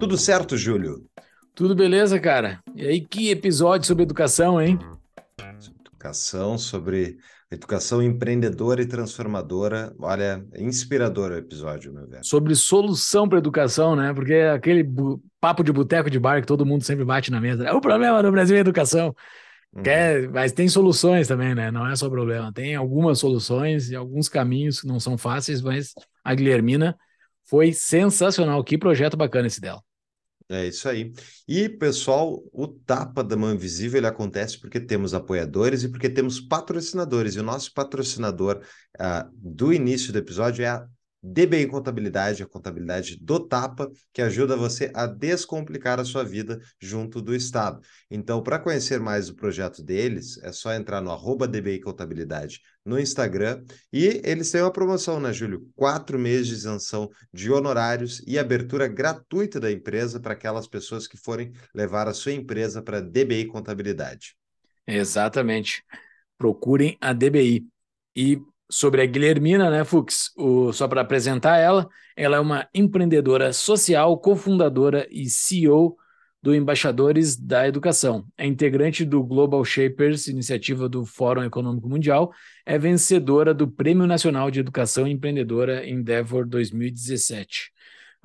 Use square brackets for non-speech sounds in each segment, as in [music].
Tudo certo, Júlio? Tudo beleza, cara. E aí, que episódio sobre educação, hein? Educação, sobre educação empreendedora e transformadora. Olha, é inspirador o episódio, meu velho. Sobre solução para educação, né? Porque é aquele papo de boteco de bar que todo mundo sempre bate na mesa. É o problema no Brasil é educação. Uhum. mas tem soluções também, né? Não é só problema. Tem algumas soluções e alguns caminhos que não são fáceis, mas a Guilhermina foi sensacional. Que projeto bacana esse dela. É isso aí. E, pessoal, o Tapa da Mão Invisível ele acontece porque temos apoiadores e porque temos patrocinadores. E o nosso patrocinador ah, do início do episódio é a DBI Contabilidade, a contabilidade do Tapa, que ajuda você a descomplicar a sua vida junto do Estado. Então, para conhecer mais o projeto deles, é só entrar no arroba DBI Contabilidade no Instagram. E eles têm uma promoção, né, Júlio? Quatro meses de isenção de honorários e abertura gratuita da empresa para aquelas pessoas que forem levar a sua empresa para DBI Contabilidade. Exatamente. Procurem a DBI. E sobre a Guilhermina, né, Fux? O, só para apresentar ela, ela é uma empreendedora social, cofundadora e CEO do Embaixadores da Educação. É integrante do Global Shapers, iniciativa do Fórum Econômico Mundial, é vencedora do Prêmio Nacional de Educação Empreendedora Endeavor 2017.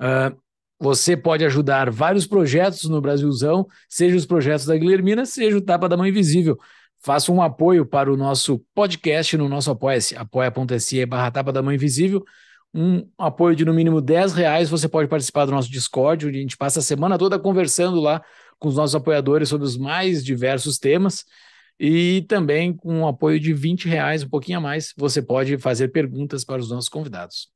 Uh, ah, você pode ajudar vários projetos no Brasilzão, seja os projetos da Guilhermina, seja o Tapa da Mãe Invisível. Faça um apoio para o nosso podcast no nosso apoia-se, apoia.se barra tapa da mãe invisível. Um apoio de no mínimo 10 reais, você pode participar do nosso Discord, onde a gente passa a semana toda conversando lá com os nossos apoiadores sobre os mais diversos temas. E também com um apoio de 20 reais, um pouquinho a mais, você pode fazer perguntas para os nossos convidados.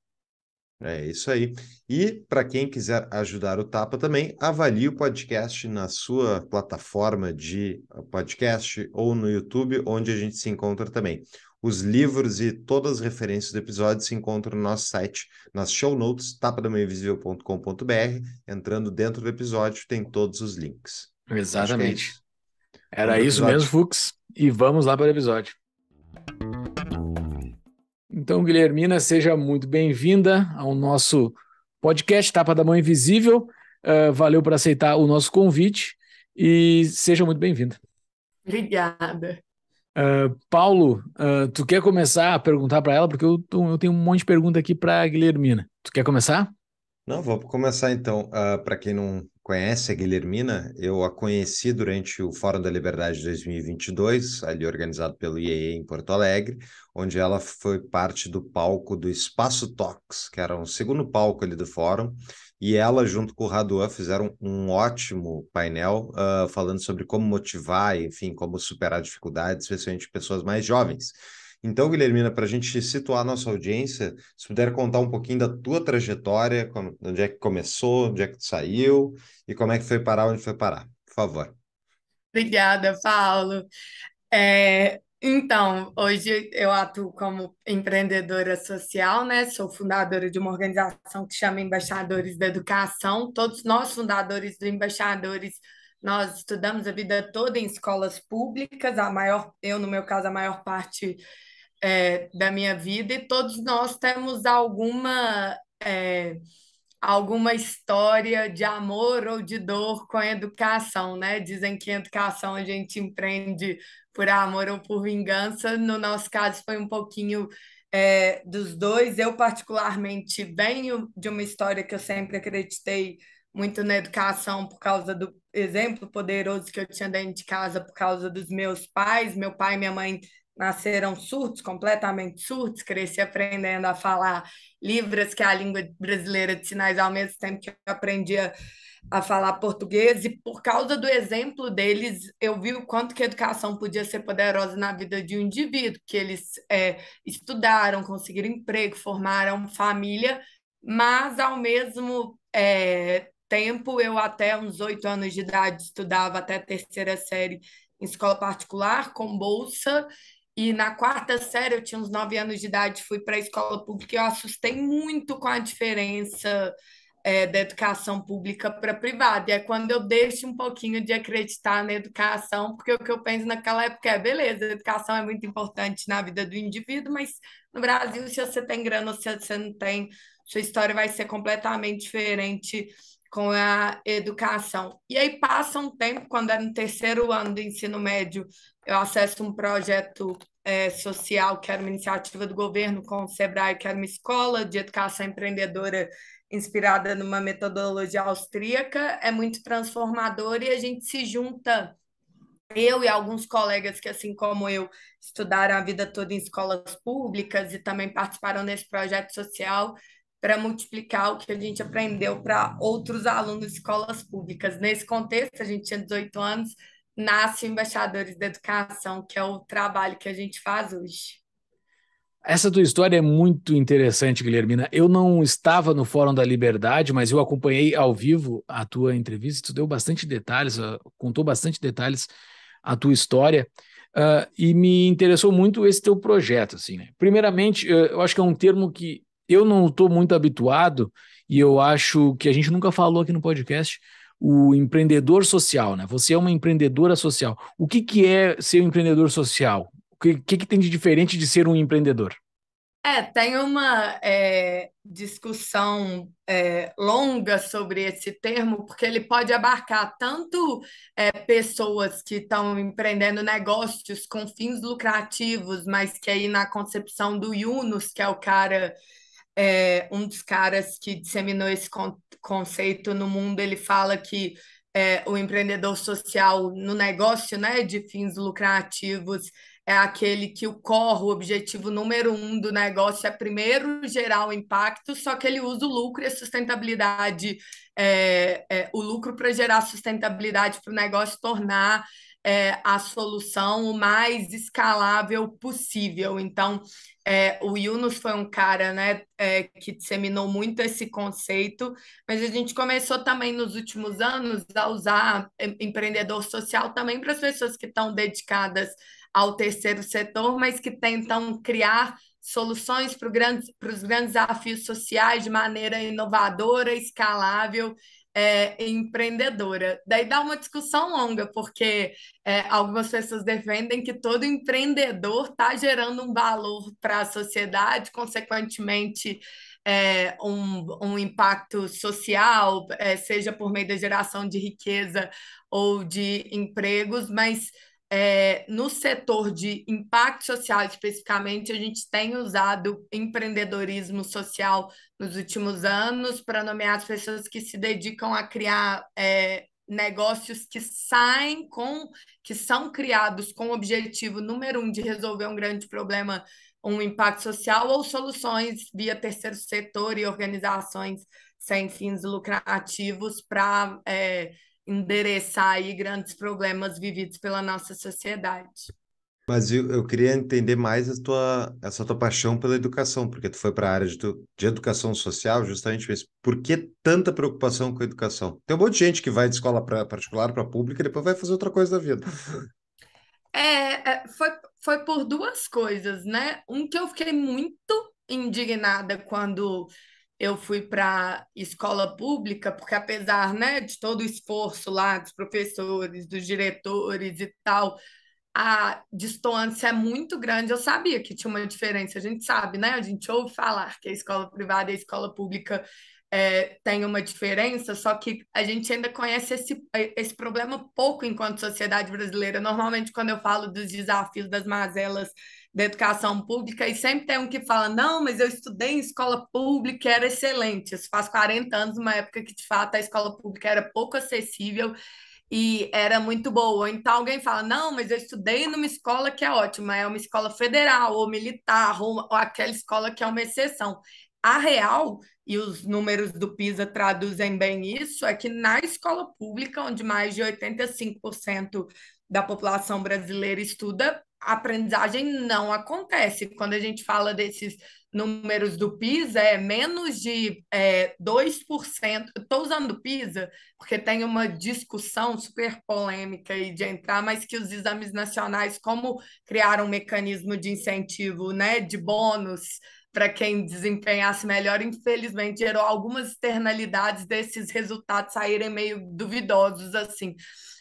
É isso aí. E para quem quiser ajudar o Tapa também, avalie o podcast na sua plataforma de ah, podcast ou no YouTube, onde a gente se encontra também. Os livros e todas as referências do episódio se encontram no nosso site, nas show notes, tapadamainvisível.com.br. Entrando dentro do episódio, tem todos os links. É Exatamente. É isso. Era Vamos isso mesmo, Fux. E vamos lá para o episódio. Então, Guilhermina, seja muito bem-vinda ao nosso podcast Tapa da Mão Invisível. Uh, valeu por aceitar o nosso convite e seja muito bem-vinda. Obrigada. Uh, Paulo, uh, tu quer começar a perguntar para ela? Porque eu, eu, tenho um monte de pergunta aqui para a Guilhermina. Tu quer começar? Não, vou começar então. para quem não, conhece a Guilhermina, eu a conheci durante o Fórum da Liberdade 2022, ali organizado pelo IEE em Porto Alegre, onde ela foi parte do palco do Espaço Talks, que era um segundo palco ali do fórum, e ela, junto com o Raduan, fizeram um ótimo painel uh, falando sobre como motivar, enfim, como superar dificuldades, especialmente pessoas mais jovens. Então, Guilhermina, para a gente situar a nossa audiência, se puder contar um pouquinho da tua trajetória, onde é que começou, onde é que tu saiu e como é que foi parar onde foi parar, por favor. Obrigada, Paulo. É, então, hoje eu atuo como empreendedora social, né? Sou fundadora de uma organização que chama Embaixadores da Educação. Todos nós, fundadores do Embaixadores, nós estudamos a vida toda em escolas públicas, a maior, eu no meu caso, a maior parte é, da minha vida e todos nós temos alguma é, alguma história de amor ou de dor com a educação, né? Dizem que a educação a gente empreende por amor ou por vingança. No nosso caso foi um pouquinho é, dos dois. Eu particularmente venho de uma história que eu sempre acreditei muito na educação por causa do exemplo poderoso que eu tinha dentro de casa por causa dos meus pais. Meu pai e minha mãe nasceram surdos, completamente surdos, cresci aprendendo a falar Libras, que é a língua brasileira de sinais, ao mesmo tempo que eu aprendia a falar português, e por causa do exemplo deles, eu vi o quanto que a educação podia ser poderosa na vida de um indivíduo, que eles é, estudaram, conseguiram emprego, formaram família, mas ao mesmo é, tempo, eu até uns oito anos de idade estudava até terceira série em escola particular, com bolsa, e na quarta série, eu tinha uns nove anos de idade, fui para a escola pública e eu assustei muito com a diferença é, da educação pública para privada. E é quando eu deixo um pouquinho de acreditar na educação, porque o que eu penso naquela época é: beleza, a educação é muito importante na vida do indivíduo, mas no Brasil, se você tem grana ou se você não tem, sua história vai ser completamente diferente com a educação. E aí passa um tempo, quando é no terceiro ano do ensino médio, eu acesso um projeto é, social, que era uma iniciativa do governo com o SEBRAE, que era uma escola de educação empreendedora inspirada numa metodologia austríaca, é muito transformador e a gente se junta eu e alguns colegas que, assim como eu, estudaram a vida toda em escolas públicas e também participaram desse projeto social para multiplicar o que a gente aprendeu para outros alunos de escolas públicas. Nesse contexto, a gente tinha 18 anos, nasce Embaixadores da Educação, que é o trabalho que a gente faz hoje. Essa tua história é muito interessante, Guilhermina. Eu não estava no Fórum da Liberdade, mas eu acompanhei ao vivo a tua entrevista. Tu deu bastante detalhes, ah, contou bastante detalhes a tua história. Uh, e me interessou muito esse teu projeto, assim, né? Primeiramente, ah, eu acho que é um termo que eu não estou muito habituado e eu acho que a gente nunca falou aqui no podcast, o empreendedor social, né? Você é uma empreendedora social. O que, que é ser um empreendedor social? O que, que, que tem de diferente de ser um empreendedor? É, tem uma é, discussão é, longa sobre esse termo, porque ele pode abarcar tanto é, pessoas que estão empreendendo negócios com fins lucrativos, mas que aí na concepção do Yunus, que é o cara é, um dos caras que disseminou esse con conceito no mundo, ele fala que é, o empreendedor social no negócio né, de fins lucrativos é aquele que o corre o objetivo número um do negócio é primeiro gerar o impacto, só que ele usa o lucro e a sustentabilidade, é, é, o lucro para gerar sustentabilidade para o negócio tornar é, a solução o mais escalável possível. Então, é, o Yunus foi um cara né, é, que disseminou muito esse conceito, mas a gente começou também nos últimos anos a usar empreendedor social também para as pessoas que estão dedicadas ao terceiro setor, mas que tentam criar soluções para, para os grandes desafios sociais de maneira inovadora, escalável é, empreendedora. Daí dá uma discussão longa, porque é, algumas pessoas defendem que todo empreendedor está gerando um valor para a sociedade, consequentemente, é, um, um impacto social, é, seja por meio da geração de riqueza ou de empregos, mas é, no setor de impacto social especificamente, a gente tem usado empreendedorismo social nos últimos anos para nomear as pessoas que se dedicam a criar é, negócios que saem com, que são criados com o objetivo número um de resolver um grande problema, um impacto social, ou soluções via terceiro setor e organizações sem fins lucrativos para. É, endereçar aí grandes problemas vividos pela nossa sociedade. Mas eu, eu queria entender mais a tua, essa tua paixão pela educação, porque tu foi para a área de, tu, de educação social justamente isso. Por que tanta preocupação com a educação? Tem um monte de gente que vai de escola pra, particular para pública e depois vai fazer outra coisa da vida. É, é, foi, foi por duas coisas, né? Um que eu fiquei muito indignada quando eu fui para escola pública, porque apesar né, de todo o esforço lá dos professores, dos diretores e tal, a distância é muito grande. Eu sabia que tinha uma diferença, a gente sabe, né? A gente ouve falar que a escola privada e a escola pública é, tem uma diferença, só que a gente ainda conhece esse, esse problema pouco enquanto sociedade brasileira. Normalmente, quando eu falo dos desafios, das mazelas da educação pública e sempre tem um que fala: não, mas eu estudei em escola pública, era excelente. Isso faz 40 anos, uma época que de fato a escola pública era pouco acessível e era muito boa. Então alguém fala: não, mas eu estudei numa escola que é ótima, é uma escola federal ou militar, ou, ou aquela escola que é uma exceção. A real, e os números do PISA traduzem bem isso, é que na escola pública, onde mais de 85% da população brasileira estuda, a aprendizagem não acontece. Quando a gente fala desses números do PISA, é menos de é, 2%. Estou usando o PISA porque tem uma discussão super polêmica aí de entrar, mas que os exames nacionais, como criaram um mecanismo de incentivo, né, de bônus para quem desempenhasse melhor, infelizmente gerou algumas externalidades desses resultados saírem meio duvidosos assim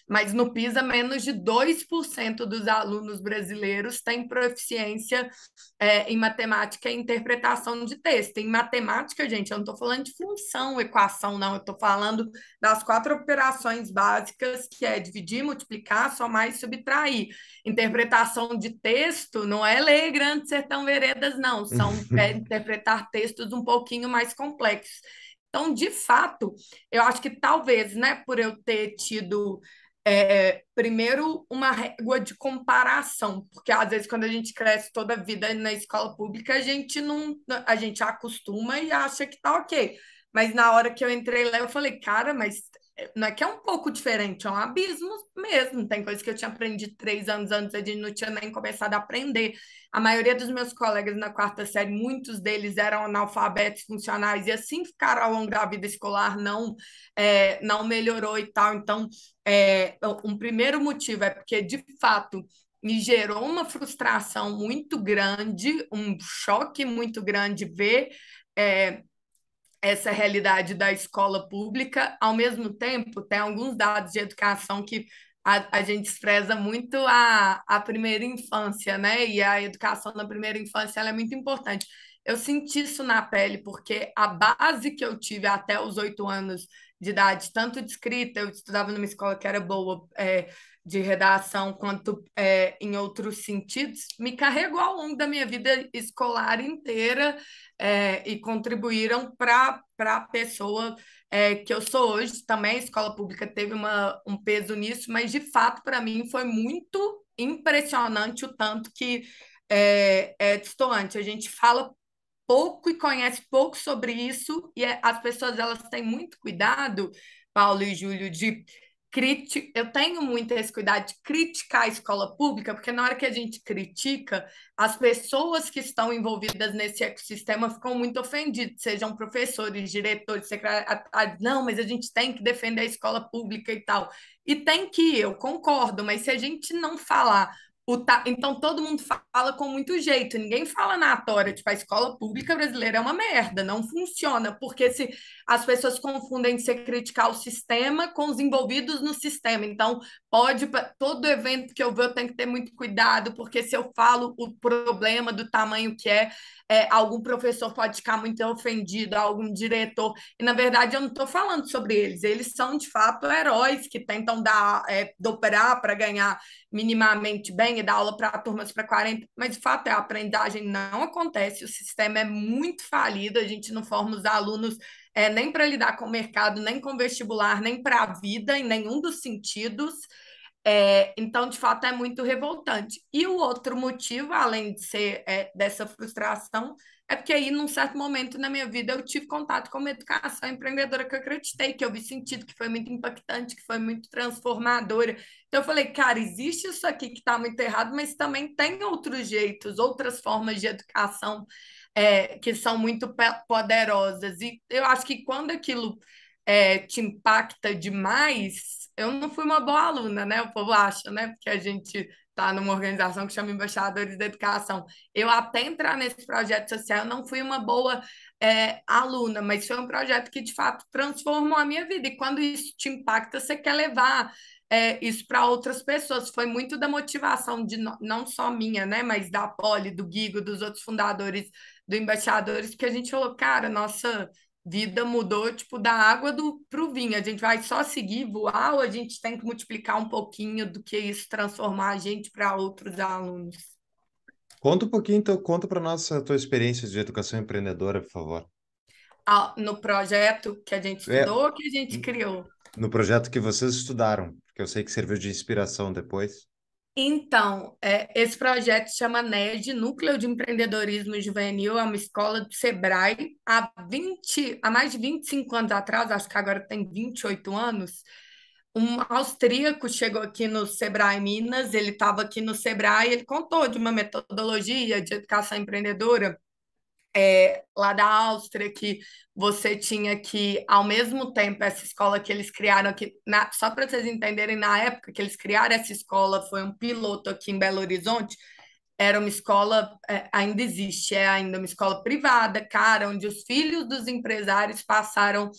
mas no PISA, menos de 2% dos alunos brasileiros têm proficiência é, em matemática e interpretação de texto. Em matemática, gente, eu não estou falando de função, equação, não, eu estou falando das quatro operações básicas, que é dividir, multiplicar, somar e subtrair. Interpretação de texto não é ler Grande Sertão Veredas, não, são [laughs] é, interpretar textos um pouquinho mais complexos. Então, de fato, eu acho que talvez, né, por eu ter tido é, é, primeiro, uma régua de comparação, porque às vezes quando a gente cresce toda a vida na escola pública, a gente não, a gente acostuma e acha que tá ok. Mas na hora que eu entrei lá, eu falei, cara, mas não é que é um pouco diferente, é um abismo mesmo. Tem coisa que eu tinha aprendido três anos antes, a gente não tinha nem começado a aprender. A maioria dos meus colegas na quarta série, muitos deles eram analfabetos funcionais e assim ficaram ao longo da vida escolar, não, é, não melhorou e tal. Então, é, um primeiro motivo é porque, de fato, me gerou uma frustração muito grande, um choque muito grande ver. É, essa realidade da escola pública. Ao mesmo tempo, tem alguns dados de educação que a, a gente despreza muito a, a primeira infância, né? E a educação na primeira infância é muito importante. Eu senti isso na pele, porque a base que eu tive até os oito anos de idade, tanto de escrita, eu estudava numa escola que era boa é, de redação, quanto é, em outros sentidos, me carregou ao longo da minha vida escolar inteira é, e contribuíram para a pessoa é, que eu sou hoje. Também a escola pública teve uma, um peso nisso, mas de fato, para mim, foi muito impressionante o tanto que é, é distoante. A gente fala pouco e conhece pouco sobre isso, e é, as pessoas elas têm muito cuidado, Paulo e Júlio, de criti eu tenho muito esse cuidado de criticar a escola pública, porque na hora que a gente critica, as pessoas que estão envolvidas nesse ecossistema ficam muito ofendidas, sejam professores, diretores, secretários, não, mas a gente tem que defender a escola pública e tal. E tem que, eu concordo, mas se a gente não falar Ta... Então todo mundo fala com muito jeito, ninguém fala na atória, tipo, a escola pública brasileira é uma merda, não funciona, porque se as pessoas confundem se criticar o sistema com os envolvidos no sistema. Então, pode todo evento que eu ver eu tenho que ter muito cuidado, porque se eu falo o problema do tamanho que é, é algum professor pode ficar muito ofendido, algum diretor. E na verdade eu não estou falando sobre eles, eles são de fato heróis que tentam dar é, dobrar para ganhar minimamente bem e dá aula para turmas para 40, mas o fato é a aprendizagem não acontece, o sistema é muito falido, a gente não forma os alunos é, nem para lidar com o mercado, nem com vestibular, nem para a vida, em nenhum dos sentidos. É, então, de fato, é muito revoltante. E o outro motivo, além de ser é, dessa frustração, é porque aí, num certo momento na minha vida, eu tive contato com uma educação empreendedora que eu acreditei, que eu vi sentido, que foi muito impactante, que foi muito transformadora. Então, eu falei, cara, existe isso aqui que está muito errado, mas também tem outros jeitos, outras formas de educação é, que são muito poderosas. E eu acho que quando aquilo é, te impacta demais, eu não fui uma boa aluna, né? O povo acha, né? Porque a gente está numa organização que chama Embaixadores da Educação. Eu, até entrar nesse projeto social, não fui uma boa é, aluna, mas foi um projeto que, de fato, transformou a minha vida. E quando isso te impacta, você quer levar é, isso para outras pessoas. Foi muito da motivação, de não só minha, né, mas da Poli, do Guigo, dos outros fundadores do Embaixadores, que a gente falou, cara, nossa vida mudou tipo da água do pro vinho. A gente vai só seguir voar ou a gente tem que multiplicar um pouquinho do que isso transformar a gente para outros alunos? Conta um pouquinho, então, conta para nós a tua experiência de educação empreendedora, por favor. Ah, no projeto que a gente é. estudou é, ou que a gente criou? No projeto que vocês estudaram, porque eu sei que serviu de inspiração depois. Então, é, esse projeto chama NED, Núcleo de Empreendedorismo Juvenil, é uma escola do Sebrae. Há, 20, há mais de 25 anos atrás, acho que agora tem 28 anos, um austríaco chegou aqui no Sebrae Minas, ele estava aqui no Sebrae, ele contou de uma metodologia de educação empreendedora é, lá da Áustria, que você tinha que, ao mesmo tempo, essa escola que eles criaram aqui, na, só para vocês entenderem, na época que eles criaram essa escola, foi um piloto aqui em Belo Horizonte, era uma escola, é, ainda existe, é ainda uma escola privada, cara, onde os filhos dos empresários passaram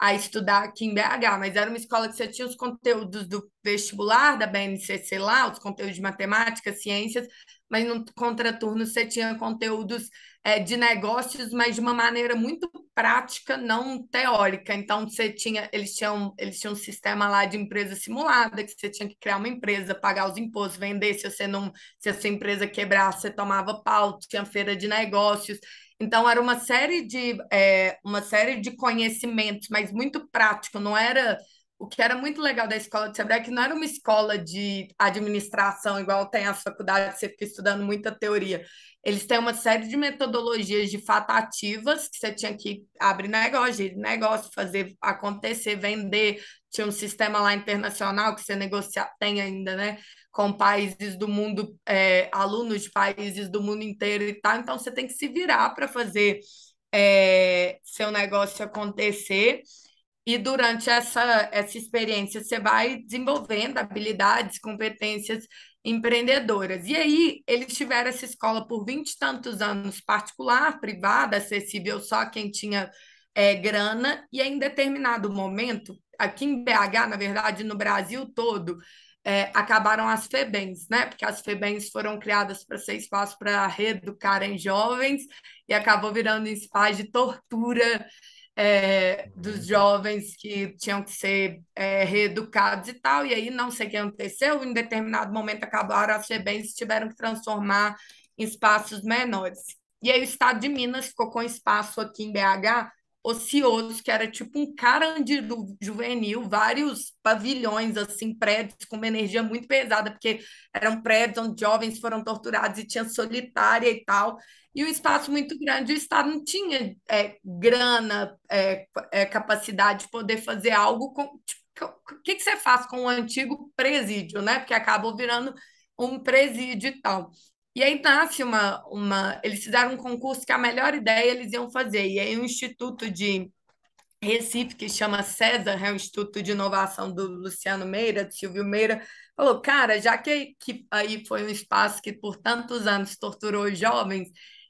a estudar aqui em BH, mas era uma escola que você tinha os conteúdos do vestibular da BNCC lá, os conteúdos de matemática, ciências, mas no contraturno você tinha conteúdos é, de negócios, mas de uma maneira muito prática, não teórica. Então você tinha, eles tinham, eles tinham um sistema lá de empresa simulada, que você tinha que criar uma empresa, pagar os impostos, vender, se você não, se a sua empresa quebrasse, você tomava pau, tinha feira de negócios. Então era uma série de é, uma série de conhecimentos, mas muito prático, não era o que era muito legal da escola de Sebrae é que não era uma escola de administração, igual tem as faculdades, você fica estudando muita teoria. Eles têm uma série de metodologias de fato ativas, que você tinha que abrir negócio, negócio, fazer acontecer, vender. Tinha um sistema lá internacional que você negocia, tem ainda, né? Com países do mundo, é, alunos de países do mundo inteiro e tal. Então, você tem que se virar para fazer é, seu negócio acontecer. E durante essa, essa experiência, você vai desenvolvendo habilidades, competências empreendedoras. E aí, eles tiveram essa escola por vinte e tantos anos particular, privada, acessível só a quem tinha é, grana, e em determinado momento, aqui em BH, na verdade, no Brasil todo, é, acabaram as FEBENs, né? Porque as FEBENs foram criadas para ser espaço para reeducarem jovens e acabou virando um espaço de tortura é, dos jovens que tinham que ser é, reeducados e tal, e aí não sei o que aconteceu, em determinado momento acabaram as FEBENs e tiveram que transformar em espaços menores. E aí o estado de Minas ficou com espaço aqui em BH ocioso, que era tipo um carandiru juvenil, vários pavilhões, assim, prédios com uma energia muito pesada, porque eram prédios onde jovens foram torturados e tinha solitária e tal, e um espaço muito grande, o Estado não tinha é, grana, é, é, capacidade de poder fazer algo com... Tipo, o que, que você faz com o um antigo presídio, né? Porque acabou virando um presídio e tal. E aí nasce uma, uma. Eles fizeram um concurso que a melhor ideia eles iam fazer. E aí, um instituto de Recife, que chama César, é o um Instituto de Inovação do Luciano Meira, do Silvio Meira, falou: cara, já que, que aí foi um espaço que por tantos anos torturou os jovens,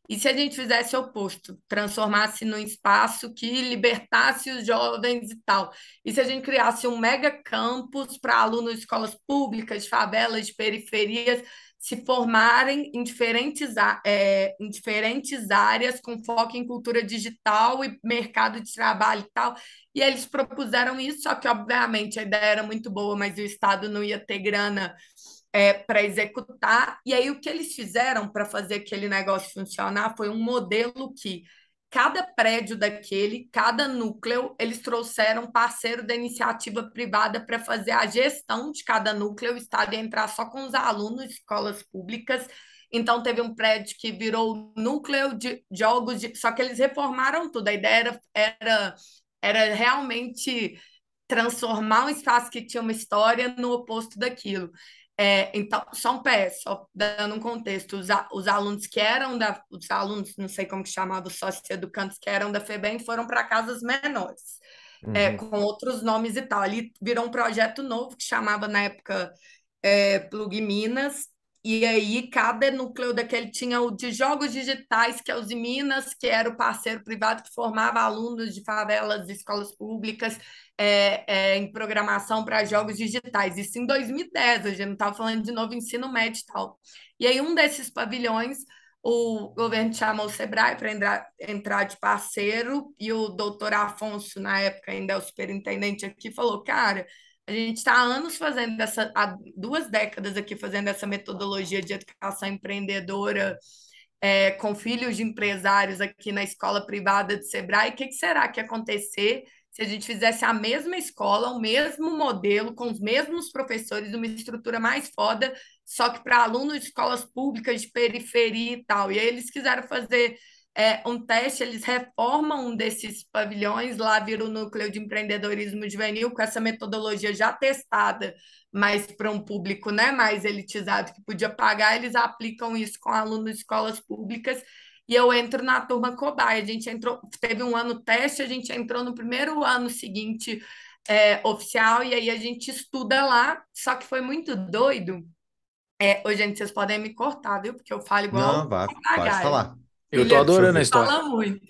e se a gente fizesse o oposto, transformasse num espaço que libertasse os jovens e tal? E se a gente criasse um mega campus para alunos de escolas públicas, favelas, periferias, se formarem em diferentes, é, em diferentes áreas com foco em cultura digital e mercado de trabalho e tal. E eles propuseram isso, só que, obviamente, a ideia era muito boa, mas o Estado não ia ter grana é, para executar. E aí, o que eles fizeram para fazer aquele negócio funcionar foi um modelo que cada prédio daquele, cada núcleo, eles trouxeram parceiro da iniciativa privada para fazer a gestão de cada núcleo, o Estado ia entrar só com os alunos de escolas públicas. Então, teve um prédio que virou núcleo de jogos, de... só que eles reformaram tudo. A ideia era, era, era realmente transformar um espaço que tinha uma história no oposto daquilo. É, então, só um pé, só dando um contexto, os, os, alunos que eram da, os alunos, não sei como que chamava, os sócio-educantes que eram da FEBEM foram para casas menores, é, uhum. é, com outros nomes e tal. Ali virou um projeto novo que chamava na época é, Plug Minas, e aí, cada núcleo daquele tinha o de jogos digitais, que é o de Minas, que era o parceiro privado que formava alunos de favelas, escolas públicas, é, é, em programação para jogos digitais. Isso em 2010, a gente não estava falando de novo ensino médio e tal. E aí, um desses pavilhões, o governo chamou o Sebrae para entrar, entrar de parceiro, e o doutor Afonso, na época ainda é o superintendente aqui, falou: cara a gente está há anos fazendo essa, há duas décadas aqui fazendo essa metodologia de educação empreendedora é, com filhos de empresários aqui na escola privada de Sebrae. O que, que será que ia acontecer se a gente fizesse a mesma escola, o mesmo modelo, com os mesmos professores, uma estrutura mais foda, só que para alunos de escolas públicas de periferia e tal. E aí eles quiseram fazer é, um teste, eles reformam um desses pavilhões, lá vira o núcleo de empreendedorismo juvenil, com essa metodologia já testada, mas para um público né, mais elitizado que podia pagar, eles aplicam isso com alunos de escolas públicas e eu entro na turma cobaia. A gente entrou, teve um ano teste, a gente entrou no primeiro ano seguinte é, oficial, e aí a gente estuda lá, só que foi muito doido. É, ô, gente, vocês podem me cortar, viu? Porque eu falo igual. Não, vai, pode falar. Eu tô adorando a história. Fala muito.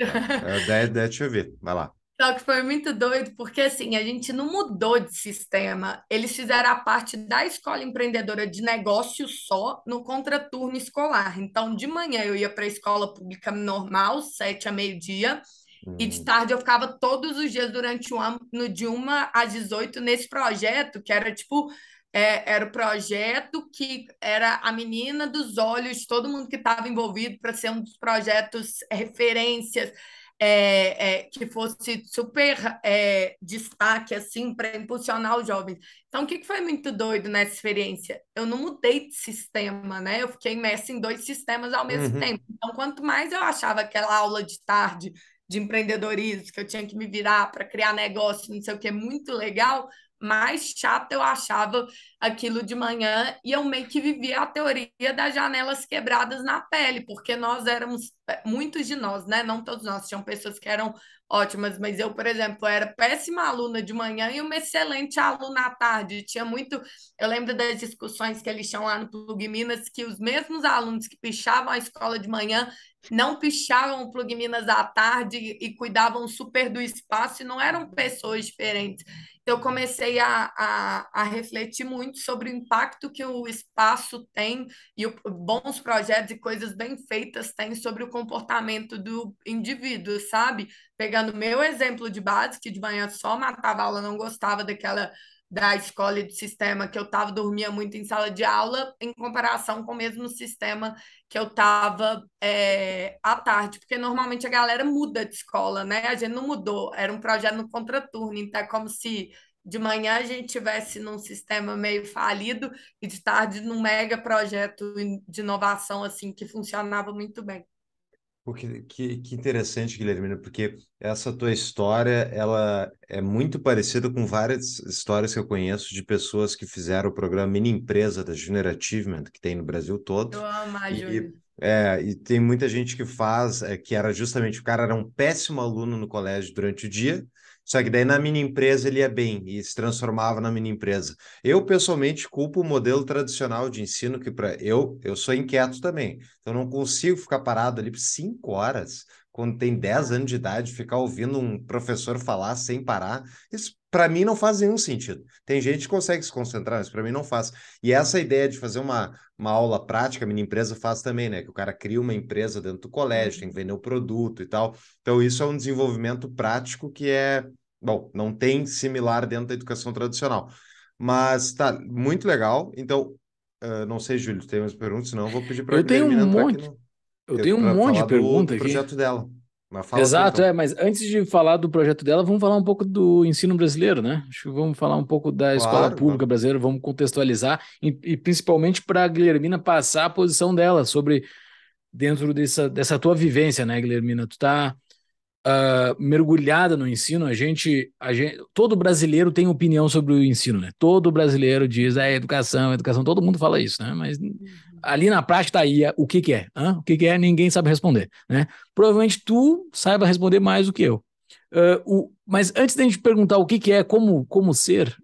É, deixa eu ver, vai lá. Só que foi muito doido, porque assim, a gente não mudou de sistema. Eles fizeram a parte da escola empreendedora de negócio só no contraturno escolar. Então, de manhã eu ia para a escola pública normal, sete a meio-dia, hum. e de hum. tarde eu ficava todos os dias durante o ano, de uma às 18, nesse projeto, que era tipo é, era o projeto que era a menina dos olhos, todo mundo que estava envolvido para ser um dos projetos referências é, é, que fosse super é, destaque assim para impulsionar os jovens. Então, o que, que foi muito doido nessa experiência? Eu não mudei de sistema, né? Eu fiquei imersa em dois sistemas ao mesmo uhum. tempo. Então, quanto mais eu achava aquela aula de tarde de empreendedorismo, que eu tinha que me virar para criar negócio, não sei o que, muito legal, mais chato eu achava aquilo de manhã e eu meio que vivia a teoria das janelas quebradas na pele, porque nós éramos é, muitos de nós, né? Não todos nós, tinham pessoas que eram ótimas, mas eu, por exemplo, era péssima aluna de manhã e uma excelente aluna à tarde. Tinha muito. Eu lembro das discussões que eles tinham lá no Plug Minas, que os mesmos alunos que pichavam a escola de manhã não pichavam o Plug Minas à tarde e cuidavam super do espaço e não eram pessoas diferentes. Então, eu comecei a, a, a refletir muito sobre o impacto que o espaço tem e o, bons projetos e coisas bem feitas têm sobre o comportamento do indivíduo, sabe? Pegando meu exemplo de base, que de manhã só matava aula, não gostava daquela da escola e do sistema que eu tava dormia muito em sala de aula, em comparação com o mesmo sistema que eu tava é, à tarde, porque normalmente a galera muda de escola, né? A gente não mudou, era um projeto no contraturno, então é como se de manhã a gente tivesse num sistema meio falido e de tarde num mega projeto de inovação assim que funcionava muito bem. Porque, que, que interessante, Guilhermina, porque essa tua história ela é muito parecida com várias histórias que eu conheço de pessoas que fizeram o programa Mini Empresa da Junior Achievement, que tem no Brasil todo. Eu amo a É, e tem muita gente que faz, é, que era justamente o cara era um péssimo aluno no colégio durante o dia, só que daí na mini empresa ele ia é bem e se transformava na mini empresa. Eu pessoalmente culpo o modelo tradicional de ensino que para eu eu sou inquieto também. Então não consigo ficar parado ali por cinco horas quando tem dez anos de idade, ficar ouvindo um professor falar sem parar, isso para mim não faz nenhum sentido. Tem gente que consegue se concentrar, mas para mim não faz. E essa uhum. ideia de fazer uma, uma aula prática, a minha empresa faz também, né? Que o cara cria uma empresa dentro do colégio, tem que uhum. vender o produto e tal. Então, isso é um desenvolvimento prático que é, bom, não tem similar dentro da educação tradicional. Mas tá muito legal. Então, uh, não sei, Júlio, tem mais perguntas? Não, vou pedir para Eu tenho um monte. Eu, eu tenho um monte de perguntas aqui. projeto dela. Exato, então. é, mas antes de falar do projeto dela, vamos falar um pouco do ensino brasileiro, né? Acho que vamos falar um pouco da claro, escola pública brasileira, vamos contextualizar e, e principalmente para a Guilhermina passar a posição dela sobre dentro dessa, dessa tua vivência, né, Guilhermina? Tu tá uh, mergulhada no ensino, a gente, a gente, todo brasileiro tem opinião sobre o ensino, né? Todo brasileiro diz, é educação, educação, todo mundo fala isso, né? Mas ali na prática tá aí é, o que, que é. Hã? O que, que é, ninguém sabe responder. Né? Provavelmente tu saiba responder mais do que eu. Uh, o, mas antes da gente perguntar o que, que é como, como ser,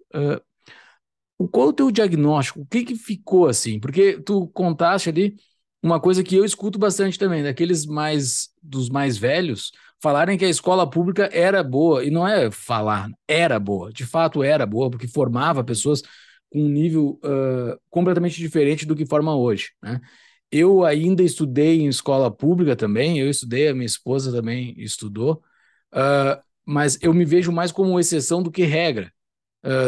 uh, qual é o teu diagnóstico? O que, que ficou assim? Porque tu contaste ali uma coisa que eu escuto bastante também, daqueles mais dos mais velhos falarem que a escola pública era boa, e não é falar, era boa, de fato era boa, porque formava pessoas com um nível uh, completamente diferente do que forma hoje, né? Eu ainda estudei em escola pública também, eu estudei, a minha esposa também estudou, uh, mas eu me vejo mais como exceção do que regra,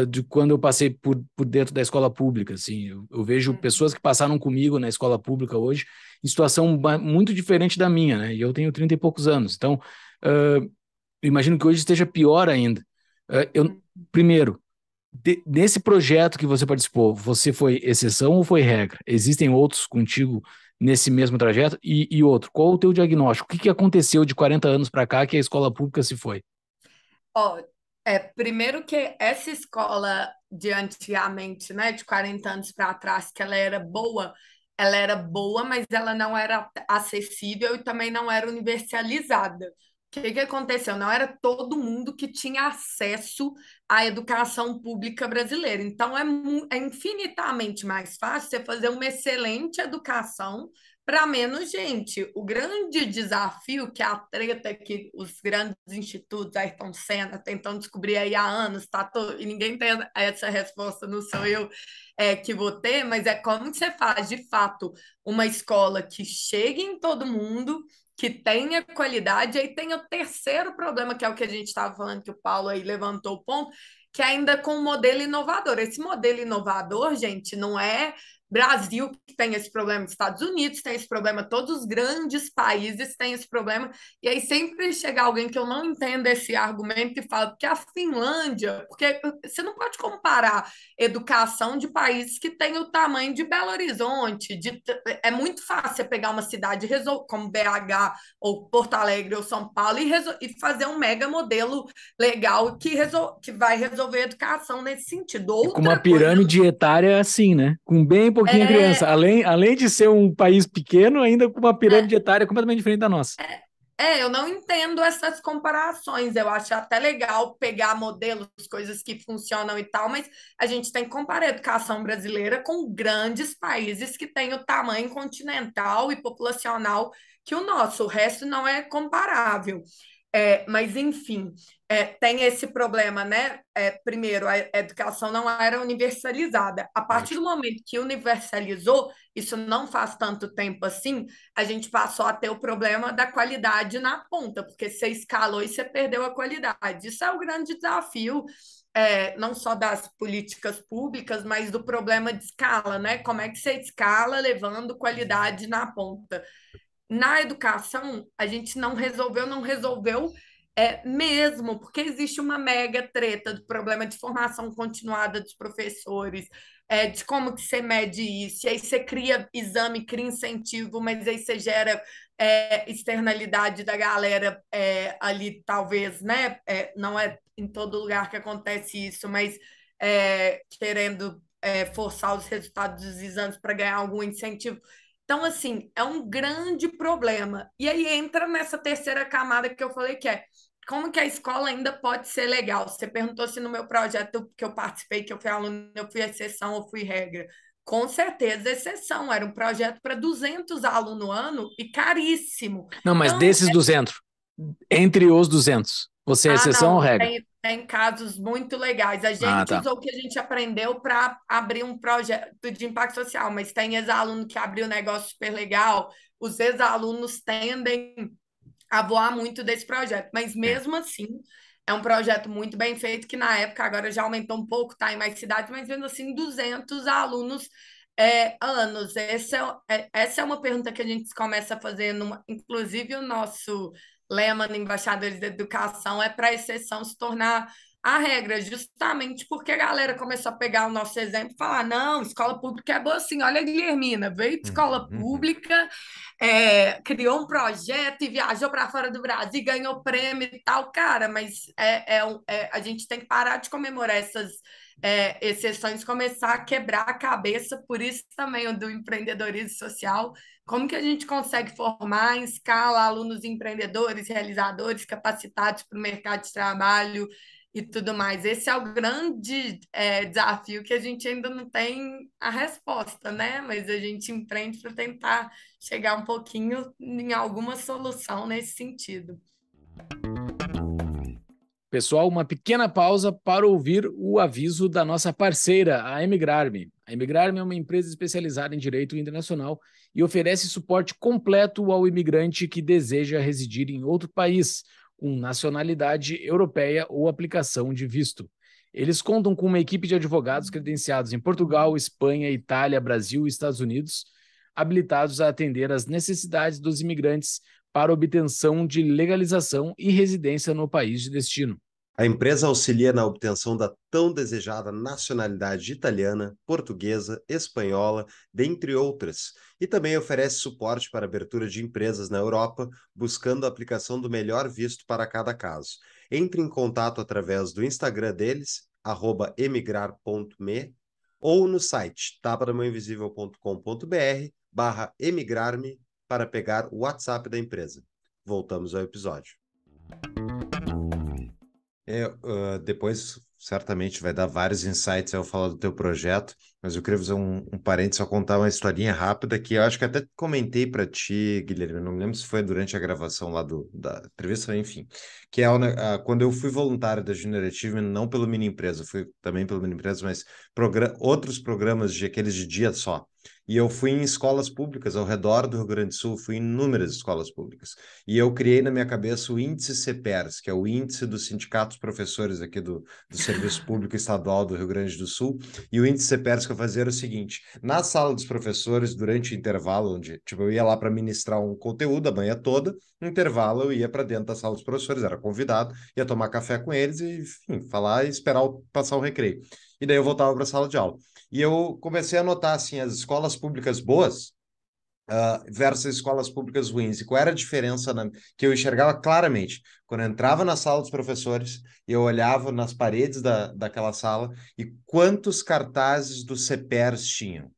uh, de quando eu passei por, por dentro da escola pública, assim. Eu, eu vejo uhum. pessoas que passaram comigo na escola pública hoje em situação muito diferente da minha, né? E eu tenho 30 e poucos anos, então imagino que hoje esteja pior ainda. eu, uhum. primeiro, de, nesse projeto que você participou, você foi exceção ou foi regra? Existem outros contigo nesse mesmo trajeto? E, e outro, qual o teu diagnóstico? O que, que aconteceu de 40 anos para cá que a escola pública se foi? Ó, é, primeiro que essa escola de antigamente, né, de 40 anos para trás, que ela era boa, ela era boa, mas ela não era acessível e também não era universalizada. O que, que aconteceu? Não era todo mundo que tinha acesso à educação pública brasileira. Então, é, é infinitamente mais fácil você fazer uma excelente educação para menos gente. O grande desafio, que é a treta que os grandes institutos, Ayrton Senna, tentam descobrir aí há anos, tá todo... e ninguém tem essa resposta, não sou eu é, que vou ter, mas é como você faz, de fato, uma escola que chegue em todo mundo que tenha qualidade. Aí tem o terceiro problema, que é o que a gente estava falando, que o Paulo aí levantou o ponto, que é ainda com o modelo inovador. Esse modelo inovador, gente, não é Brasil que tem esse problema, Estados Unidos tem esse problema, todos os grandes países têm esse problema, e aí sempre chega alguém que eu não entendo esse argumento e fala que a Finlândia, porque você não pode comparar educação de países que têm o tamanho de Belo Horizonte, de, é muito fácil você pegar uma cidade como BH ou Porto Alegre ou São Paulo e, e fazer um mega modelo legal que, que vai resolver a educação nesse sentido. Outra com uma pirâmide coisa... etária assim, né? Com bem pouquinho é... criança. Além, além de ser um país pequeno, ainda com uma pirâmide é... etária completamente diferente da nossa. É, é... eu não entendo essas comparações. Eu acho até legal pegar modelos, coisas que funcionam e tal, mas a gente tem que comparar a educação brasileira com grandes países que têm o tamanho continental e populacional que o nosso. O resto não é comparável. É, mas, enfim, é, tem esse problema, né? É, primeiro, a educação não era universalizada. A partir do momento que universalizou, isso não faz tanto tempo assim, a gente passou a ter o problema da qualidade na ponta, porque você escalou e você perdeu a qualidade. Isso é o grande desafio. É, não só das políticas públicas, mas do problema de escala, né? Como é que você escala levando qualidade na ponta? Na educação, a gente não resolveu, não resolveu é mesmo, porque existe uma mega treta do problema de formação continuada dos professores, é, de como que você mede isso, e aí você cria exame, cria incentivo, mas aí você gera é, externalidade da galera é, ali, talvez, né? É, não é em todo lugar que acontece isso, mas é, querendo é, forçar os resultados dos exames para ganhar algum incentivo. Então, assim, é um grande problema. E aí entra nessa terceira camada que eu falei que é como que a escola ainda pode ser legal? Você perguntou se no meu projeto que eu participei, que eu fui aluno eu fui exceção ou fui regra. Com certeza, exceção. Era um projeto para 200 alunos no ano e caríssimo. Não, mas então, desses 200, é entre os 200, você é ah, exceção ah, não, ou regra? Tem, tem, casos muito legais. A ah, gente ah, tá. usou o que a gente aprendeu para abrir um projeto de impacto social, mas tem ex-aluno que abriu um negócio super legal. Os ex-alunos tendem voar muito desse projeto. Mas é. mesmo assim, é um projeto muito bem feito, que na época agora já aumentou um pouco, está em mais cidades, mas mesmo assim, 200 alunos é, anos. Essa é, é, essa é uma pergunta que a gente começa a fazer, inclusive o nosso lema no Embaixadores da Educação é para a exceção se tornar a regra, justamente porque a galera começou a pegar o nosso exemplo e falar: não, escola pública é boa assim. Olha, a Guilhermina veio de escola uhum, uhum. pública, é, criou um projeto e viajou para fora do Brasil, ganhou prêmio e tal. Cara, mas é, é, é a gente tem que parar de comemorar essas é, exceções, começar a quebrar a cabeça. Por isso também o do empreendedorismo social. Como que a gente consegue formar em escala alunos empreendedores, realizadores, capacitados para o mercado de trabalho? e tudo mais. Esse é o grande é, desafio que a gente ainda não tem a resposta, né? Mas a gente empreende para tentar chegar um pouquinho em alguma solução nesse sentido. Pessoal, uma pequena pausa para ouvir o aviso da nossa parceira, a Emigrarme. A Emigrarme é uma empresa especializada em direito internacional e oferece suporte completo ao imigrante que deseja residir em outro país com nacionalidade europeia ou aplicação de visto. Eles contam com uma equipe de advogados credenciados em Portugal, Espanha, Itália, Brasil e Estados Unidos, habilitados a atender às necessidades dos imigrantes para obtenção de legalização e residência no país de destino. A empresa auxilia na obtenção da tão desejada nacionalidade italiana, portuguesa, espanhola, dentre outras, e também oferece suporte para abertura de empresas na Europa, buscando a aplicação do melhor visto para cada caso. Entre em contato através do Instagram deles, emigrar.me, ou no site tapadamãoinvisível.com.br barra emigrar-me para pegar o WhatsApp da empresa. Voltamos ao episódio uh, depois, certamente, vai dar vários insights ao falar do teu projeto, mas eu queria fazer um, um parênteses, só contar uma historinha rápida que eu acho que até comentei para ti, Guilherme, não me lembro se foi durante a gravação lá do, da entrevista, enfim, que é ah, quando eu fui voluntário da Generativa, não pela mini empresa, fui também pela mini empresa, mas outros programas de aqueles de dia só. E eu fui em escolas públicas ao redor do Rio Grande do Sul, fui em inúmeras escolas públicas. E eu criei na minha cabeça o índice CEPERS, que é o índice dos sindicatos professores aqui do, do Serviço Público Estadual do Rio Grande do Sul. E o índice CEPERS que eu fazia era o seguinte: na sala dos professores, durante o intervalo, onde tipo, eu ia lá para ministrar um conteúdo a manhã toda, no intervalo eu ia para dentro da sala dos professores, era convidado, ia tomar café com eles e, enfim, falar e esperar o, passar o recreio e daí eu voltava para a sala de aula. E eu comecei a notar assim as escolas públicas boas uh, versus escolas públicas ruins. E qual era a diferença na... que eu enxergava claramente? Quando eu entrava na sala dos professores, eu olhava nas paredes da, daquela sala e quantos cartazes do CEPERS tinham.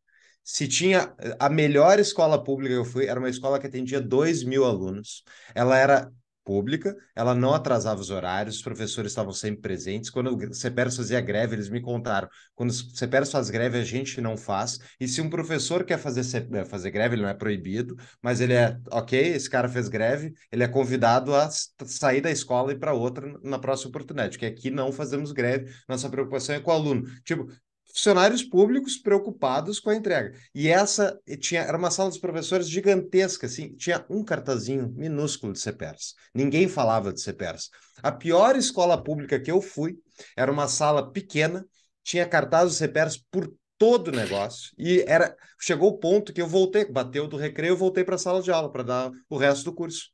Se tinha eh, a melhor escola pública que eu fui, era uma escola que atendia 2 mil alunos. Ela era pública, ela não uhum. atrasava os horários, os professores estavam sempre presentes. Quando o CEPERS fazia greve, eles me contaram, quando o CEPERS faz greve, a gente não faz. E se um professor quer fazer, eh, fazer greve, ele não é proibido, mas ele é, ok, esse cara fez greve, ele é convidado a sair da escola e para outra na próxima oportunidade, porque aqui não fazemos greve, nossa preocupação é com o aluno. Tipo, funcionários públicos preocupados com a entrega. E essa tinha, era uma sala dos professores gigantesca, assim, tinha um cartazinho minúsculo de CEPERS. Ninguém falava de CEPERS. A pior escola pública que eu fui era uma sala pequena, tinha cartaz do CEPERS por todo o negócio. E era chegou o ponto que eu voltei, bateu do recreio, eu voltei para a sala de aula para dar o resto do curso.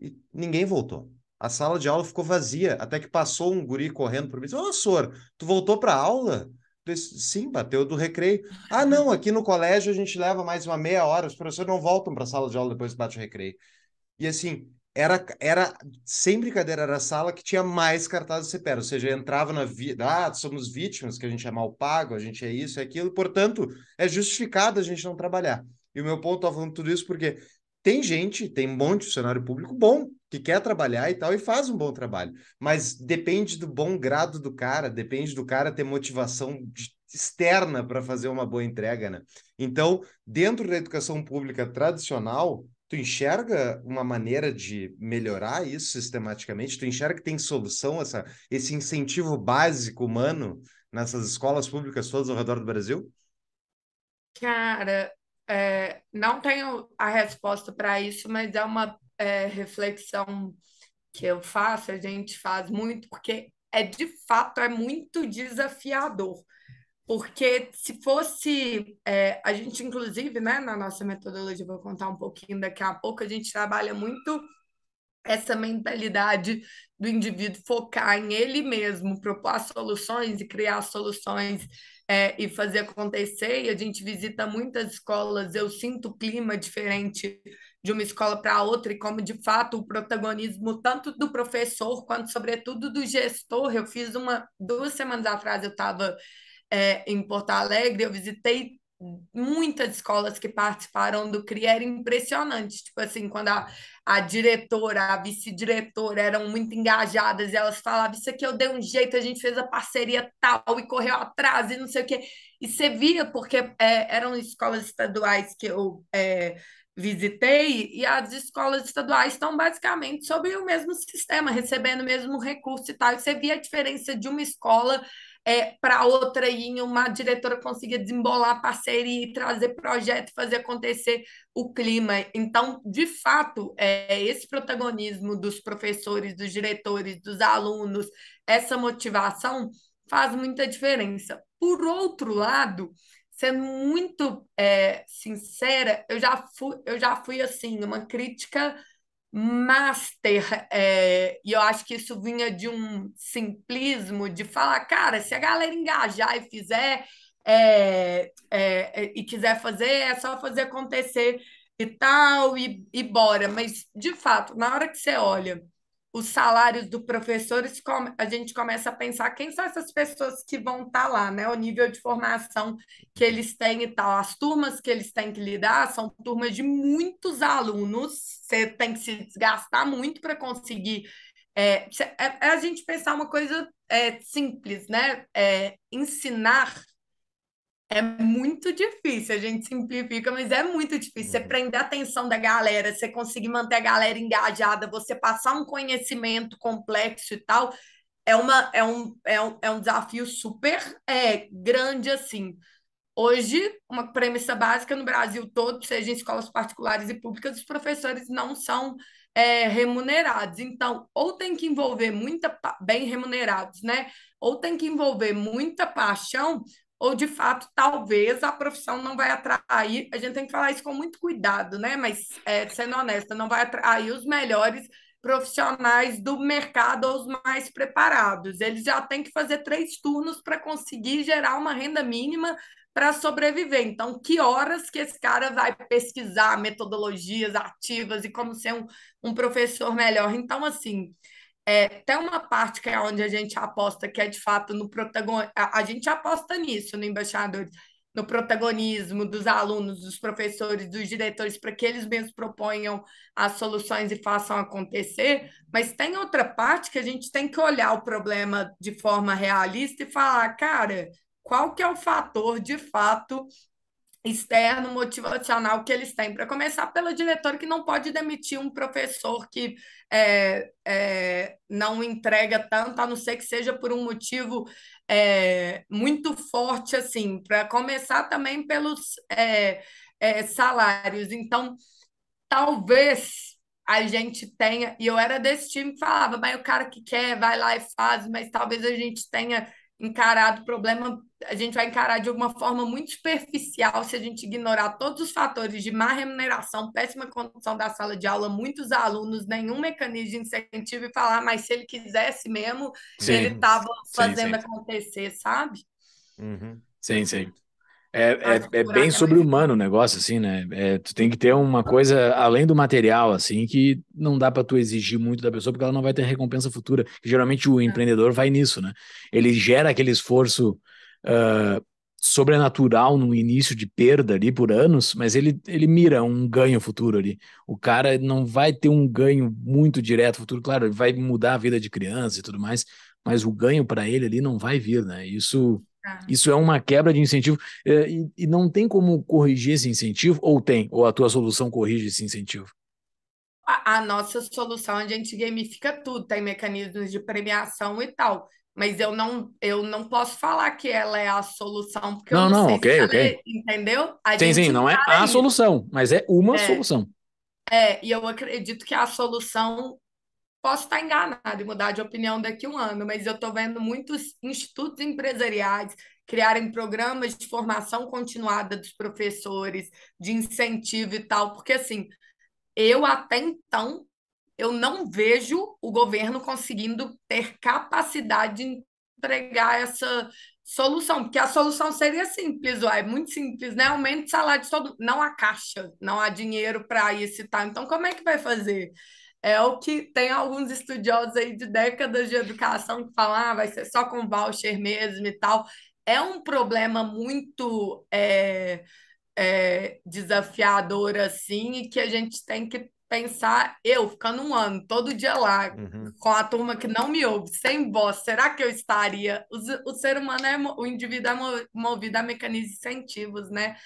E ninguém voltou. A sala de aula ficou vazia, até que passou um guri correndo por mim e disse: Ô, oh, senhor, tu voltou para aula? Sim, bateu do recreio. Ah, não, aqui no colégio a gente leva mais uma meia hora, os professores não voltam para a sala de aula depois que bate o recreio. E assim, era, era sem brincadeira, era a sala que tinha mais cartazes de CPR, ou seja, entrava na vida, ah, somos vítimas, que a gente é mal pago, a gente é isso, é aquilo, portanto, é justificado a gente não trabalhar. E o meu ponto, estava falando tudo isso porque tem gente, tem um monte de cenário público bom, que quer trabalhar e tal e faz um bom trabalho. Mas depende do bom grado do cara, depende do cara ter motivação externa para fazer uma boa entrega, né? Então, dentro da educação pública tradicional, tu enxerga uma maneira de melhorar isso sistematicamente? Tu enxerga que tem solução essa esse incentivo básico humano nessas escolas públicas todas ao redor do Brasil? Cara, é, não tenho a resposta para isso, mas é uma é, reflexão que eu faço, a gente faz muito, porque é de fato é muito desafiador. Porque se fosse, é, a gente, inclusive, né, na nossa metodologia, vou contar um pouquinho daqui a pouco, a gente trabalha muito essa mentalidade do indivíduo focar em ele mesmo, propor soluções e criar soluções é, e fazer acontecer. E a gente visita muitas escolas, eu sinto clima diferente de uma escola para outra e como de fato o protagonismo tanto do professor quanto sobretudo do gestor. Eu fiz uma duas semanas atrás eu estava é, em Porto Alegre, eu visitei muitas escolas que participaram do CRI era impressionante. Tipo assim, quando a, a diretora, a vice-diretora eram muito engajadas e elas falavam: Isso aqui eu dei um jeito, a gente fez a parceria tal e correu atrás e não sei o quê. E você via, porque é, eram escolas estaduais que eu é, visitei e as escolas estaduais estão basicamente sobre o mesmo sistema, recebendo o mesmo recurso e tal. E você via a diferença de uma escola é, para outra e uma diretora conseguia desembolar parceria, trazer projeto, fazer acontecer o clima. Então, de fato, é, esse protagonismo dos professores, dos diretores, dos alunos, essa motivação faz muita diferença. Por outro lado, sendo muito é, sincera, eu já, fui, eu já fui, assim, uma crítica master, é, e eu acho que isso vinha de um simplismo, de falar, cara, se a galera engajar e fizer, é, é, é e quiser fazer, é só fazer acontecer e tal, e, e bora. Mas, de fato, na hora que você olha os salários do professores, a gente começa a pensar quem são essas pessoas que vão estar tá lá, né? O nível de formação que eles têm e tal. As turmas que eles têm que lidar são turmas de muitos alunos, você tem que se desgastar muito para conseguir. É, é, é, a gente pensar uma coisa é, simples, né? É, ensinar é muito difícil, a gente simplifica, mas é muito difícil. Você uhum. prender a atenção da galera, você conseguir manter a galera engajada, você passar um conhecimento complexo e tal, é, uma, é, um, é, um, é um desafio super é, grande, assim. Hoje, uma premissa básica no Brasil todo, seja em escolas particulares e públicas, os professores não são é, remunerados. Então, ou tem que envolver muita, bem remunerados, né? Ou tem que envolver muita paixão, ou de fato talvez a profissão não vai atrair. A gente tem que falar isso com muito cuidado, né? Mas é, sendo honesta, não vai atrair os melhores profissionais do mercado ou os mais preparados. Eles já têm que fazer três turnos para conseguir gerar uma renda mínima para sobreviver. Então, que horas que esse cara vai pesquisar metodologias ativas e como ser um, um professor melhor? Então, assim, é, tem uma parte que é onde a gente aposta que é de fato no protagonismo, a, gente aposta nisso no embaixadores, no protagonismo dos alunos, dos professores, dos diretores, para que eles mesmos proponham as soluções e façam acontecer, mas tem outra parte que a gente tem que olhar o problema de forma realista e falar, cara, qual que é o fator de fato externo motivacional que eles têm. Para começar, pela diretora que não pode demitir um professor que é, é, não entrega tanto, a não ser que seja por um motivo é, muito forte, assim. Para começar, também pelos é, é, salários. Então, talvez a gente tenha, e eu era desse time que falava, mas o cara que quer, vai lá e faz, mas talvez a gente tenha encarado o problema, a gente vai encarar de uma forma muito superficial se a gente ignorar todos os fatores de má remuneração, péssima condição da sala de aula, muitos alunos, nenhum mecanismo de incentivo e falar, mas se ele quisesse mesmo, sim. ele estava fazendo sim, sim. acontecer, sabe? Uhum. Sim, sim. É, é, é, é, bem né? sobre-humano o negócio, assim, né? É, tu tem que ter uma coisa além do material, assim, que não dá para tu exigir muito da pessoa, porque ela não vai ter recompensa futura. E, geralmente o é. empreendedor vai nisso, né? Ele gera aquele esforço uh, sobrenatural no início de perda ali por anos, mas ele, ele mira um ganho futuro ali. O cara não vai ter um ganho muito direto futuro, claro, ele vai mudar a vida de criança e tudo mais, mas o ganho para ele ali não vai vir, né? Isso Tá. Isso é uma quebra de incentivo é, e, e não tem como corrigir esse incentivo, ou tem, ou a tua solução corrige esse incentivo? a nossa solução, a gente gamifica tudo, tem mecanismos de premiação e tal. Mas eu não, eu não posso falar que ela é a solução, porque não, eu não, não sei ok, ok. É, entendeu? A sim, sim, não é a isso. solução, mas é uma é, solução. É, e eu acredito que a solução Posso estar enganado e mudar de opinião daqui a um ano, mas eu estou vendo muitos institutos empresariais criarem programas de formação continuada dos professores, de incentivo e tal, porque assim, eu até então eu não vejo o governo conseguindo ter capacidade de entregar essa solução, porque a solução seria simples, é muito simples, né? Aumento o salário de todo não há caixa, não há dinheiro para isso e tal. Então, como é que vai fazer? É o que tem alguns estudiosos aí de décadas de educação que falam, ah, vai ser só com voucher mesmo e tal. É um problema muito é, é, desafiador, assim, e que a gente tem que pensar, eu ficando um ano todo dia lá, uhum. com a turma que não me ouve, sem voz, será que eu estaria? O, o ser humano é, o indivíduo é movido a mecanismos incentivos, né?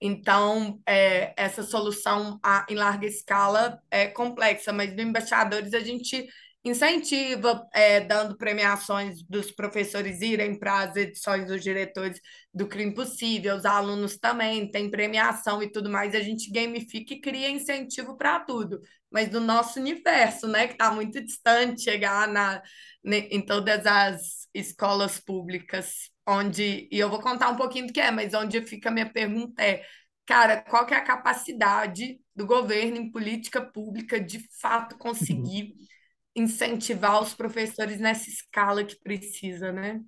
Então, é, essa solução a, em larga escala é complexa, mas no Embaixadores a gente incentiva, é, dando premiações dos professores irem para as edições dos diretores do Crime Possível, os alunos também tem premiação e tudo mais, a gente gamifica e cria incentivo para tudo, mas do nosso universo, né, que está muito distante chegar na, em todas as escolas públicas onde, e eu vou contar um pouquinho do que é, mas onde fica a minha pergunta é, cara, qual que é a capacidade do governo em política pública de fato uhum. conseguir incentivar os professores nessa escala que precisa, né?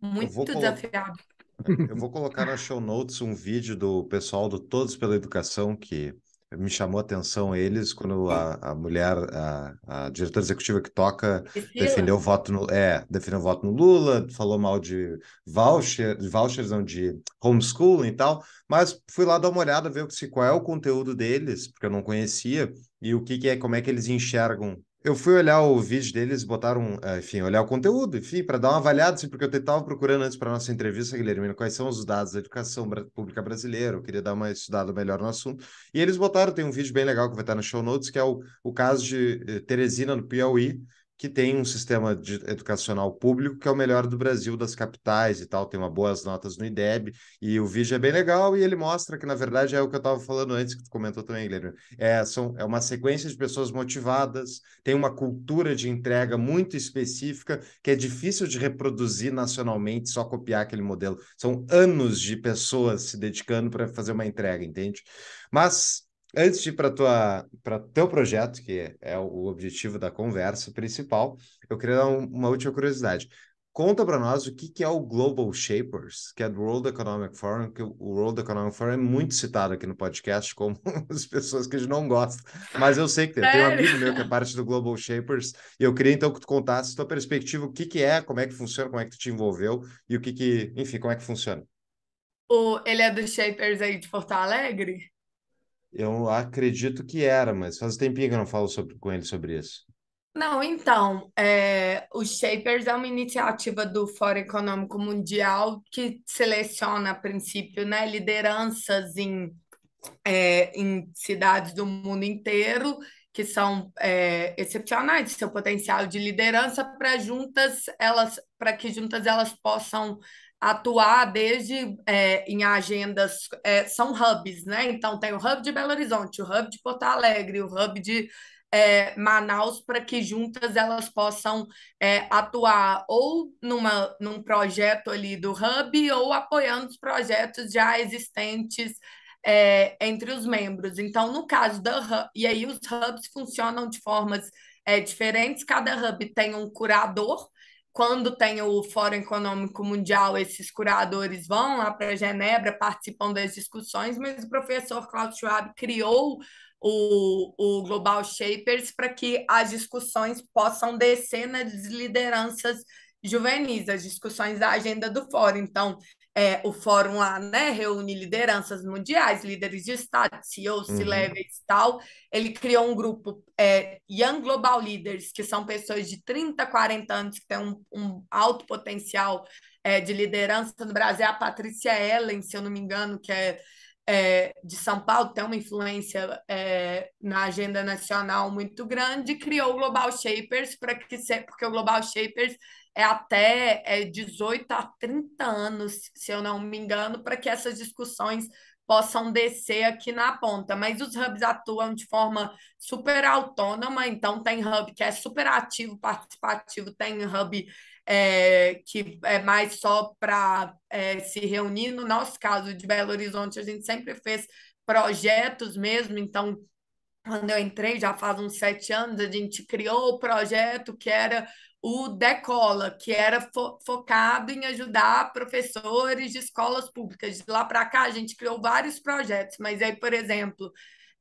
Muito desafiado. Eu vou colocar na show notes um vídeo do pessoal do Todos pela Educação, que me chamou a atenção eles quando a, a mulher, a, a diretora executiva que toca, Priscila. defendeu voto no é, defendeu voto no Lula, falou mal de voucher, de vouchers não de homeschooling e tal, mas fui lá dar uma olhada ver se qual é o conteúdo deles, porque eu não conhecia e o que, que é, como é que eles enxergam eu fui olhar o vídeo deles, botaram, eh, enfim, olhar o conteúdo, enfim, para dar uma avaliada, assim, porque eu estava procurando antes para nossa entrevista, Guilherme, quais são os dados da educação pública brasileira, eu queria dar uma estudada melhor no assunto. E eles botaram, tem um vídeo bem legal que vai estar no show notes, que é o, o caso de eh, Teresina, no Piauí, que tem um sistema educacional público que é o melhor do Brasil, das capitais e tal, tem uma boas notas no IDEB, e o vídeo é bem legal e ele mostra que, na verdade, é o que eu estava falando antes, que tu comentou também, Guilherme. É, são, é uma sequência de pessoas motivadas, tem uma cultura de entrega muito específica que é difícil de reproduzir nacionalmente, só copiar aquele modelo. São anos de pessoas se dedicando para fazer uma entrega, entende? Mas antes de ir para teu projeto, que é o objetivo da conversa principal, eu queria dar uma última curiosidade. Conta para nós o que, que é o Global Shapers, que é do World Economic Forum, que o World Economic Forum é muito citado aqui no podcast como [laughs] as pessoas que a gente não gosta. Mas eu sei que tem, tem um amigo meu que é parte do Global Shapers, e eu queria então que tu contasse a tua perspectiva, o que, que é, como é que funciona, como é que tu te envolveu, e o que que, enfim, como é que funciona. O, ele é do Shapers aí de Porto Alegre? Eu acredito que era, mas faz um tempinho que eu não falo sobre, com ele sobre isso. Não, então, é, o Shapers é uma iniciativa do Fórum Econômico Mundial que seleciona, a princípio, né, lideranças em, é, em cidades do mundo inteiro que são é, excepcionais seu potencial de liderança para juntas elas para que juntas elas possam atuar desde é, em agendas, é, são hubs, né? Então tem o hub de Belo Horizonte, o hub de Porto Alegre, o hub de é, Manaus, para que juntas elas possam é, atuar ou numa, num projeto ali do hub ou apoiando os projetos já existentes. É, entre os membros. Então, no caso da hub, e aí os hubs funcionam de formas é, diferentes, cada hub tem um curador, quando tem o Fórum Econômico Mundial, esses curadores vão lá para Genebra, participam das discussões, mas o professor Klaus Schwab criou o, o Global Shapers para que as discussões possam descer nas lideranças juvenis, as discussões da agenda do fórum. Então, é, o fórum lá, né, reúne lideranças mundiais, líderes de Estado, CEOs, uhum. C-levels e tal. Ele criou um grupo, é, Young Global Leaders, que são pessoas de 30, 40 anos que têm um, um alto potencial é, de liderança no Brasil. A Patrícia Ellen, se eu não me engano, que é, é de São Paulo, tem uma influência é, na agenda nacional muito grande, criou o Global Shapers, para que porque o Global Shapers é até é 18 a 30 anos, se eu não me engano, para que essas discussões possam descer aqui na ponta. Mas os hubs atuam de forma super autônoma, então tem hub que é super ativo, participativo, tem hub é, que é mais só para é, se reunir. No nosso caso de Belo Horizonte, a gente sempre fez projetos mesmo, então quando eu entrei, já faz uns sete anos, a gente criou o projeto que era o Decola, que era fo focado em ajudar professores de escolas públicas. De lá para cá, a gente criou vários projetos, mas aí, por exemplo,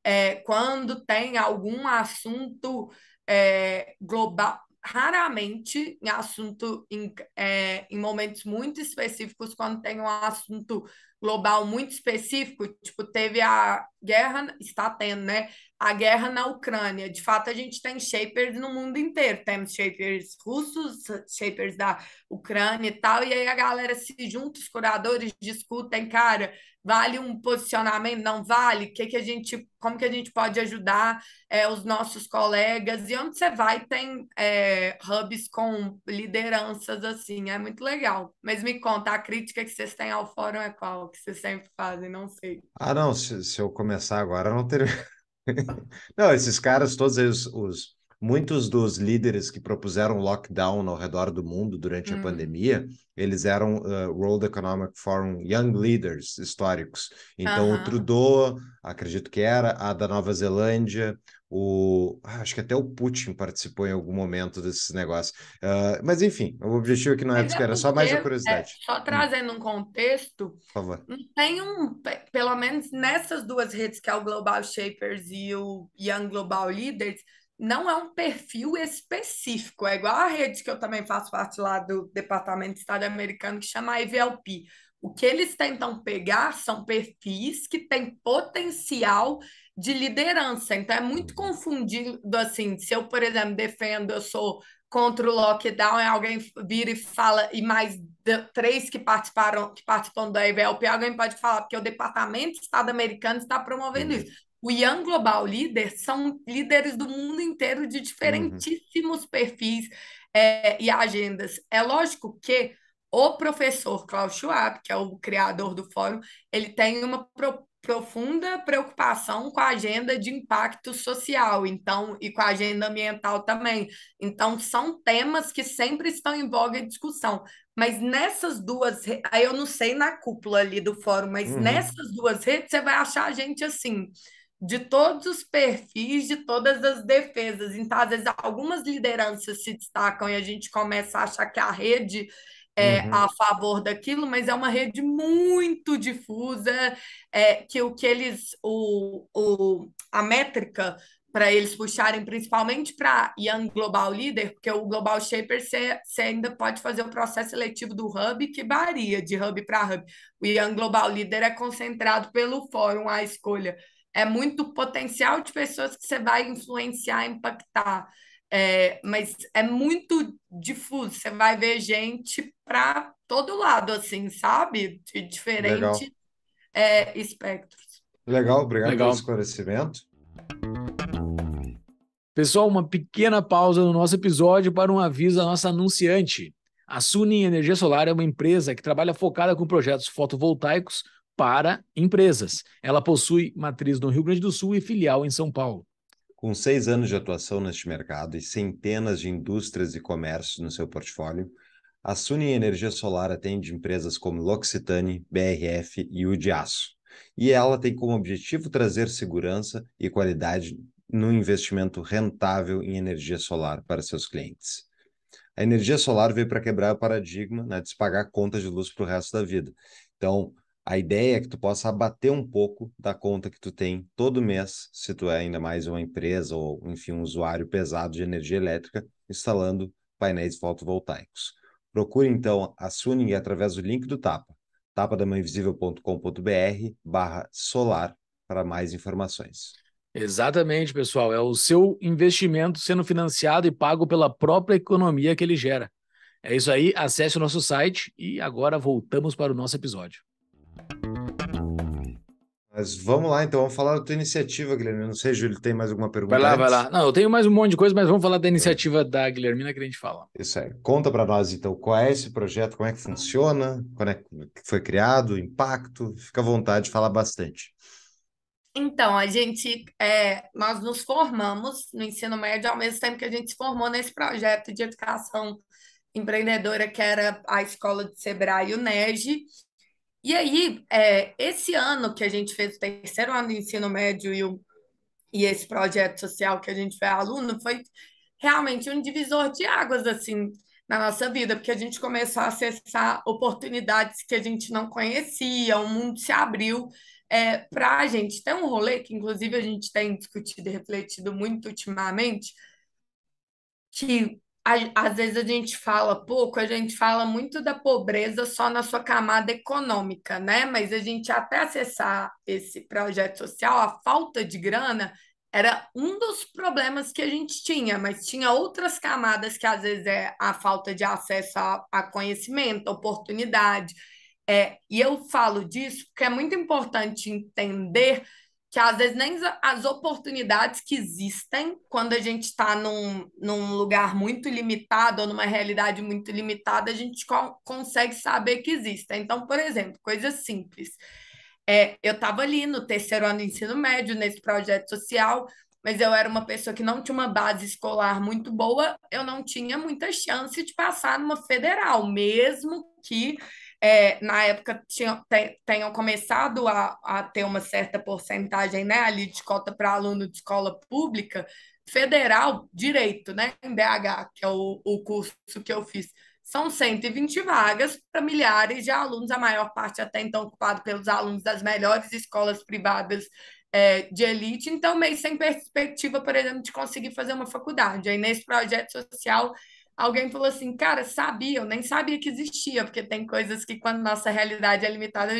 é, quando tem algum assunto é, global, raramente em assunto em, é, em momentos muito específicos, quando tem um assunto global muito específico, tipo, teve a guerra está tendo, né? A guerra na Ucrânia. De fato, a gente tem shapers no mundo inteiro. Temos shapers russos, shapers da Ucrânia e tal. E aí a galera se junta, os curadores discutem, cara, vale um posicionamento? Não vale? Que que a gente, como que a gente pode ajudar é, os nossos colegas? E onde você vai tem é, hubs com lideranças assim. É muito legal. Mas me conta, a crítica que vocês têm ao fórum é qual? Que vocês sempre fazem? Não sei. Ah, não. Se, se eu começar começar agora, não ter. [laughs] não, esses caras, todos eles, os, muitos dos líderes que propuseram lockdown ao redor do mundo durante hum. a pandemia, eles eram uh, World Economic Forum Young Leaders históricos. Então, uh -huh. o Trudeau, acredito que era, a da Nova Zelândia, o, ah, acho que até o Putin participou em algum momento desses negócios. Uh, mas, enfim, o objetivo aqui não é, é era só mais a é, curiosidade. É, só hum. trazendo um contexto, tem um, pelo menos nessas duas redes, que é o Global Shapers e o Young Global Leaders, não é um perfil específico, é igual a rede que eu também faço parte lá do Departamento de Estado americano, que chama EVLP. O que eles tentam pegar são perfis que têm potencial de liderança. Então é muito uhum. confundido assim, se eu, por exemplo, defendo, eu sou contra o lockdown, e é alguém vira e fala, e mais três que participaram, que participam da IVLP, alguém pode falar, porque o Departamento de Estado americano está promovendo uhum. isso. O Young Global Leader são líderes do mundo inteiro de diferentíssimos uhum. perfis é, e agendas. É lógico que o professor Klaus Schwab, que é o criador do fórum, ele tem uma profunda preocupação com a agenda de impacto social, então, e com a agenda ambiental também. Então, são temas que sempre estão em voga e discussão. Mas nessas duas, aí eu não sei na cúpula ali do fórum, mas uhum. nessas duas redes você vai achar a gente assim, de todos os perfis, de todas as defesas. Então, às vezes, algumas lideranças se destacam e a gente começa a achar que a rede é, uhum. a favor daquilo, mas é uma rede muito difusa, é, que o que eles, o, o, a métrica para eles puxarem principalmente para Young Global Leader, porque o Global Shaper você ainda pode fazer o processo seletivo do Hub, que varia de Hub para Hub. O Young Global Leader é concentrado pelo fórum, a escolha. É muito potencial de pessoas que você vai influenciar, impactar. É, mas é muito difuso. Você vai ver gente para todo lado, assim, sabe? De diferentes é, espectros. Legal, obrigado Legal. pelo esclarecimento. Pessoal, uma pequena pausa no nosso episódio para um aviso à nossa anunciante. A Suni Energia Solar é uma empresa que trabalha focada com projetos fotovoltaicos para empresas. Ela possui matriz no Rio Grande do Sul e filial em São Paulo. Com seis anos de atuação neste mercado e centenas de indústrias e comércios no seu portfólio, a Suni Energia Solar atende empresas como L'Occitane, BRF e Udiaço. E ela tem como objetivo trazer segurança e qualidade no investimento rentável em energia solar para seus clientes. A energia solar veio para quebrar o paradigma né, de se pagar conta de luz para o resto da vida. Então, a ideia é que tu possa abater um pouco da conta que tu tem todo mês, se tu é ainda mais uma empresa ou, enfim, um usuário pesado de energia elétrica, instalando painéis fotovoltaicos. Procure, então, a Suning através do link do Tapa, tapadamãeinvisível.com.br barra solar para mais informações. Exatamente, pessoal. É o seu investimento sendo financiado e pago pela própria economia que ele gera. É isso aí, acesse o nosso site e agora voltamos para o nosso episódio. Mas vamos lá, então, vamos falar da tua iniciativa, Guilherme. Não sei, Júlio, tem mais alguma pergunta? Vai lá, antes? vai lá. Não, eu tenho mais um monte de coisa, mas vamos falar da iniciativa é. da Guilhermina né, que a gente fala. Isso aí. Conta para nós, então, qual é esse projeto, como é que funciona, quando é que foi criado, impacto. Fica à vontade de falar bastante. Então, a gente, é, nós nos formamos no ensino médio ao mesmo tempo que a gente se formou nesse projeto de educação empreendedora que era a escola de Sebrae e o NEG, e aí, é, esse ano que a gente fez o terceiro ano do ensino médio e, o, e esse projeto social que a gente foi aluno, foi realmente um divisor de águas, assim, na nossa vida, porque a gente começou a acessar oportunidades que a gente não conhecia, o mundo se abriu é, para a gente. Tem um rolê que, inclusive, a gente tem discutido e refletido muito ultimamente, que às vezes a gente fala pouco, a gente fala muito da pobreza só na sua camada econômica, né? Mas a gente até acessar esse projeto social, a falta de grana era um dos problemas que a gente tinha, mas tinha outras camadas que às vezes é a falta de acesso a, a conhecimento, oportunidade. É, e eu falo disso porque é muito importante entender que às vezes nem as oportunidades que existem quando a gente está num, num lugar muito limitado ou numa realidade muito limitada, a gente co consegue saber que existem. Então, por exemplo, coisas simples. É, eu estava ali no terceiro ano do ensino médio, nesse projeto social, mas eu era uma pessoa que não tinha uma base escolar muito boa, eu não tinha muita chance de passar numa federal, mesmo que é, na época tinham tenham começado a, a ter uma certa porcentagem né, ali de cota para aluno de escola pública, federal, direito, né, em BH, que é o, o curso que eu fiz. São 120 vagas para milhares de alunos, a maior parte até então ocupado pelos alunos das melhores escolas privadas é, de elite, então meio sem perspectiva, por exemplo, de conseguir fazer uma faculdade. Aí nesse projeto social alguém falou assim, cara, sabia, eu nem sabia que existia, porque tem coisas que quando nossa realidade é limitada.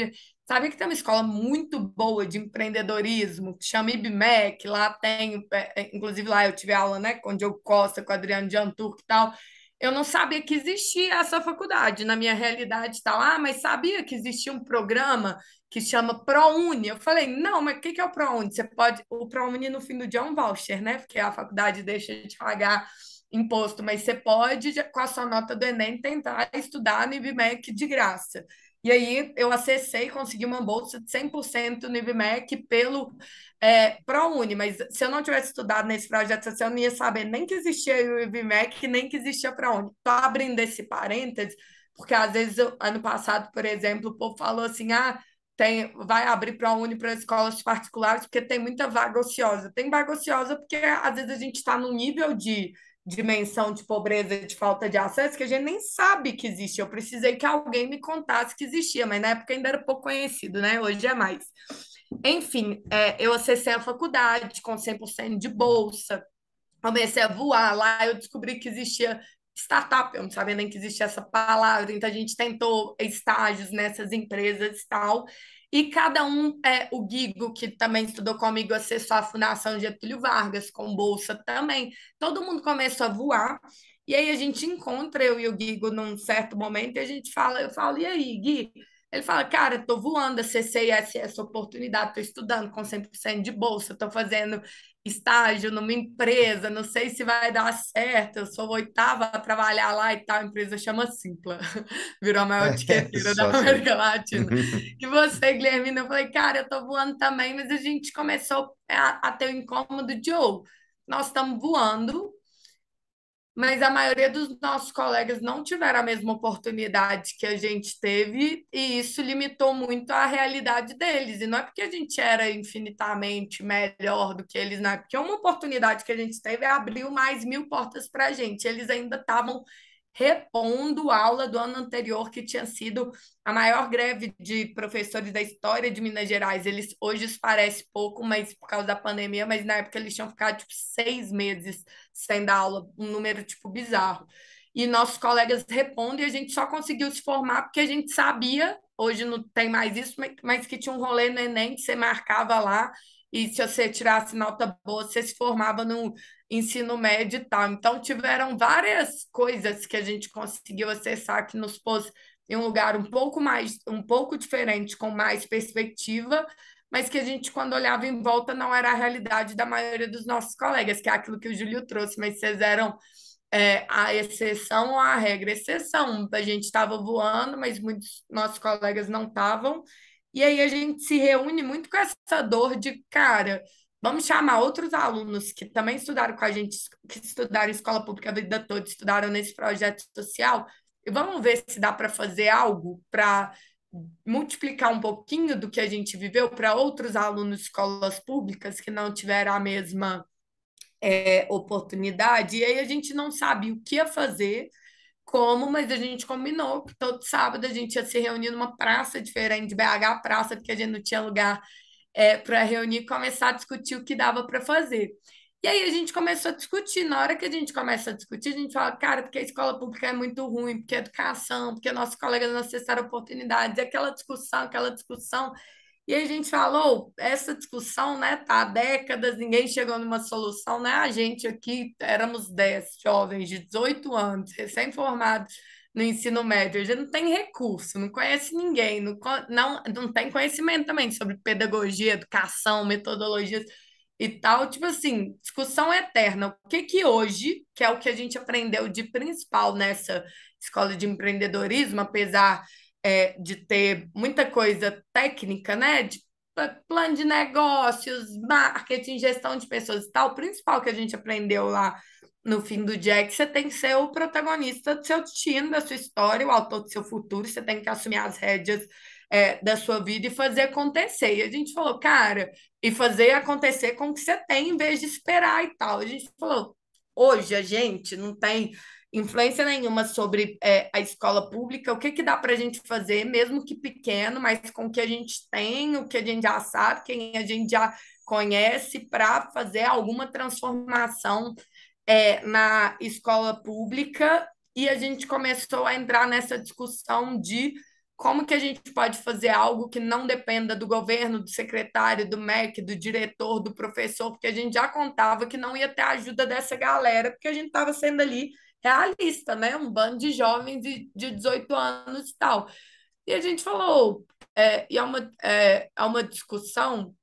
Sabia que tem uma escola muito boa de empreendedorismo, que chama IBMEC, lá tem, é, é, inclusive lá eu tive aula né, com o Diogo Costa, com o Adriano Jantur e tal. Eu não sabia que existia essa faculdade. Na minha realidade tal. Tá ah, mas sabia que existia um programa que chama ProUni. Eu falei, não, mas o que, que é o ProUni? Você pode. O ProUni, no fim do dia, é um voucher, né? Porque a faculdade deixa de pagar imposto, mas você pode, com a sua nota do Enem, tentar estudar no IBMEC de graça. E aí eu acessei e consegui uma bolsa de 100% no IBMEC pelo é, ProUni, mas se eu não tivesse estudado nesse projeto assim, eu não ia saber nem que existia o IBMEC, nem que existia a ProUni. Estou abrindo esse parênteses, porque às vezes, eu, ano passado, por exemplo, o povo falou assim, ah, tem, vai abrir para a Uni para escolas particulares, porque tem muita vaga ociosa. Tem vaga ociosa porque às vezes a gente está num nível de dimensão de pobreza, de falta de acesso, que a gente nem sabe que existe. Eu precisei que alguém me contasse que existia, mas na época ainda era pouco conhecido, né? Hoje é mais. Enfim, é, eu acessei a faculdade com 100% de bolsa, comecei a voar lá, eu descobri que existia startup, eu não sabia nem que existia essa palavra, então a gente tentou estágios nessas empresas e tal, e cada um, é, o Guigo, que também estudou comigo, acessou a Fundação Getúlio Vargas, com bolsa também. Todo mundo começou a voar. E aí a gente encontra, eu e o Guigo, num certo momento, e a gente fala, eu falo, e aí, Gui, ele fala, cara, estou voando, a essa, essa oportunidade, estou estudando com 100% de bolsa, estou fazendo estágio numa empresa, não sei se vai dar certo, eu sou oitava a trabalhar lá e tal, a empresa chama Simpla, [laughs] virou a maior é, tiqueteira é, da América assim. Latina. [laughs] e você, Guilhermina, eu falei, cara, eu estou voando também, mas a gente começou a, a ter o um incômodo de, ou, oh, nós estamos voando, mas a maioria dos nossos colegas não tiveram a mesma oportunidade que a gente teve, e isso limitou muito a realidade deles. E não é porque a gente era infinitamente melhor do que eles, não é porque uma oportunidade que a gente teve abriu mais mil portas para a gente. Eles ainda estavam repondo aula do ano anterior, que tinha sido a maior greve de professores da história de Minas Gerais. Eles hoje parece pouco, mas por causa da pandemia, mas na época eles tinham ficado tipo, seis meses sem dar aula, um número tipo bizarro. E nossos colegas repondo e a gente só conseguiu se formar porque a gente sabia, hoje não tem mais isso, mas que tinha um rolê no Enem que você marcava lá e se você tirasse nota boa, você se formava no ensino médio e tal. Então, tiveram várias coisas que a gente conseguiu acessar que nos pôs em um lugar um pouco mais, um pouco diferente, com mais perspectiva, mas que a gente, quando olhava em volta, não era a realidade da maioria dos nossos colegas, que é aquilo que o Júlio trouxe, mas vocês eram é, a exceção ou a regra? Exceção. A gente estava voando, mas muitos nossos colegas não estavam. E aí a gente se reúne muito com essa dor de, cara, Vamos chamar outros alunos que também estudaram com a gente, que estudaram escola pública a vida toda, estudaram nesse projeto social, e vamos ver se dá para fazer algo para multiplicar um pouquinho do que a gente viveu para outros alunos de escolas públicas que não tiveram a mesma é, oportunidade. E aí a gente não sabe o que ia fazer, como, mas a gente combinou que todo sábado a gente ia se reunir numa praça diferente de BH, praça, porque a gente não tinha lugar é, para reunir e começar a discutir o que dava para fazer. E aí a gente começou a discutir. Na hora que a gente começa a discutir, a gente fala, cara, porque a escola pública é muito ruim, porque a educação, porque nossos colegas não acessaram oportunidades, aquela discussão, aquela discussão. E aí a gente falou, essa discussão, né, tá há décadas, ninguém chegou numa solução, né? A gente aqui éramos 10 jovens de 18 anos, recém-formados, no ensino médio, gente não tem recurso, não conhece ninguém, não, não, não tem conhecimento também sobre pedagogia, educação, metodologias e tal. Tipo assim, discussão eterna. O que que hoje, que é o que a gente aprendeu de principal nessa escola de empreendedorismo, apesar é, de ter muita coisa técnica, né? De plano de negócios, marketing, gestão de pessoas e tal, o principal que a gente aprendeu lá no fim do dia é que você tem que ser o protagonista do seu destino, da sua história, o autor do seu futuro, você tem que assumir as rédeas é, da sua vida e fazer acontecer. E a gente falou, cara, e fazer acontecer com o que você tem em vez de esperar e tal. A gente falou, hoje a gente não tem influência nenhuma sobre é, a escola pública, o que, que dá para a gente fazer, mesmo que pequeno, mas com o que a gente tem, o que a gente já sabe, quem a gente já conhece, para fazer alguma transformação é, na escola pública e a gente começou a entrar nessa discussão de como que a gente pode fazer algo que não dependa do governo, do secretário, do MEC, do diretor, do professor, porque a gente já contava que não ia ter a ajuda dessa galera, porque a gente estava sendo ali realista, né? Um bando de jovens de, de 18 anos e tal. E a gente falou, é, e é uma, é, é uma discussão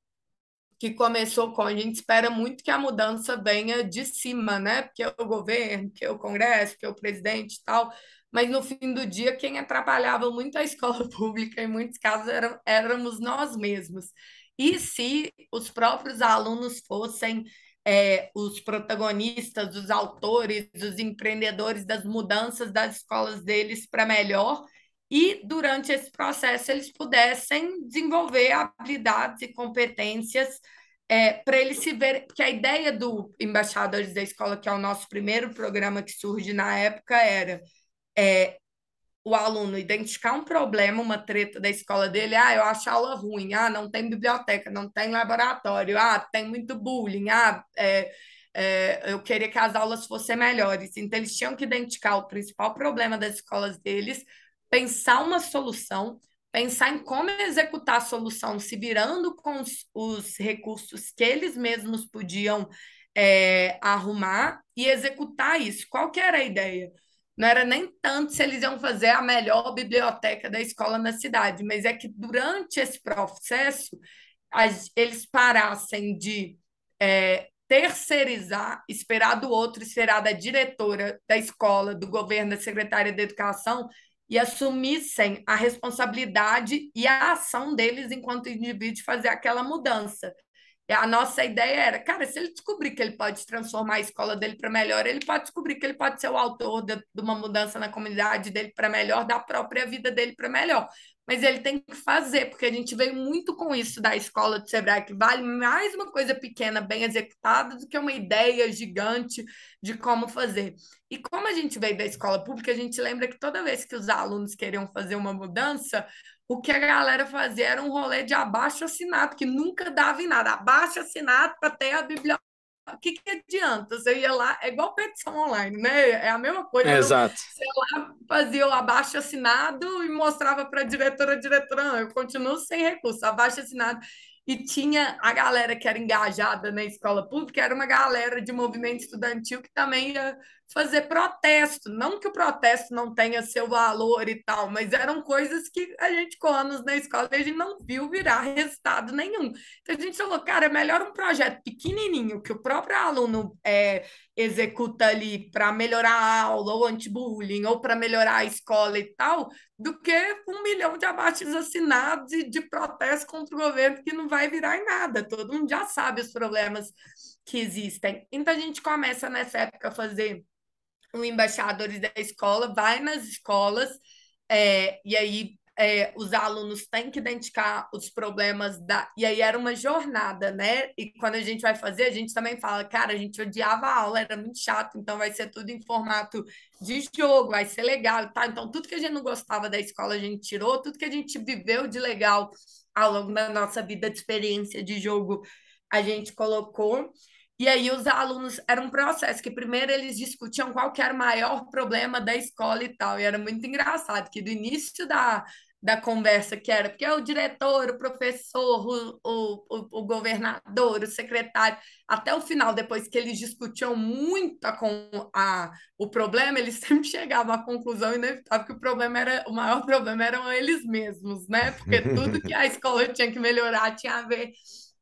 que começou com a gente espera muito que a mudança venha de cima, né? Porque é o governo, que é o Congresso, que é o presidente e tal. Mas no fim do dia, quem atrapalhava muito a [laughs] escola pública, em muitos casos, era, éramos nós mesmos. E se os próprios alunos fossem é, os protagonistas, os autores, os empreendedores das mudanças das escolas deles para melhor, e durante esse processo eles pudessem desenvolver habilidades e competências é, para eles se ver porque a ideia do Embaixadores da Escola, que é o nosso primeiro programa que surge na época, era é, o aluno identificar um problema, uma treta da escola dele, ah, eu acho aula ruim, ah, não tem biblioteca, não tem laboratório, ah, tem muito bullying, ah, é, é, eu queria que as aulas fossem melhores. Então, eles tinham que identificar o principal problema das escolas deles pensar uma solução, pensar em como executar a solução, se virando com os, os recursos que eles mesmos podiam é, arrumar e executar isso. Qual que era a ideia? Não era nem tanto se eles iam fazer a melhor biblioteca da escola na cidade, mas é que durante esse processo as, eles parassem de é, terceirizar, esperar do outro, esperar da diretora da escola, do governo, da secretária da educação, e assumissem a responsabilidade e a ação deles enquanto indivíduo de fazer aquela mudança. A nossa ideia era, cara, se ele descobrir que ele pode transformar a escola dele para melhor, ele pode descobrir que ele pode ser o autor de, de uma mudança na comunidade dele para melhor, da própria vida dele para melhor mas ele tem que fazer, porque a gente veio muito com isso da escola de Sebrae, que vale mais uma coisa pequena, bem executada, do que uma ideia gigante de como fazer. E como a gente veio da escola pública, a gente lembra que toda vez que os alunos queriam fazer uma mudança, o que a galera fazia era um rolê de abaixo assinado, que nunca dava em nada. Abaixo assinado para ter a biblioteca o que, que adianta? Você ia lá, é igual petição online, né? É a mesma coisa. É exato. Você ia lá, fazia o abaixo assinado e mostrava para a diretora, diretora, não, eu continuo sem recurso, abaixo assinado. E tinha a galera que era engajada na escola pública, era uma galera de movimento estudantil que também ia fazer protesto. Não que o protesto não tenha seu valor e tal, mas eram coisas que a gente, com anos na escola, a gente não viu virar resultado nenhum. Então a gente falou, cara, é melhor um projeto pequenininho que o próprio aluno é, executa ali para melhorar a aula, ou anti-bullying, ou para melhorar a escola e tal, do que um milhão de abates assinados e de protesto contra o governo que não vai virar em nada. Todo mundo já sabe os problemas que existem. Então a gente começa nessa época a fazer um embaixador da escola vai nas escolas é, e aí é, os alunos têm que identificar os problemas da. E aí era uma jornada, né? E quando a gente vai fazer, a gente também fala, cara, a gente odiava a aula, era muito chato, então vai ser tudo em formato de jogo, vai ser legal, tá? Então, tudo que a gente não gostava da escola, a gente tirou, tudo que a gente viveu de legal ao longo da nossa vida de experiência de jogo, a gente colocou. E aí os alunos, era um processo que primeiro eles discutiam qual que era o maior problema da escola e tal, e era muito engraçado que do início da, da conversa que era, porque é o diretor, o professor, o, o, o, governador, o secretário, até o final, depois que eles discutiam muito a, com a, o problema, eles [laughs] sempre chegavam à conclusão inevitável que o problema era, o maior problema eram eles mesmos, né? Porque tudo que a escola tinha que melhorar tinha a ver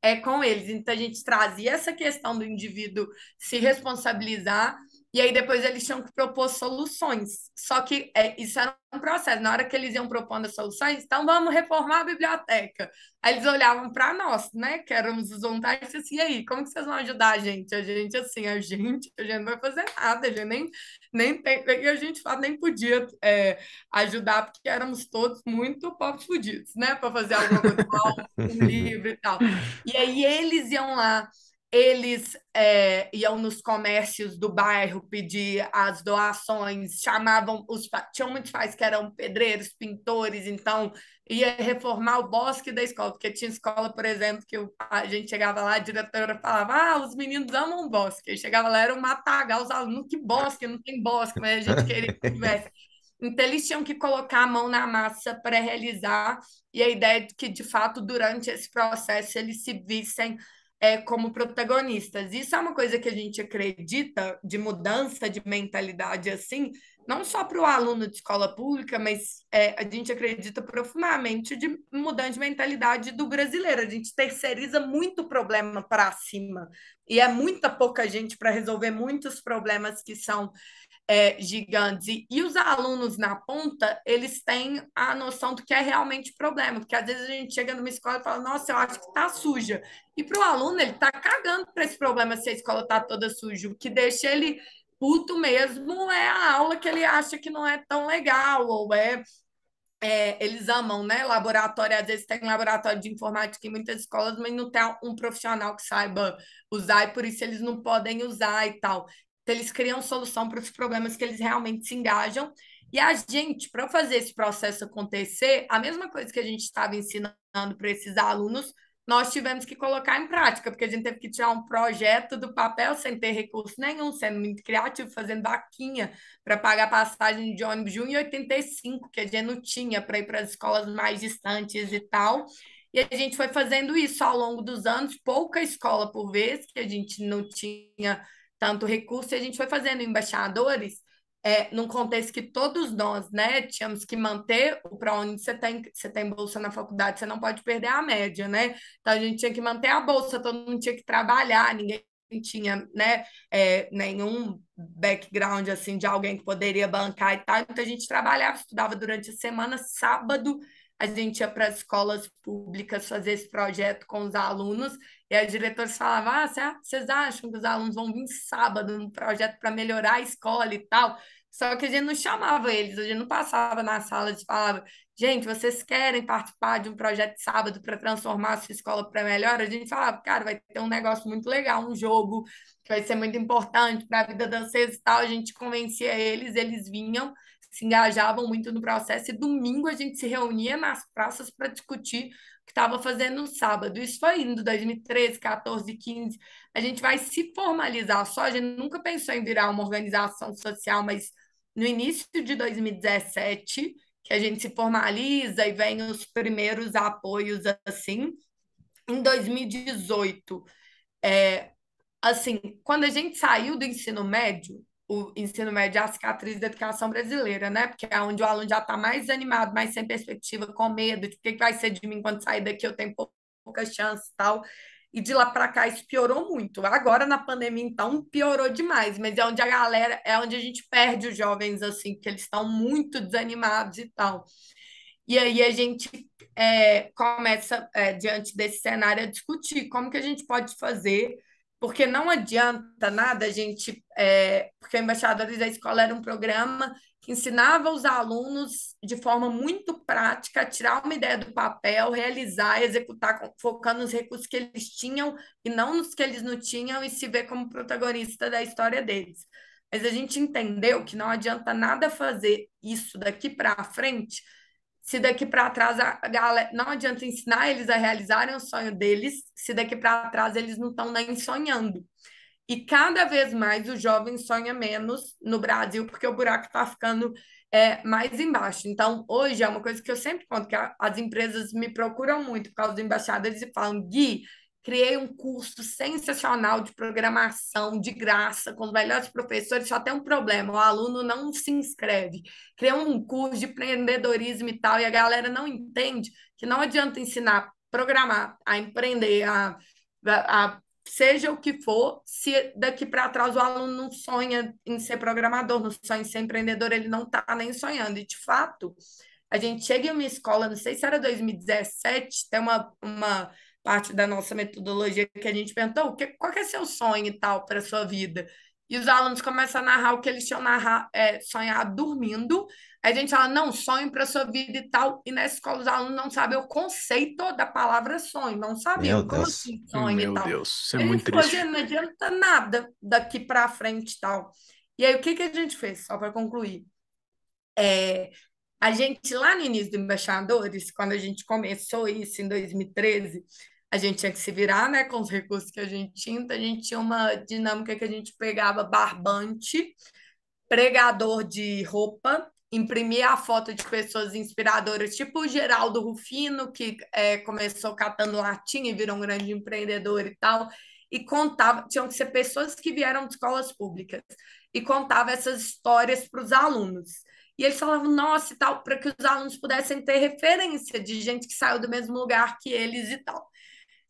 é, com eles. Então, a gente trazia essa questão do indivíduo se responsabilizar e aí depois eles tinham que propor soluções. Só que é, isso era um processo. Na hora que eles iam propondo as soluções, então vamos reformar a biblioteca. Aí eles olhavam para nós, né? Que éramos os voluntários, e assim, e aí, como que vocês vão ajudar a gente? A gente, assim, a gente, a gente não vai fazer nada, a gente nem, nem tem, a gente nem podia é, ajudar, porque éramos todos muito pobres fudidos, né? Para fazer alguma coisa, [laughs] um livro e tal. E aí eles iam lá eles é, iam nos comércios do bairro pedir as doações, chamavam os tinham muitos pais que eram pedreiros, pintores, então ia reformar o bosque da escola, porque tinha escola, por exemplo, que a gente chegava lá, a diretora falava: "Ah, os meninos amam bosque". Eu chegava lá era um matagal, os alunos, que bosque, não tem bosque, mas a gente queria que tivesse. Então, eles tinham que colocar a mão na massa para realizar, e a ideia é que, de fato, durante esse processo, eles se vissem é, como protagonistas. Isso é uma coisa que a gente acredita de mudança de mentalidade assim, não só para o aluno de escola pública, mas é, a gente acredita profundamente de mudança de mentalidade do brasileiro. A gente terceiriza muito problema para cima e é muita pouca gente para resolver muitos problemas que são é, gigantes. E, os alunos na ponta, eles têm a noção do que é realmente problema, porque às vezes a gente chega numa escola e fala, nossa, eu acho que está suja. E para o aluno, ele está cagando para esse problema se a escola está toda suja. O que deixa ele puto mesmo é a aula que ele acha que não é tão legal, ou é. é eles amam, né? Laboratório, às vezes tem laboratório de informática em muitas escolas, mas não tem um profissional que saiba usar, e por isso eles não podem usar e tal. Então, eles criam solução para os problemas que eles realmente se engajam. E a gente, para fazer esse processo acontecer, a mesma coisa que a gente estava ensinando para esses alunos, nós tivemos que colocar em prática, porque a gente teve que tirar um projeto do papel sem ter recurso nenhum, sendo muito criativo, fazendo vaquinha para pagar passagem de ônibus de 1,85, que a gente não tinha para ir para as escolas mais distantes e tal. E a gente foi fazendo isso ao longo dos anos, pouca escola por vez, que a gente não tinha tanto recurso, e a gente foi fazendo embaixadores é, num contexto que todos nós, né, tínhamos que manter o para onde você tem, tá você tem tá bolsa na faculdade, você não pode perder a média, né? Então a gente tinha que manter a bolsa, todo mundo tinha que trabalhar, ninguém tinha, né, é, nenhum background assim de alguém que poderia bancar e tal. Então a gente trabalhava, estudava durante a semana, sábado a gente ia para as escolas públicas fazer esse projeto com os alunos, e a os falava falavam: ah, vocês acham que os alunos vão vir sábado no projeto para melhorar a escola e tal? Só que a gente não chamava eles, a gente não passava na sala e falava: gente, vocês querem participar de um projeto de sábado para transformar a sua escola para melhor? A gente falava: cara, vai ter um negócio muito legal, um jogo que vai ser muito importante para a vida de vocês e tal. A gente convencia eles, eles vinham se engajavam muito no processo, e domingo a gente se reunia nas praças para discutir o que estava fazendo no sábado. Isso foi indo 2013, 14, 15. A gente vai se formalizar só, a gente nunca pensou em virar uma organização social, mas no início de 2017, que a gente se formaliza e vem os primeiros apoios assim. Em 2018, é, assim, quando a gente saiu do ensino médio, o ensino médio é a cicatriz da educação brasileira, né? Porque é onde o aluno já está mais animado, mais sem perspectiva, com medo de o que vai ser de mim quando sair daqui, eu tenho pouca chance e tal. E de lá para cá isso piorou muito. Agora na pandemia então piorou demais, mas é onde a galera, é onde a gente perde os jovens assim, que eles estão muito desanimados e tal. E aí a gente é, começa é, diante desse cenário a discutir como que a gente pode fazer porque não adianta nada a gente. É, porque o Embaixadores da Escola era um programa que ensinava os alunos de forma muito prática a tirar uma ideia do papel, realizar, executar, focando nos recursos que eles tinham e não nos que eles não tinham e se ver como protagonista da história deles. Mas a gente entendeu que não adianta nada fazer isso daqui para frente se daqui para trás a galera não adianta ensinar eles a realizarem o sonho deles, se daqui para trás eles não estão nem sonhando. E cada vez mais o jovem sonha menos no Brasil, porque o buraco está ficando é, mais embaixo. Então, hoje é uma coisa que eu sempre conto, que as empresas me procuram muito por causa do embaixadores e falam, Gui, Criei um curso sensacional de programação de graça com os melhores professores, só tem um problema, o aluno não se inscreve. Criei um curso de empreendedorismo e tal, e a galera não entende que não adianta ensinar a programar, a empreender, a, a, a seja o que for, se daqui para trás o aluno não sonha em ser programador, não sonha em ser empreendedor, ele não está nem sonhando. E, de fato, a gente chega em uma escola, não sei se era 2017, tem uma, uma parte da nossa metodologia que a gente o que, qual que é seu sonho e tal para sua vida? E os alunos começam a narrar o que eles tinham narrar, é, sonhado dormindo. a gente fala, não, sonho para sua vida e tal. E na escola os alunos não sabem o conceito da palavra sonho, não sabem como Deus. assim sonho Meu e tal. Meu Deus, isso é muito triste. não adianta nada daqui para frente e tal. E aí o que, que a gente fez, só para concluir? É, a gente, lá no início do Embaixadores, quando a gente começou isso em 2013, a gente tinha que se virar, né, com os recursos que a gente tinha, então a gente tinha uma dinâmica que a gente pegava barbante, pregador de roupa, imprimia a foto de pessoas inspiradoras, tipo o Geraldo Rufino, que é, começou catando latinha e virou um grande empreendedor e tal, e contava, tinham que ser pessoas que vieram de escolas públicas, e contava essas histórias para os alunos. E eles falavam, nossa, e tal, para que os alunos pudessem ter referência de gente que saiu do mesmo lugar que eles e tal.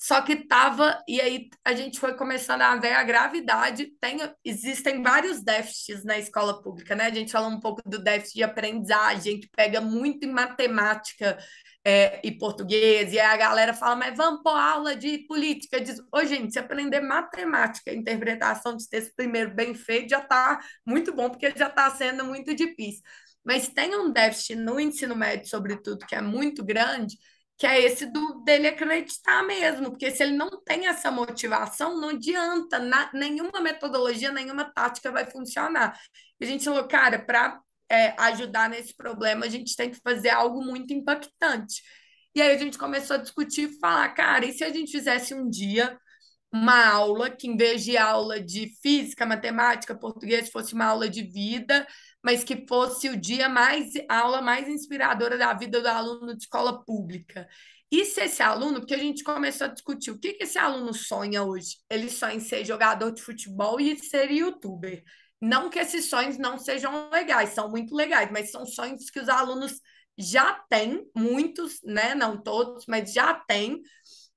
Só que tava, e aí a gente foi começando a ver a gravidade. Tem, existem vários déficits na escola pública, né? A gente fala um pouco do déficit de aprendizagem, que pega muito em matemática é, e português, e aí a galera fala, mas vamos pôr aula de política. Diz, ô, oh, gente, se aprender matemática, interpretação de texto primeiro bem feito, já tá muito bom, porque já tá sendo muito difícil. Mas tem um déficit no ensino médio, sobretudo, que é muito grande, que é esse do, dele acreditar mesmo, porque se ele não tem essa motivação, não adianta, na, nenhuma metodologia, nenhuma tática vai funcionar. E a gente falou, cara, para é, ajudar nesse problema, a gente tem que fazer algo muito impactante. E aí a gente começou a discutir e falar, cara, e se a gente fizesse um dia uma aula que, em vez de aula de física, matemática, português, fosse uma aula de vida, mas que fosse o dia mais, a aula mais inspiradora da vida do aluno de escola pública. E se esse aluno, porque a gente começou a discutir o que, que esse aluno sonha hoje? Ele sonha em ser jogador de futebol e ser youtuber. Não que esses sonhos não sejam legais, são muito legais, mas são sonhos que os alunos já têm, muitos, né? Não todos, mas já têm.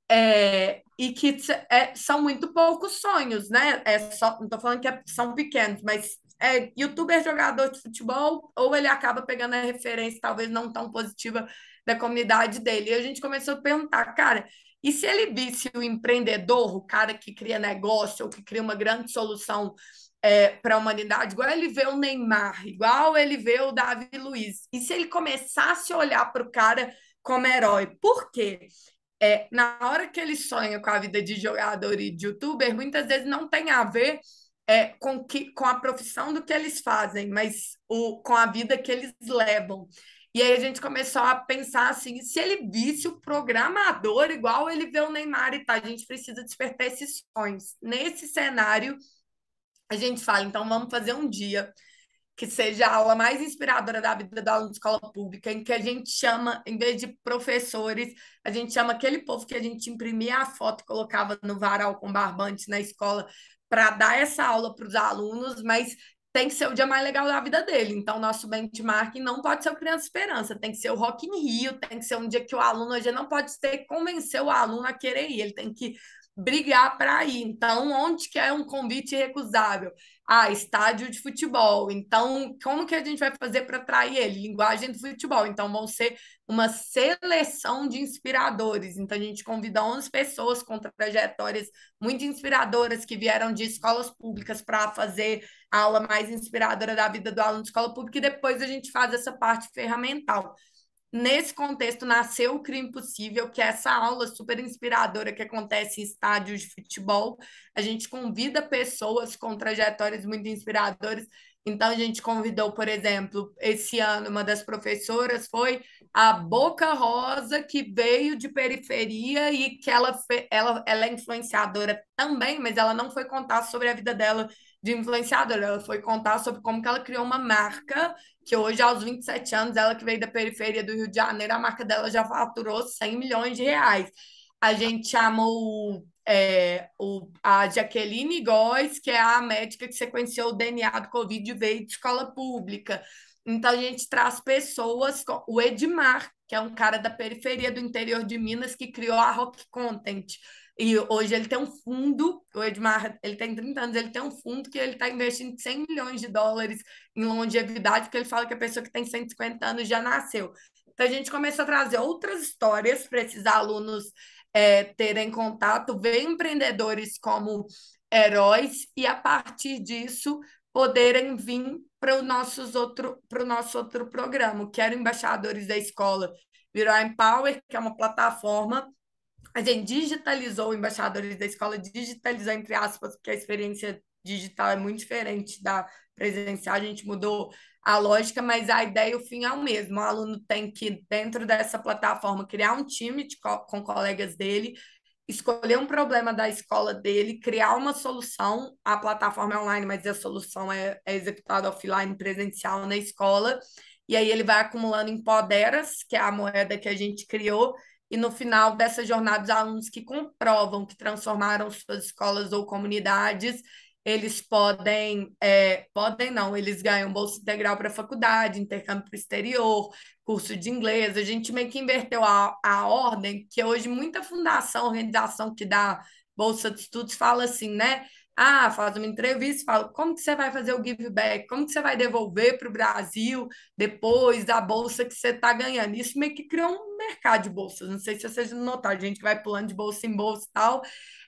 É, e que é, são muito poucos sonhos, né? É só, não estou falando que é, são pequenos, mas é, youtuber jogador de futebol, ou ele acaba pegando a referência, talvez não tão positiva, da comunidade dele. E a gente começou a perguntar, cara, e se ele visse o empreendedor, o cara que cria negócio, ou que cria uma grande solução é, para a humanidade, igual ele vê o Neymar, igual ele vê o Davi Luiz, e se ele começasse a olhar para o cara como herói? Por quê? É, na hora que ele sonha com a vida de jogador e de youtuber, muitas vezes não tem a ver é, com, que, com a profissão do que eles fazem, mas o, com a vida que eles levam. E aí a gente começou a pensar assim, se ele visse o programador igual ele vê o Neymar e tá, a gente precisa despertar esses sonhos. Nesse cenário, a gente fala, então vamos fazer um dia que seja a aula mais inspiradora da vida da aula de escola pública, em que a gente chama, em vez de professores, a gente chama aquele povo que a gente imprimia a foto e colocava no varal com barbante na escola para dar essa aula para os alunos, mas tem que ser o dia mais legal da vida dele. Então, nosso benchmark não pode ser o Criança Esperança, tem que ser o Rock in Rio, tem que ser um dia que o aluno hoje não pode ter que convencer o aluno a querer ir, ele tem que brigar para ir. Então, onde que é um convite irrecusável? ah, estádio de futebol. Então, como que a gente vai fazer para atrair ele? Linguagem do futebol. Então, vão ser uma seleção de inspiradores. Então, a gente convida 11 pessoas com trajetórias muito inspiradoras que vieram de escolas públicas para fazer a aula mais inspiradora da vida do aluno de escola pública. E depois a gente faz essa parte ferramental. Nesse contexto nasceu o Crime Possível, que é essa aula super inspiradora que acontece em estádios de futebol. A gente convida pessoas com trajetórias muito inspiradoras. Então, a gente convidou, por exemplo, esse ano, uma das professoras foi a Boca Rosa, que veio de periferia e que ela, ela, ela é influenciadora também, mas ela não foi contar sobre a vida dela de influenciadora, ela foi contar sobre como que ela criou uma marca que hoje, aos 27 anos, ela que veio da periferia do Rio de Janeiro, a marca dela já faturou 100 milhões de reais. A gente chamou é, o, a Jaqueline Góes, que é a médica que sequenciou o DNA do Covid e veio de escola pública. Então, a gente traz pessoas, o Edmar, que é um cara da periferia do interior de Minas, que criou a Rock Content e hoje ele tem um fundo, o Edmar, ele tem 30 anos, ele tem um fundo que ele está investindo 100 milhões de dólares em longevidade, porque ele fala que a pessoa que tem 150 anos já nasceu. Então a gente começa a trazer outras histórias para esses alunos é, terem contato, ver empreendedores como heróis e a partir disso poderem vir para o nosso outro para o nosso outro programa, que era embaixadores da escola, virou a Empower, que é uma plataforma a gente digitalizou embaixadores da escola, digitalizou entre aspas, porque a experiência digital é muito diferente da presencial, a gente mudou a lógica, mas a ideia e o fim é o mesmo. O aluno tem que, dentro dessa plataforma, criar um time de, com colegas dele, escolher um problema da escola dele, criar uma solução. A plataforma é online, mas a solução é, é executada offline, presencial na escola. E aí ele vai acumulando em Poderas, que é a moeda que a gente criou, e no final dessa jornada, os alunos que comprovam que transformaram suas escolas ou comunidades, eles podem, é, podem não, eles ganham bolsa integral para faculdade, intercâmbio para o exterior, curso de inglês. A gente meio que inverteu a, a ordem, que hoje muita fundação, organização que dá bolsa de estudos fala assim, né? Ah, faz uma entrevista e fala como que você vai fazer o give back, como que você vai devolver para o Brasil depois da bolsa que você está ganhando. Isso meio que criou um mercado de bolsas. Não sei se vocês notaram, gente que vai pulando de bolsa em bolsa e tal.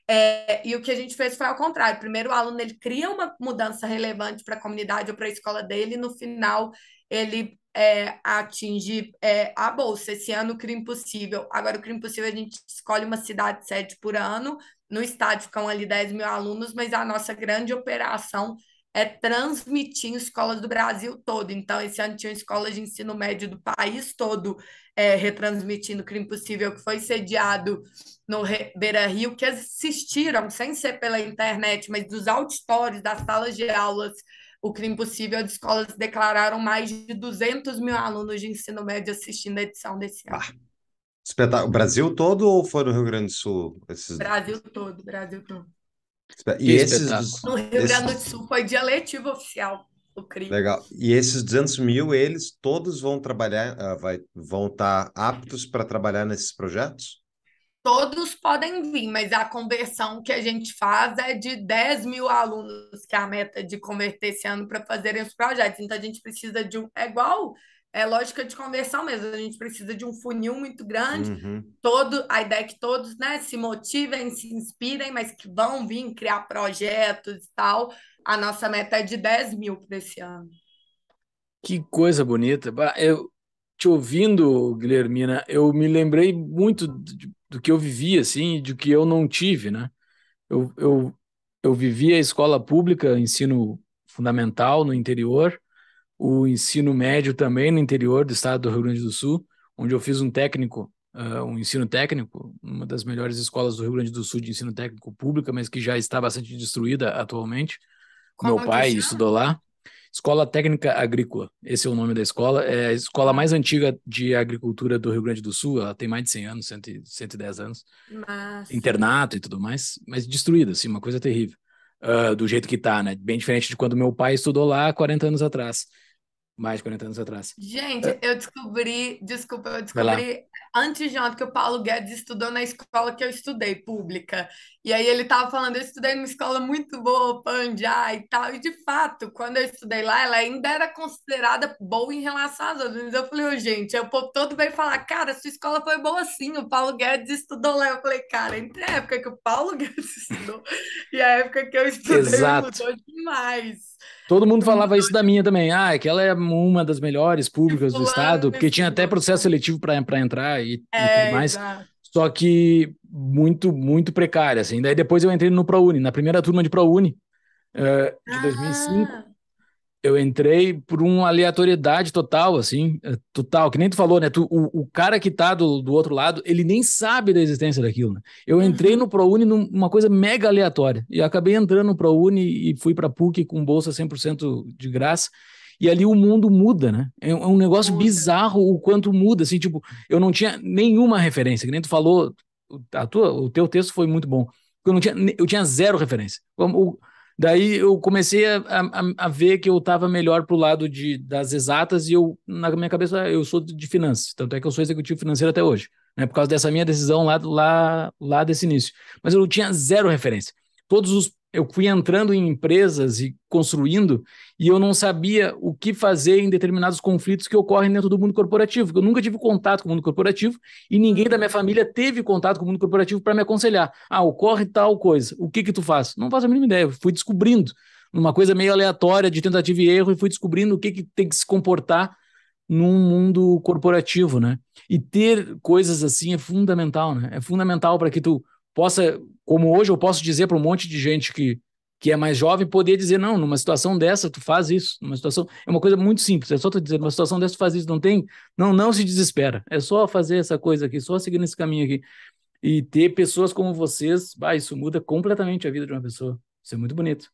É, e o que a gente fez foi ao contrário. Primeiro, o aluno ele cria uma mudança relevante para a comunidade ou para a escola dele, e no final ele é, atinge é, a bolsa. Esse ano o Crime Possível. Agora, o Crime Possível, a gente escolhe uma cidade sete por ano, no estádio ficam ali 10 mil alunos, mas a nossa grande operação é transmitir em escolas do Brasil todo. Então, esse ano tinha escolas de ensino médio do país todo é, retransmitindo o Crime Possível, que foi sediado no Beira Rio, que assistiram, sem ser pela internet, mas dos auditórios, das salas de aulas, o Crime Possível, as escolas declararam mais de 200 mil alunos de ensino médio assistindo a edição desse ano. Ah. Espetáculo. Uhum. Brasil todo ou foi no Rio Grande do Sul? Esses... Brasil todo, Brasil todo. E, e esses. No Rio Grande do Sul foi dia letivo oficial do CRI. Legal. E esses 200 mil, eles todos vão trabalhar, uh, vai, vão estar tá aptos para trabalhar nesses projetos? Todos podem vir, mas a conversão que a gente faz é de 10 mil alunos, que é a meta de converter esse ano para fazerem os projetos. Então a gente precisa de um. É igual é lógica de conversão mesmo. A gente precisa de um funil muito grande. Uhum. Todo, a ideia é que todos né, se motivem, se inspirem, mas que vão vir criar projetos e tal. A nossa meta é de 10 mil para esse ano. Que coisa bonita. Eu, te ouvindo, Guilhermina, eu me lembrei muito do que eu vivi, assim, do que eu não tive, né? Eu, eu, eu vivi a escola pública, ensino fundamental no interior, o ensino médio também no interior do estado do Rio Grande do Sul, onde eu fiz um técnico, uh, um ensino técnico, uma das melhores escolas do Rio Grande do Sul de ensino técnico pública, mas que já está bastante destruída atualmente. Qual Meu é pai estudou lá. Escola Técnica Agrícola, esse é o nome da escola. É a escola mais antiga de agricultura do Rio Grande do Sul, ela tem mais de 100 anos, 110 anos. Internato e tudo mais, mas destruída, assim, uma coisa terrível. Uh, do jeito que está, né? Bem diferente de quando meu pai estudou lá 40 anos atrás mais de 40 anos atrás. Gente, é. eu descobri, desculpa, eu descobri antes de ontem que o Paulo Guedes estudou na escola que eu estudei, pública. E aí ele tava falando, eu estudei numa escola muito boa, Panjá e tal. E de fato, quando eu estudei lá, ela ainda era considerada boa em relação às outras. Eu falei, oh, gente, o povo todo veio falar, cara, sua escola foi boa sim, o Paulo Guedes estudou lá. Eu falei, cara, entre a época que o Paulo [laughs] Guedes estudou e a época que eu estudei, Exato. mudou demais. Todo mundo falava isso da minha também. Ah, é que ela é uma das melhores públicas do estado, porque tinha até processo seletivo para entrar e, é, e tudo mais. Exato. Só que muito, muito precária, assim. Daí depois eu entrei no ProUni, na primeira turma de ProUni, uh, de ah. 2005 eu entrei por uma aleatoriedade total, assim, é, total, que nem tu falou, né? Tu, o, o cara que tá do, do outro lado, ele nem sabe da existência daquilo, né? Eu entrei uhum. no ProUni numa coisa mega aleatória, e acabei entrando no ProUni e fui pra PUC com bolsa 100% de graça, e ali o mundo muda, né? É, é um negócio muda. bizarro o quanto muda, assim, tipo, eu não tinha nenhuma referência, que nem tu falou, a tua, o teu texto foi muito bom, eu não tinha, eu tinha zero referência. O, Daí eu comecei a, a, a ver que eu estava melhor para o lado de, das exatas e eu, na minha cabeça, eu sou de finanças, tanto é que eu sou executivo financeiro até hoje, né? Por causa dessa minha decisão lá, lá, lá desse início. Mas eu tinha zero referência. Todos os eu fui entrando em empresas e construindo, e eu não sabia o que fazer em determinados conflitos que ocorrem dentro do mundo corporativo. Eu nunca tive contato com o mundo corporativo e ninguém da minha família teve contato com o mundo corporativo para me aconselhar. Ah, ocorre tal coisa, o que que tu faz? Não faço a mínima ideia, eu fui descobrindo, numa coisa meio aleatória de tentativa e erro, e fui descobrindo o que, que tem que se comportar num mundo corporativo, né? E ter coisas assim é fundamental, né? É fundamental para que tu possa, como hoje eu posso dizer para um monte de gente que, que é mais jovem, poder dizer, não, numa situação dessa tu faz isso, numa situação, é uma coisa muito simples, é só tu dizer, numa situação dessa tu faz isso, não tem, não, não se desespera, é só fazer essa coisa aqui, só seguir nesse caminho aqui. E ter pessoas como vocês, bah, isso muda completamente a vida de uma pessoa, isso é muito bonito.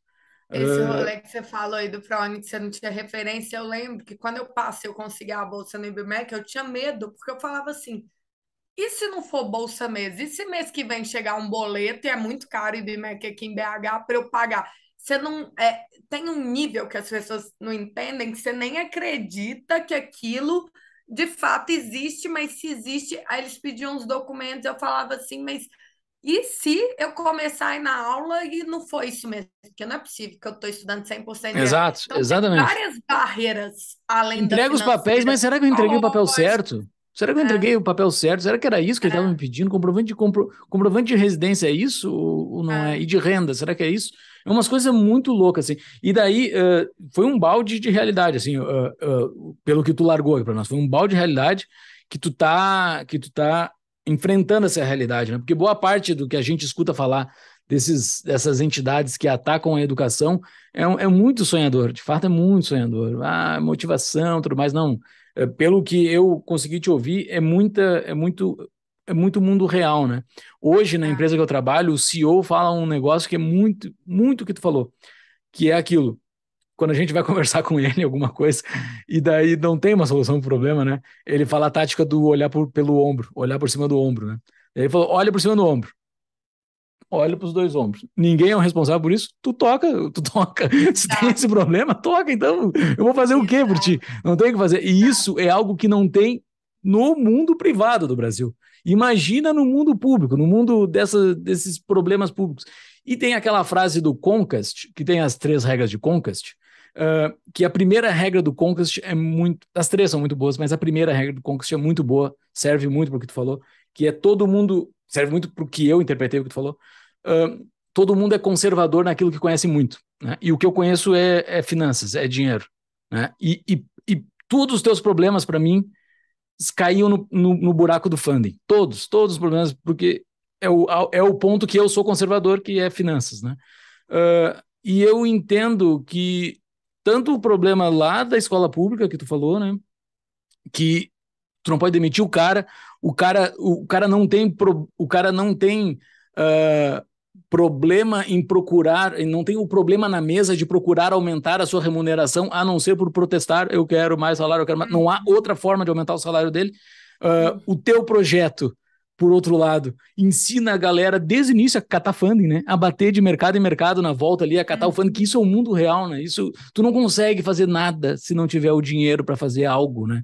Esse ah, rolê que você falou aí do ProUni, você não tinha referência, eu lembro que quando eu passei, eu consegui a bolsa no IBMEC, eu tinha medo, porque eu falava assim, e se não for bolsa mês? E se mês que vem chegar um boleto e é muito caro e bem aqui em BH para eu pagar? Você não. É, tem um nível que as pessoas não entendem que você nem acredita que aquilo de fato existe, mas se existe, aí eles pediam os documentos, eu falava assim, mas e se eu começar aí na aula e não foi isso mesmo? Porque não é possível que eu estou estudando 100%. Exato, então, exatamente. várias barreiras além Entrega os papéis, mas será que eu entreguei o papel certo? Será que eu é. entreguei é. o papel certo? Será que era isso que é. ele estava me pedindo? Comprovante de, compro... comprovante de residência é isso ou não é. é? E de renda, será que é isso? É umas coisas muito loucas, assim. E daí uh, foi um balde de realidade, assim, uh, uh, pelo que tu largou aqui para nós. Foi um balde de realidade que tu tá, que tu tá enfrentando essa realidade, né? Porque boa parte do que a gente escuta falar desses, dessas entidades que atacam a educação é, é muito sonhador, de fato é muito sonhador. Ah, motivação, tudo mais, não. Eh, pelo que eu consegui te ouvir, é muita, é muito, é muito mundo real, né? Hoje, na ah. empresa que eu trabalho, o CEO fala um negócio que é muito, muito o que tu falou, que é aquilo. Quando a gente vai [laughs] conversar com ele alguma coisa, e daí não tem uma solução para o problema, né? Ele fala a tática do olhar por, pelo ombro, olhar por cima do ombro, né? Ele falou: olha por cima do ombro olha para os dois ombros. Ninguém é o responsável por isso, tu toca, tu toca. [laughs] Se tem esse problema, toca, então eu vou fazer o quê por ti? Não tem o que fazer. E tá. isso é algo que não tem no mundo privado do Brasil. Imagina no mundo público, no mundo dessa, desses problemas públicos. E tem aquela frase do conquest que tem as três regras de conquest. uh, ah, que a primeira regra do conquest é muito. As três são muito boas, mas a primeira regra do conquest é muito boa, serve muito para o que tu falou, que é todo mundo. Serve muito para o que eu interpretei o que tu falou todo mundo é conservador naquilo que conhece muito. Né? E o que eu conheço é, é finanças, é dinheiro. Né? E, e, e, todos os teus problemas, para mim, caíam no, no, no, buraco do funding. Todos, todos os problemas, porque é o, é o ponto que eu sou conservador, que é finanças. Né? Uh, e eu entendo que tanto o problema lá da escola pública que tu falou, né? Que tu não pode demitir o cara, o cara, o cara não tem, pro, o cara não tem uh, problema em procurar, não tem o problema na mesa de procurar aumentar a sua remuneração, a não ser por protestar, eu quero mais salário, eu quero mais. Não há uhum. outra forma de aumentar o salário dele. Uh, o teu projeto, por outro lado, ensina a galera desde o início a catar funding, né? A bater de mercado em mercado na volta ali, a catar o funding, que isso é o mundo real, né? Isso tu não consegue fazer nada se não tiver o dinheiro para fazer algo, né?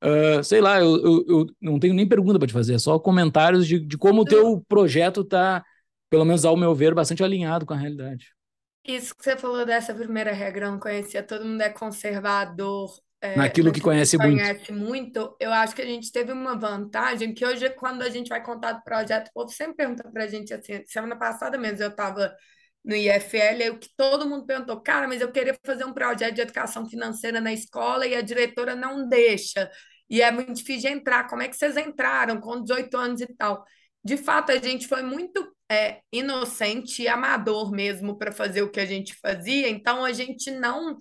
Uh, sei lá, eu, eu, eu, não tenho nem pergunta para te fazer, é só comentários de, de como o teu projeto está pelo menos ao meu ver, bastante alinhado com a realidade. Isso que você falou dessa primeira regra, não conhecia, todo mundo é conservador. É, Naquilo que conhece, conhece muito. muito. Eu acho que a gente teve uma vantagem, que hoje, quando a gente vai contar do projeto, o povo sempre pergunta para a gente assim, semana passada mesmo eu estava no IFL, é o que todo mundo perguntou, cara, mas eu queria fazer um projeto de educação financeira na escola e a diretora não deixa. E é muito difícil de entrar. Como é que vocês entraram com 18 anos e tal? De fato, a gente foi muito é, inocente e amador mesmo para fazer o que a gente fazia, então a gente não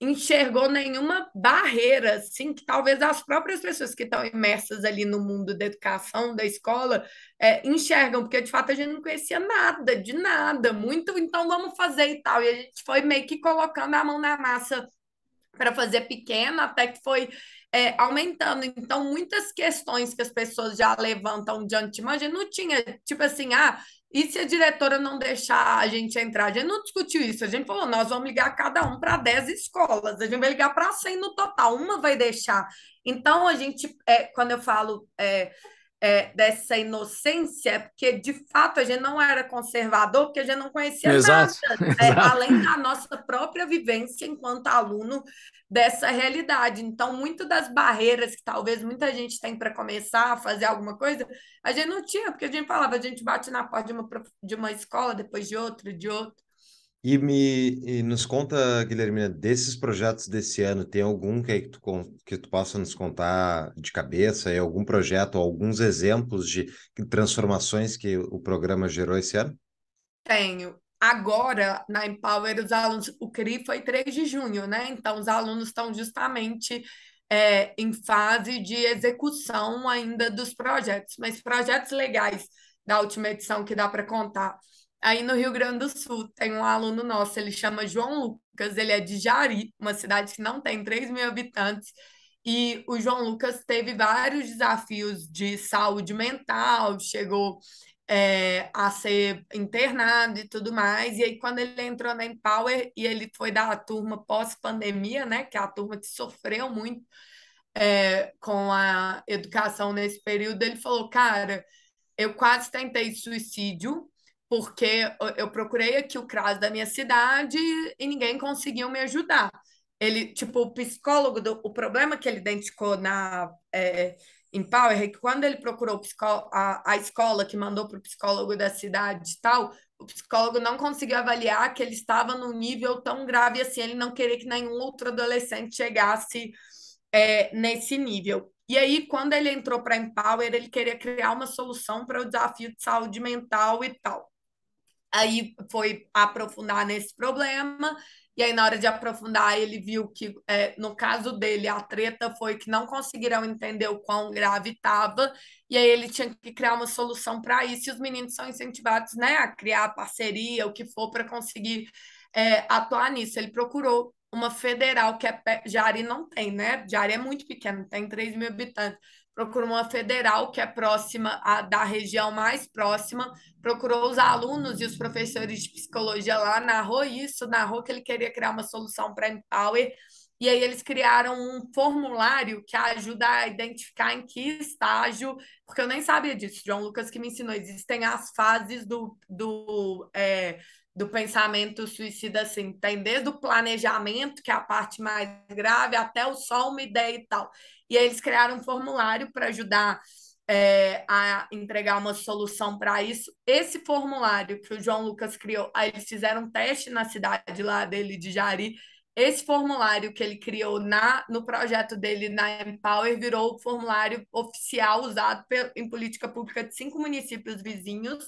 enxergou nenhuma barreira, assim, que talvez as próprias pessoas que estão imersas ali no mundo da educação, da escola, é, enxergam, porque de fato a gente não conhecia nada, de nada, muito, então vamos fazer e tal. E a gente foi meio que colocando a mão na massa para fazer pequeno, até que foi é, aumentando. Então, muitas questões que as pessoas já levantam de gente não tinha, tipo assim, ah, e se a diretora não deixar a gente entrar? A gente não discutiu isso, a gente falou, nós vamos ligar cada um para 10 escolas, a gente vai ligar para 100 no total, uma vai deixar. Então, a gente, é, quando eu falo... É, é, dessa inocência, é porque de fato a gente não era conservador, porque a gente não conhecia exato, nada, né? [laughs] exato. além da nossa própria vivência enquanto aluno dessa realidade. Então, muitas das barreiras que talvez muita gente tem para começar a fazer alguma coisa, a gente não tinha, porque a gente falava, a gente bate na porta de uma, de uma escola, depois de outra, de outra. E me e nos conta, Guilhermina, desses projetos desse ano, tem algum que, que, tu, que tu possa nos contar de cabeça? É algum projeto, alguns exemplos de transformações que o programa gerou esse ano? Tenho. Agora, na Empower, os alunos, o CRI foi 3 de junho, né? Então, os alunos estão justamente é, em fase de execução ainda dos projetos, mas projetos legais da última edição que dá para contar. Aí no Rio Grande do Sul tem um aluno nosso, ele chama João Lucas, ele é de Jari, uma cidade que não tem 3 mil habitantes, e o João Lucas teve vários desafios de saúde mental, chegou é, a ser internado e tudo mais. E aí, quando ele entrou na Empower e ele foi da turma pós-pandemia, né, que é a turma que sofreu muito é, com a educação nesse período, ele falou: Cara, eu quase tentei suicídio, porque eu procurei aqui o CRAS da minha cidade e ninguém conseguiu me ajudar. Ele, tipo, o psicólogo, do, o problema que ele identificou na é, Empower é que quando ele procurou a, a escola que mandou para o psicólogo da cidade e tal, o psicólogo não conseguiu avaliar que ele estava num nível tão grave assim, ele não queria que nenhum outro adolescente chegasse é, nesse nível. E aí, quando ele entrou para Empower, ele queria criar uma solução para o desafio de saúde mental e tal. Aí foi aprofundar nesse problema, e aí, na hora de aprofundar, ele viu que, é, no caso dele, a treta foi que não conseguiram entender o quão grave estava, e aí ele tinha que criar uma solução para isso. E os meninos são incentivados né, a criar parceria, o que for, para conseguir é, atuar nisso. Ele procurou uma federal, que é, Jari não tem, né? Jari é muito pequeno, tem 3 mil habitantes procurou uma federal que é próxima a da região mais próxima, procurou os alunos e os professores de psicologia lá, narrou isso, narrou que ele queria criar uma solução para Empower, e aí eles criaram um formulário que ajuda a identificar em que estágio, porque eu nem sabia disso, João Lucas que me ensinou, existem as fases do, do é, do pensamento suicida, assim, tem desde o planejamento, que é a parte mais grave, até o só uma ideia e tal. E aí eles criaram um formulário para ajudar é, a entregar uma solução para isso. Esse formulário que o João Lucas criou, aí eles fizeram um teste na cidade lá dele de Jari. Esse formulário que ele criou na, no projeto dele na Empower virou o formulário oficial usado em política pública de cinco municípios vizinhos.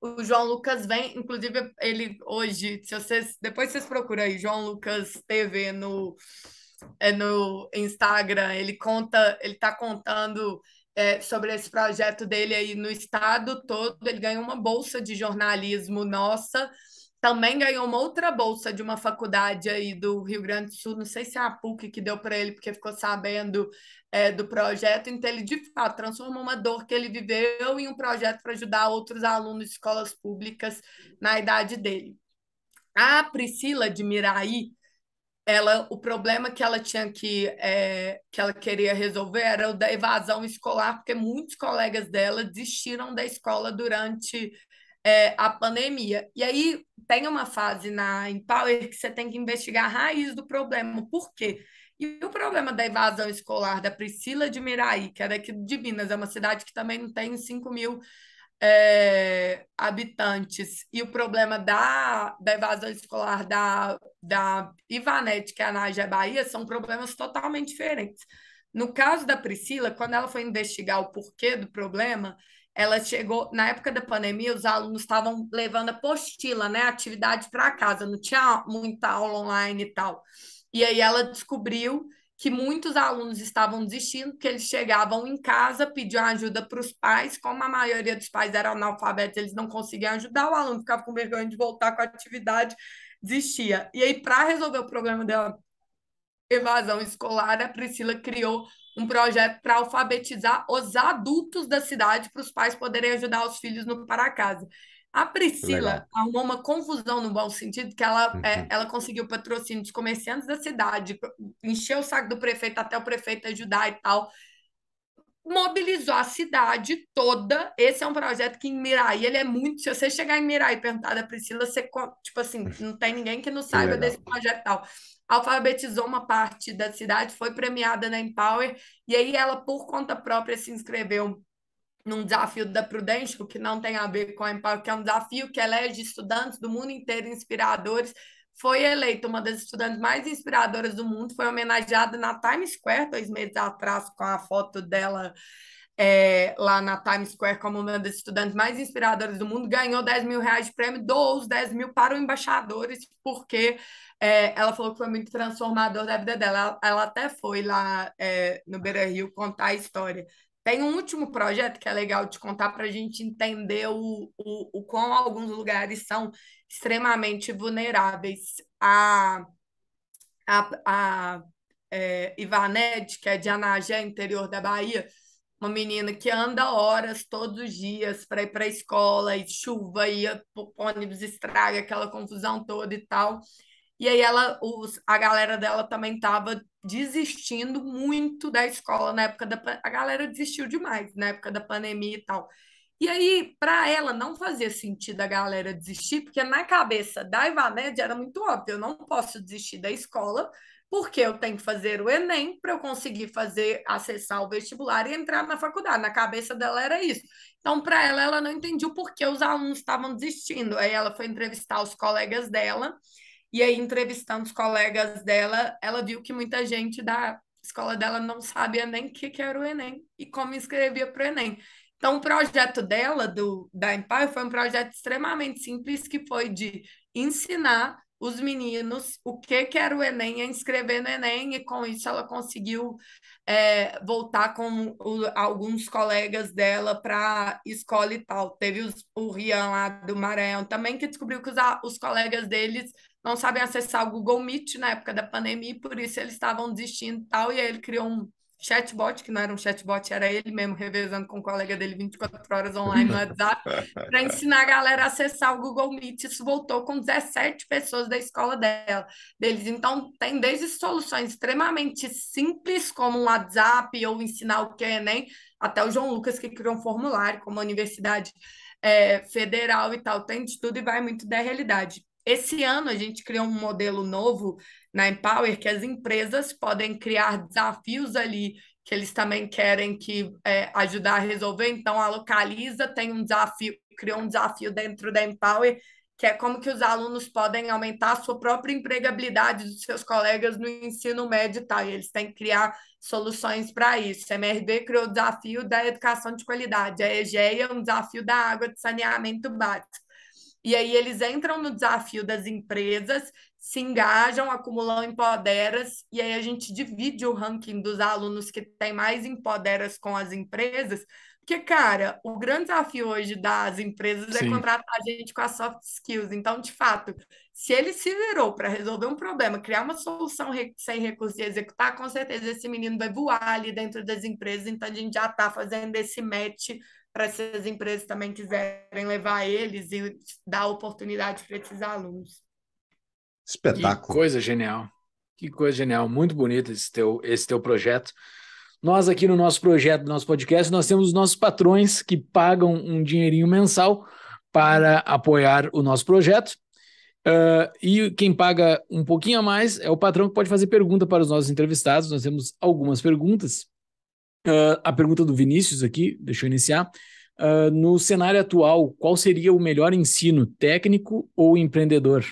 O João Lucas vem, inclusive ele hoje, se vocês depois vocês procuram aí João Lucas TV no é, no Instagram. Ele conta, ele está contando é, sobre esse projeto dele aí no estado todo. Ele ganhou uma bolsa de jornalismo nossa, também ganhou uma outra bolsa de uma faculdade aí do Rio Grande do Sul, não sei se é a PUC que deu para ele, porque ficou sabendo é, do projeto. Então, ele de fato transformou uma dor que ele viveu em um projeto para ajudar outros alunos de escolas públicas na idade dele. A Priscila de Miraí, ela, o problema que ela tinha que, é, que ela queria resolver era o da evasão escolar, porque muitos colegas dela desistiram da escola durante é, a pandemia. E aí tem uma fase na Empower que você tem que investigar a raiz do problema. Por quê? E o problema da evasão escolar da Priscila de Mirai que era é aqui de Minas, é uma cidade que também não tem 5 mil é, habitantes e o problema da, da evasão escolar da, da Ivanete, que é a Naja Bahia, são problemas totalmente diferentes. No caso da Priscila, quando ela foi investigar o porquê do problema, ela chegou. Na época da pandemia, os alunos estavam levando apostila, né? Atividade para casa, não tinha muita aula online e tal. E aí ela descobriu que muitos alunos estavam desistindo, porque eles chegavam em casa, pediam ajuda para os pais, como a maioria dos pais era analfabetos eles não conseguiam ajudar, o aluno ficava com vergonha de voltar com a atividade, desistia. E aí, para resolver o problema da evasão escolar, a Priscila criou um projeto para alfabetizar os adultos da cidade, para os pais poderem ajudar os filhos no para casa. A Priscila Legal. arrumou uma confusão no bom sentido, que ela, é, uhum. é, ela conseguiu patrocínio dos comerciantes da cidade, encheu o saco do prefeito até o prefeito ajudar e tal. Mobilizou a cidade toda. Esse é um projeto que em Mirai, ele é muito. Se você chegar em Mirai e perguntar da Priscila, você, tipo assim, não tem ninguém que não saiba Legal. desse projeto e tal alfabetizou uma parte da cidade, foi premiada na Empower, e aí ela, por conta própria, se inscreveu num desafio da Prudential, que não tem a ver com a Empower, que é um desafio que elege estudantes do mundo inteiro inspiradores. Foi eleita uma das estudantes mais inspiradoras do mundo, foi homenageada na Times Square dois meses atrás, com a foto dela é, lá na Times Square como uma das estudantes mais inspiradoras do mundo, ganhou 10 mil reais de prêmio, doou os 10 mil para os embaixadores, porque é, ela falou que foi muito transformador da vida dela. Ela, ela até foi lá é, no Beira Rio contar a história. Tem um último projeto que é legal de contar para a gente entender o, o, o quão alguns lugares são extremamente vulneráveis. A, a, a é, Ivanete, que é de Anajé, interior da Bahia, uma menina que anda horas todos os dias para ir para a escola, e chuva, e ônibus estraga aquela confusão toda e tal. E aí ela, os, a galera dela também estava desistindo muito da escola na época da a galera desistiu demais na época da pandemia e tal. E aí para ela não fazia sentido a galera desistir, porque na cabeça da Ivanete era muito óbvio, eu não posso desistir da escola, porque eu tenho que fazer o ENEM para eu conseguir fazer acessar o vestibular e entrar na faculdade. Na cabeça dela era isso. Então para ela ela não entendia por que os alunos estavam desistindo. Aí ela foi entrevistar os colegas dela e aí, entrevistando os colegas dela, ela viu que muita gente da escola dela não sabia nem o que, que era o Enem e como escrevia para o Enem. Então, o projeto dela, do, da Empire, foi um projeto extremamente simples, que foi de ensinar os meninos o que, que era o Enem, a inscrever no Enem, e com isso ela conseguiu é, voltar com o, alguns colegas dela para escola e tal. Teve os, o Rian lá do Maranhão também, que descobriu que os, os colegas deles não sabem acessar o Google Meet na época da pandemia, e por isso eles estavam desistindo e tal, e aí ele criou um chatbot, que não era um chatbot, era ele mesmo revezando com o um colega dele 24 horas online no WhatsApp, [laughs] para ensinar a galera a acessar o Google Meet. Isso voltou com 17 pessoas da escola dela, deles. Então, tem desde soluções extremamente simples, como um WhatsApp ou ensinar o que é Enem, até o João Lucas, que criou um formulário, como a Universidade é, Federal e tal, tem de tudo e vai muito da realidade. Esse ano a gente criou um modelo novo na Empower que as empresas podem criar desafios ali que eles também querem que é, ajudar a resolver. Então a Localiza tem um desafio, criou um desafio dentro da Empower que é como que os alunos podem aumentar a sua própria empregabilidade dos seus colegas no ensino médio e tal. E eles têm que criar soluções para isso. A MRB criou o desafio da educação de qualidade, a EGEA é um desafio da água de saneamento básico. E aí eles entram no desafio das empresas, se engajam, acumulam empoderas, e aí a gente divide o ranking dos alunos que têm mais empoderas com as empresas, porque, cara, o grande desafio hoje das empresas é Sim. é contratar a gente com as soft skills. Então, de fato, se ele se virou para resolver um problema, criar uma solução sem recurso e executar, com certeza esse menino vai voar ali dentro das empresas. Então, a gente já está fazendo esse match para se as empresas também quiserem levar eles e dar oportunidade para esses alunos. Espetáculo. Que coisa genial. Que coisa genial. Muito bonito esse teu, esse teu projeto. Nós aqui no nosso projeto, no nosso podcast, nós temos os nossos patrões que pagam um dinheirinho mensal para apoiar o nosso projeto. Uh, e quem paga um pouquinho a mais é o patrão que pode fazer pergunta para os nossos entrevistados. Nós temos algumas perguntas Uh, a pergunta do Vinícius aqui, deixa eu iniciar. Uh, no cenário atual, qual seria o melhor ensino, técnico ou empreendedor?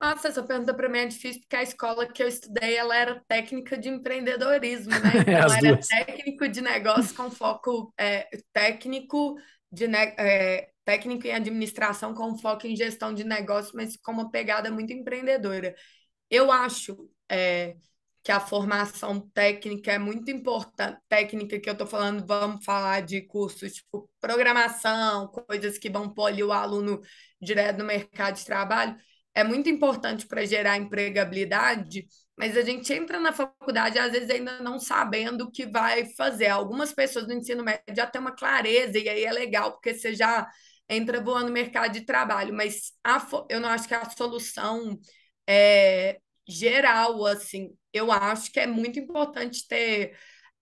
Nossa, essa pergunta para mim é difícil, porque a escola que eu estudei, ela era técnica de empreendedorismo, né? [laughs] Então, era duas. técnico de negócio com foco é, técnico, de é, técnico em administração com foco em gestão de negócio, mas com uma pegada muito empreendedora. Eu acho... É, que a formação técnica é muito importante. Técnica que eu estou falando, vamos falar de cursos tipo programação, coisas que vão pôr o aluno direto no mercado de trabalho, é muito importante para gerar empregabilidade, mas a gente entra na faculdade, às vezes, ainda não sabendo o que vai fazer. Algumas pessoas no ensino médio já têm uma clareza, e aí é legal, porque você já entra voando no mercado de trabalho, mas a, eu não acho que a solução é geral, assim, eu acho que é muito importante ter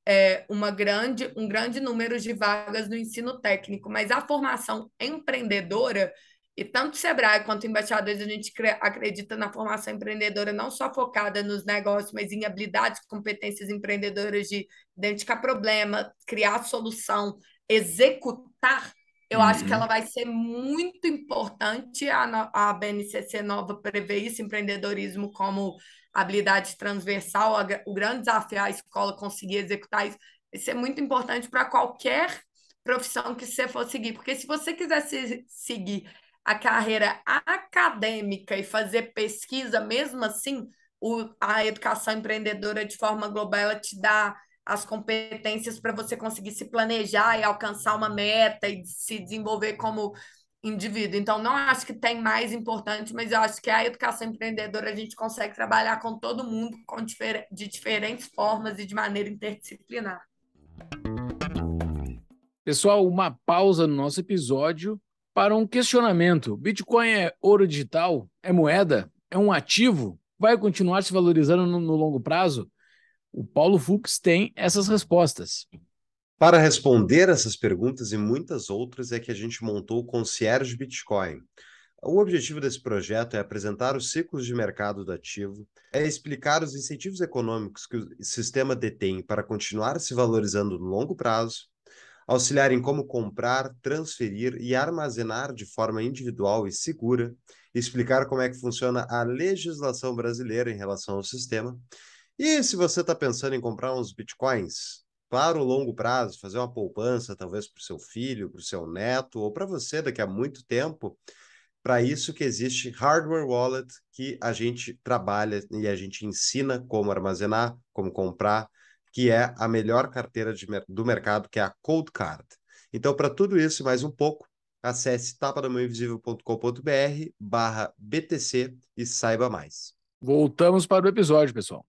é, uma grande, um grande número de vagas no ensino técnico, mas a formação empreendedora, e tanto o Sebrae quanto embaixadores, a gente acredita na formação empreendedora, não só focada nos negócios, mas em habilidades, competências empreendedoras de identificar problema, criar solução, executar. Eu uhum. acho que ela uhum. vai ser muito importante. A, a BNCC nova prevê isso, empreendedorismo como habilidade transversal, a, o grande desafio é a escola conseguir executar isso. Isso é muito importante para qualquer profissão que você for seguir, porque se você quiser se, seguir a carreira acadêmica e fazer pesquisa, mesmo assim, o, a educação empreendedora de forma global ela te dá as competências para você conseguir se planejar e alcançar uma meta e se desenvolver como indivíduo. Então, não acho que tem mais importante, mas eu acho que a educação empreendedora a gente consegue trabalhar com todo mundo com difer de diferentes formas e de maneira interdisciplinar. Pessoal, uma pausa no nosso episódio para um questionamento. Bitcoin é ouro digital? É moeda? É um ativo? Vai continuar se valorizando no, no longo prazo? O Paulo Fux tem essas respostas. Para responder essas perguntas e muitas outras é que a gente montou o Concierge Bitcoin. O objetivo desse projeto é apresentar os ciclos de mercado do ativo, é explicar os incentivos econômicos que o sistema detém para continuar se valorizando no longo prazo, auxiliar em como comprar, transferir e armazenar de forma individual e segura, explicar como é que funciona a legislação brasileira em relação ao sistema. E se você está pensando em comprar uns bitcoins, para o longo prazo, fazer uma poupança, talvez para o seu filho, para o seu neto, ou para você daqui a muito tempo. Para isso que existe hardware wallet, que a gente trabalha e a gente ensina como armazenar, como comprar, que é a melhor carteira de, do mercado, que é a Cold Card. Então, para tudo isso e mais um pouco, acesse tapadamãoinvisível.com.br barra BTC e saiba mais. Voltamos para o episódio, pessoal.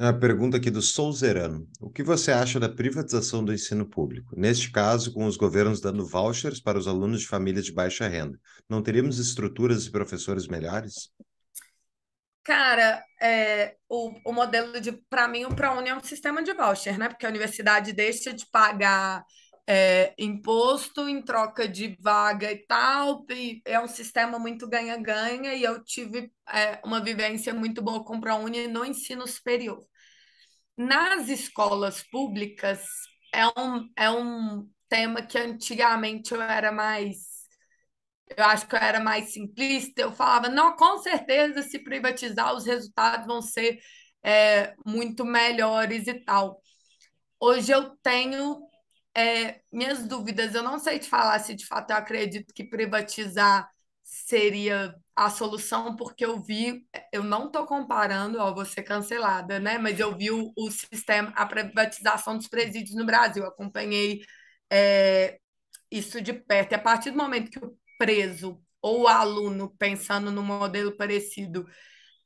É uma pergunta aqui do Souzerano. O que você acha da privatização do ensino público? Neste caso, com os governos dando vouchers para os alunos de famílias de baixa renda. Não teríamos estruturas e professores melhores? Cara, é, o, o modelo de, para mim, o ProUni é um sistema de voucher, né? Porque a universidade deixa de pagar é, imposto em troca de vaga e tal, e é um sistema muito ganha-ganha, e eu tive é, uma vivência muito boa com a Uni no ensino superior. Nas escolas públicas, é um, é um tema que antigamente eu era mais eu acho que eu era mais simplista, eu falava, não, com certeza, se privatizar, os resultados vão ser é, muito melhores e tal. Hoje eu tenho é, minhas dúvidas. Eu não sei te falar se de fato eu acredito que privatizar seria a solução, porque eu vi, eu não estou comparando, ó, vou ser cancelada, né? Mas eu vi o, o sistema, a privatização dos presídios no Brasil, acompanhei é, isso de perto. E a partir do momento que o preso ou o aluno, pensando num modelo parecido,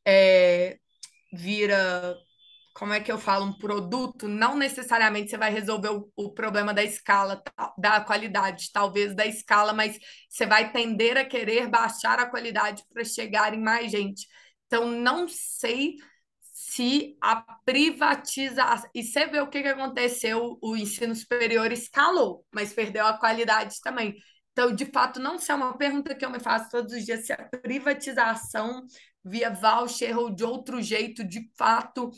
é, vira como é que eu falo, um produto, não necessariamente você vai resolver o, o, problema da escala, da qualidade, talvez da escala, mas você vai tender a querer baixar a qualidade para chegar em mais gente. Então, não sei se a privatização. E você vê o que, que aconteceu: o ensino superior escalou, mas perdeu a qualidade também. Então, de fato, não sei, é uma pergunta que eu me faço todos os dias: se a privatização via voucher ou de outro jeito, de fato,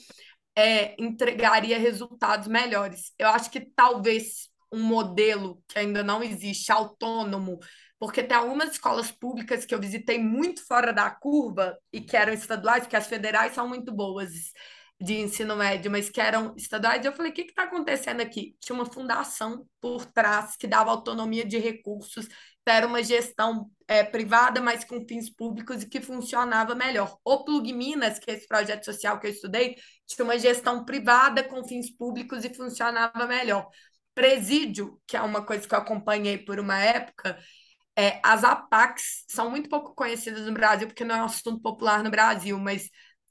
é, entregaria resultados melhores. Eu acho que talvez um modelo que ainda não existe, autônomo, porque tem algumas escolas públicas que eu visitei muito fora da curva e que eram estaduais, porque as federais são muito boas de ensino médio, mas que eram estaduais. Eu falei: o que está acontecendo aqui? Tinha uma fundação por trás que dava autonomia de recursos, era uma gestão é, privada, mas com fins públicos e que funcionava melhor. O Plug Minas, que é esse projeto social que eu estudei, tinha uma gestão privada com fins públicos e funcionava melhor. Presídio, que é uma coisa que eu acompanhei por uma época, é, as APACs são muito pouco conhecidas no Brasil, porque não é um assunto popular no Brasil, mas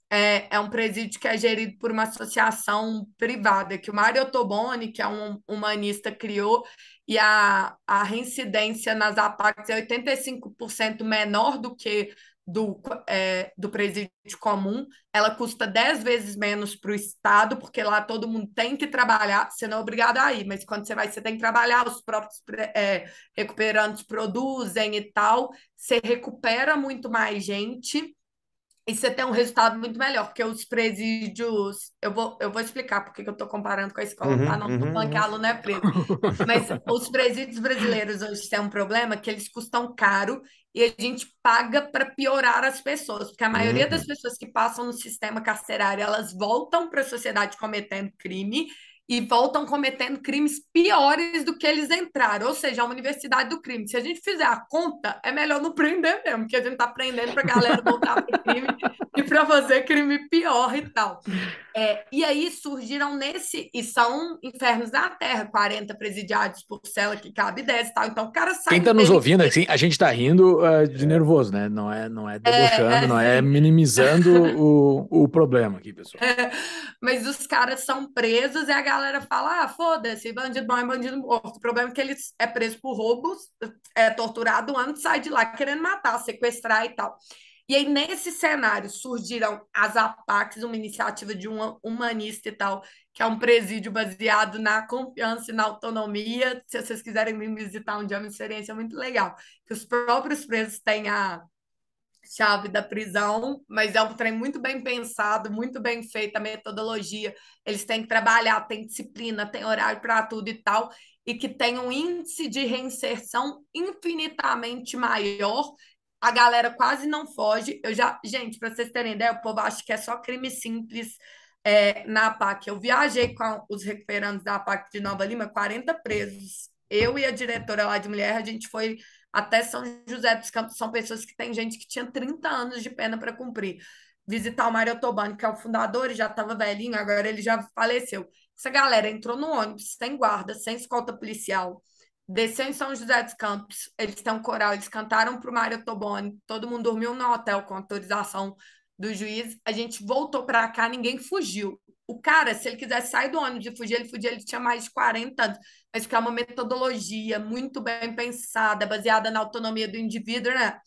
é, é um presídio que é gerido por uma associação privada, que o Mário Toboni, que é um humanista, criou, e a, a reincidência nas APACs é 85% menor do que do, é, do presídio comum, ela custa 10 vezes menos para o Estado, porque lá todo mundo tem que trabalhar, você não é obrigado a ir, mas quando você vai, você tem que trabalhar, os próprios é, recuperantes produzem e tal, você recupera muito mais gente e você tem um resultado muito melhor, porque os presídios. Eu vou, eu vou explicar porque que eu estou comparando com a escola, uhum, tá? Não, uhum. não uhum. é preso. Mas os presídios brasileiros hoje têm um problema que eles custam caro e a gente paga para piorar as pessoas, porque a maioria uhum. das pessoas que passam no sistema carcerário elas voltam para a sociedade cometendo crime e voltam cometendo crimes piores do que eles entraram, ou seja, a universidade do crime. Se a gente fizer a conta, é melhor não prender mesmo, porque a gente está prendendo para a galera voltar para o crime e para fazer crime pior e tal. É, e aí surgiram nesse, e são infernos da terra, 40 presidiados por cela que cabe 10 e tal. Então o cara sai. Quem está nos ouvindo, assim, a gente está rindo uh, de é. nervoso, né? Não é, não é, é. debochando, é, é... não é minimizando o, o problema aqui, pessoal. [laughs] mas os caras são presos e a galera galera fala, ah, foda-se, bandido bom é bandido morto. O problema é que ele é preso por roubos, é torturado um ano, sai de lá querendo matar, sequestrar e tal. E aí, nesse cenário, surgiram as APACs, uma iniciativa de um humanista e tal, que é um presídio baseado na confiança e na autonomia. Se vocês quiserem me visitar um dia, é uma experiência muito legal. Que os próprios presos têm a chave da prisão, mas é um trem muito bem pensado, muito bem feito, a metodologia. Eles têm que trabalhar, tem disciplina, tem horário para tudo e tal, e que tem um índice de reinserção infinitamente maior. A galera quase não foge. Eu já, gente, para vocês terem ideia, o povo acha que é só crime simples é, na PAC. Eu viajei com os recuperandos da PAC de Nova Lima, 40 presos. Eu e a diretora lá de mulher, a gente foi até São José dos Campos, são pessoas que tem gente que tinha 30 anos de pena para cumprir. Visitar o Mário Tobani, que é o fundador, ele já estava velhinho, agora ele já faleceu. Essa galera entrou no ônibus, sem guarda, sem escolta policial, desceu em São José dos Campos, eles têm um coral, eles cantaram para o Mário Toboni, todo mundo dormiu no hotel com autorização do juiz, a gente voltou para cá, ninguém fugiu. O cara, se ele quisesse sair do ônibus e fugir, ele fugia, ele tinha mais de 40 anos mas que é uma metodologia muito bem pensada, baseada na autonomia do indivíduo, né?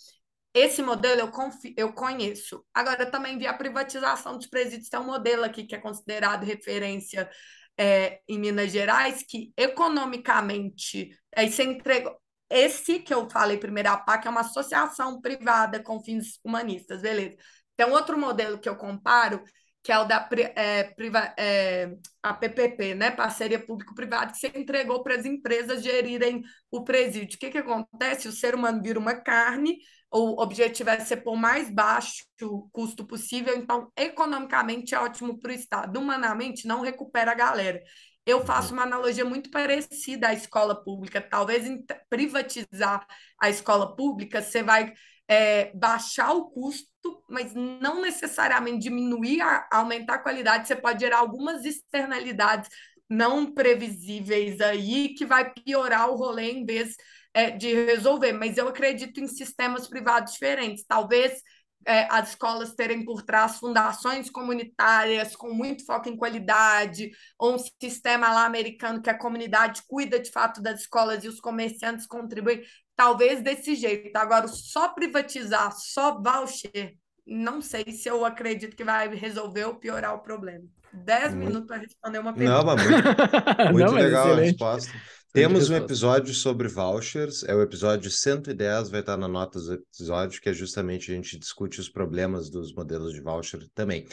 Esse modelo eu, confio, eu conheço. Agora, eu também vi a privatização dos presídios, tem um modelo aqui que é considerado referência é, em Minas Gerais, que economicamente, aí você entregou. Esse que eu falei primeiro, a PAC, é uma associação privada com fins humanistas, beleza. Tem então, outro modelo que eu comparo, que é o da é, priva, é, a PPP, né, parceria público-privada, que você entregou para as empresas gerirem o presídio. O que, que acontece? O ser humano vira uma carne, o objetivo é ser por mais baixo custo possível, então, economicamente é ótimo para o Estado, humanamente não recupera a galera. Eu faço uma analogia muito parecida à escola pública. Talvez privatizar a escola pública, você vai é, baixar o custo, mas não necessariamente diminuir, a, aumentar a qualidade, você pode gerar algumas externalidades não previsíveis aí que vai piorar o rolê em vez é, de resolver. Mas eu acredito em sistemas privados diferentes. Talvez é, as escolas terem por trás fundações comunitárias com muito foco em qualidade, ou um sistema lá americano que a comunidade cuida de fato das escolas e os comerciantes contribuem talvez desse jeito. Agora, só privatizar, só voucher, não sei se eu acredito que vai resolver ou piorar o problema. Dez muito... minutos para responder uma pergunta. Não, mas muito, muito [laughs] não, mas legal excelente. a resposta. Temos um episódio sobre vouchers, é o episódio 110, vai estar na nota do episódio, que é justamente a gente discute os problemas dos modelos de voucher também.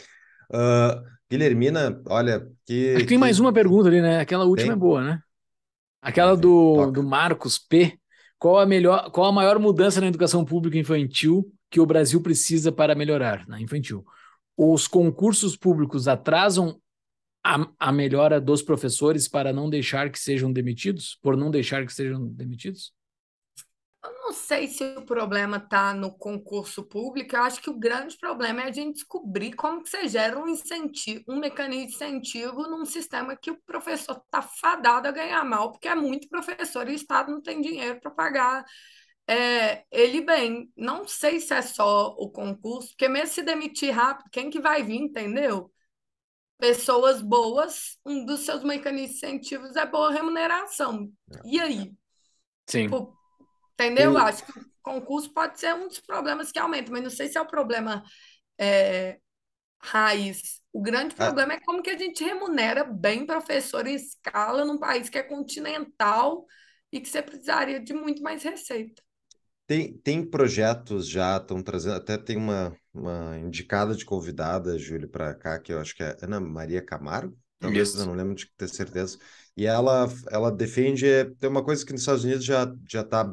Uh, Guilhermina, olha que. Aqui é tem que... mais uma pergunta ali, né? Aquela última tem? é boa, né? Aquela do, do Marcos P qual a melhor, qual a maior mudança na educação pública infantil que o Brasil precisa para melhorar na infantil? Os concursos públicos atrasam a, a melhora dos professores para não deixar que sejam demitidos, por não deixar que sejam demitidos? não sei se o problema está no concurso público. Eu acho que o grande problema é a gente descobrir como que você gera um incentivo, um mecanismo de incentivo num sistema que o professor está fadado a ganhar mal, porque é muito professor e o Estado não tem dinheiro para pagar é, ele bem. Não sei se é só o concurso, porque mesmo se demitir rápido, quem que vai vir, entendeu? Pessoas boas, um dos seus mecanismos de incentivos é boa remuneração. É. E aí? Sim. Tipo, Entendeu? Eu... Acho que o concurso pode ser um dos problemas que aumenta, mas não sei se é o problema é, raiz. O grande ah. problema é. é como que a gente remunera bem professor em escala num país que é continental e que você precisaria de muito mais receita. Tem, tem projetos já, estão trazendo, até tem uma, uma indicada de convidada, Júlio, para cá, que eu acho que é Ana Maria Camargo, talvez, eu não lembro de ter certeza, e ela, ela defende, é, tem uma coisa que nos Estados Unidos já está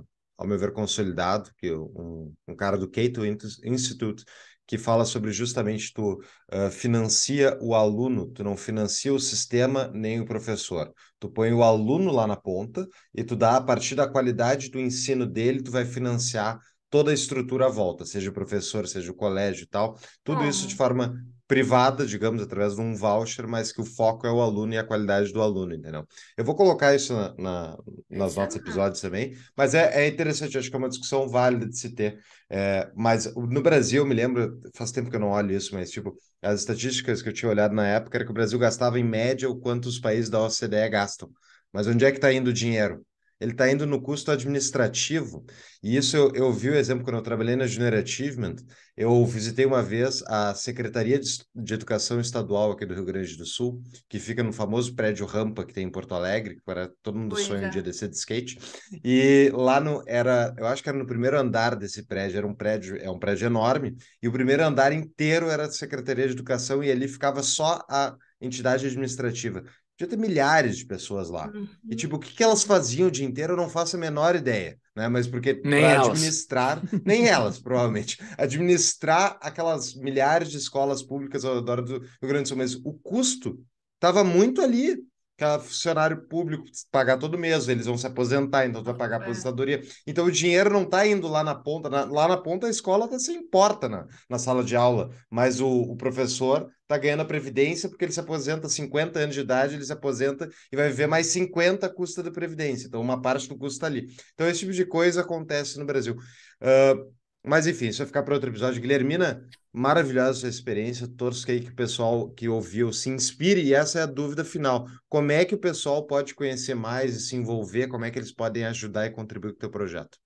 ao meu ver, consolidado, que um, um cara do Cato Institute que fala sobre justamente tu uh, financia o aluno, tu não financia o sistema nem o professor. Tu põe o aluno lá na ponta e tu dá a partir da qualidade do ensino dele, tu vai financiar toda a estrutura à volta, seja o professor, seja o colégio e tal, tudo isso de hum. forma privada, digamos, através de um voucher, mas que o foco é o aluno e a qualidade do aluno, entendeu? Eu vou colocar isso na, na, é nas notas episódios também, mas é, é, interessante, acho que é uma discussão válida de se ter. É, mas no Brasil, eu me lembro, faz tempo que eu não olho isso, mas tipo, as estatísticas que eu tinha olhado na época era que o Brasil gastava em média o quanto os países da OCDE gastam. Mas onde é que está indo o dinheiro? ele está indo no custo administrativo. E isso eu, eu vi o exemplo quando eu trabalhei na Junior Achievement. Eu visitei uma vez a Secretaria de, de Educação Estadual aqui do Rio Grande do Sul, que fica no famoso prédio Rampa que tem em Porto Alegre, para todo mundo Coisa. sonha um é. dia descer de skate. [laughs] E lá no era, eu acho que era no primeiro andar desse prédio, era um prédio, é um prédio enorme, e o primeiro andar inteiro era da Secretaria de Educação e ali ficava só a entidade administrativa. Devia ter milhares de pessoas lá. Uhum. E, tipo, o que, que elas faziam o dia inteiro, eu não faço a menor ideia, né? Mas porque nem elas. administrar, nem [laughs] elas, provavelmente, administrar aquelas milhares de escolas públicas ao redor do Rio Grande do Sul, mas o custo estava muito ali, que é funcionário público pagar todo mês, eles vão se aposentar, então tu vai pagar a é. aposentadoria. Então o dinheiro não está indo lá na ponta, na, lá na ponta a escola até tá se importa na, na sala de aula, mas o, o professor está ganhando a previdência porque ele se aposenta 50 anos de idade, ele se aposenta e vai viver mais 50 custa da previdência, então uma parte do custo está ali. Então esse tipo de coisa acontece no Brasil. Uh, mas enfim, isso vai ficar para outro episódio. Guilhermina, Maravilhosa sua experiência. todos que, que o pessoal que ouviu se inspire. E essa é a dúvida final: como é que o pessoal pode conhecer mais e se envolver? Como é que eles podem ajudar e contribuir com o teu projeto?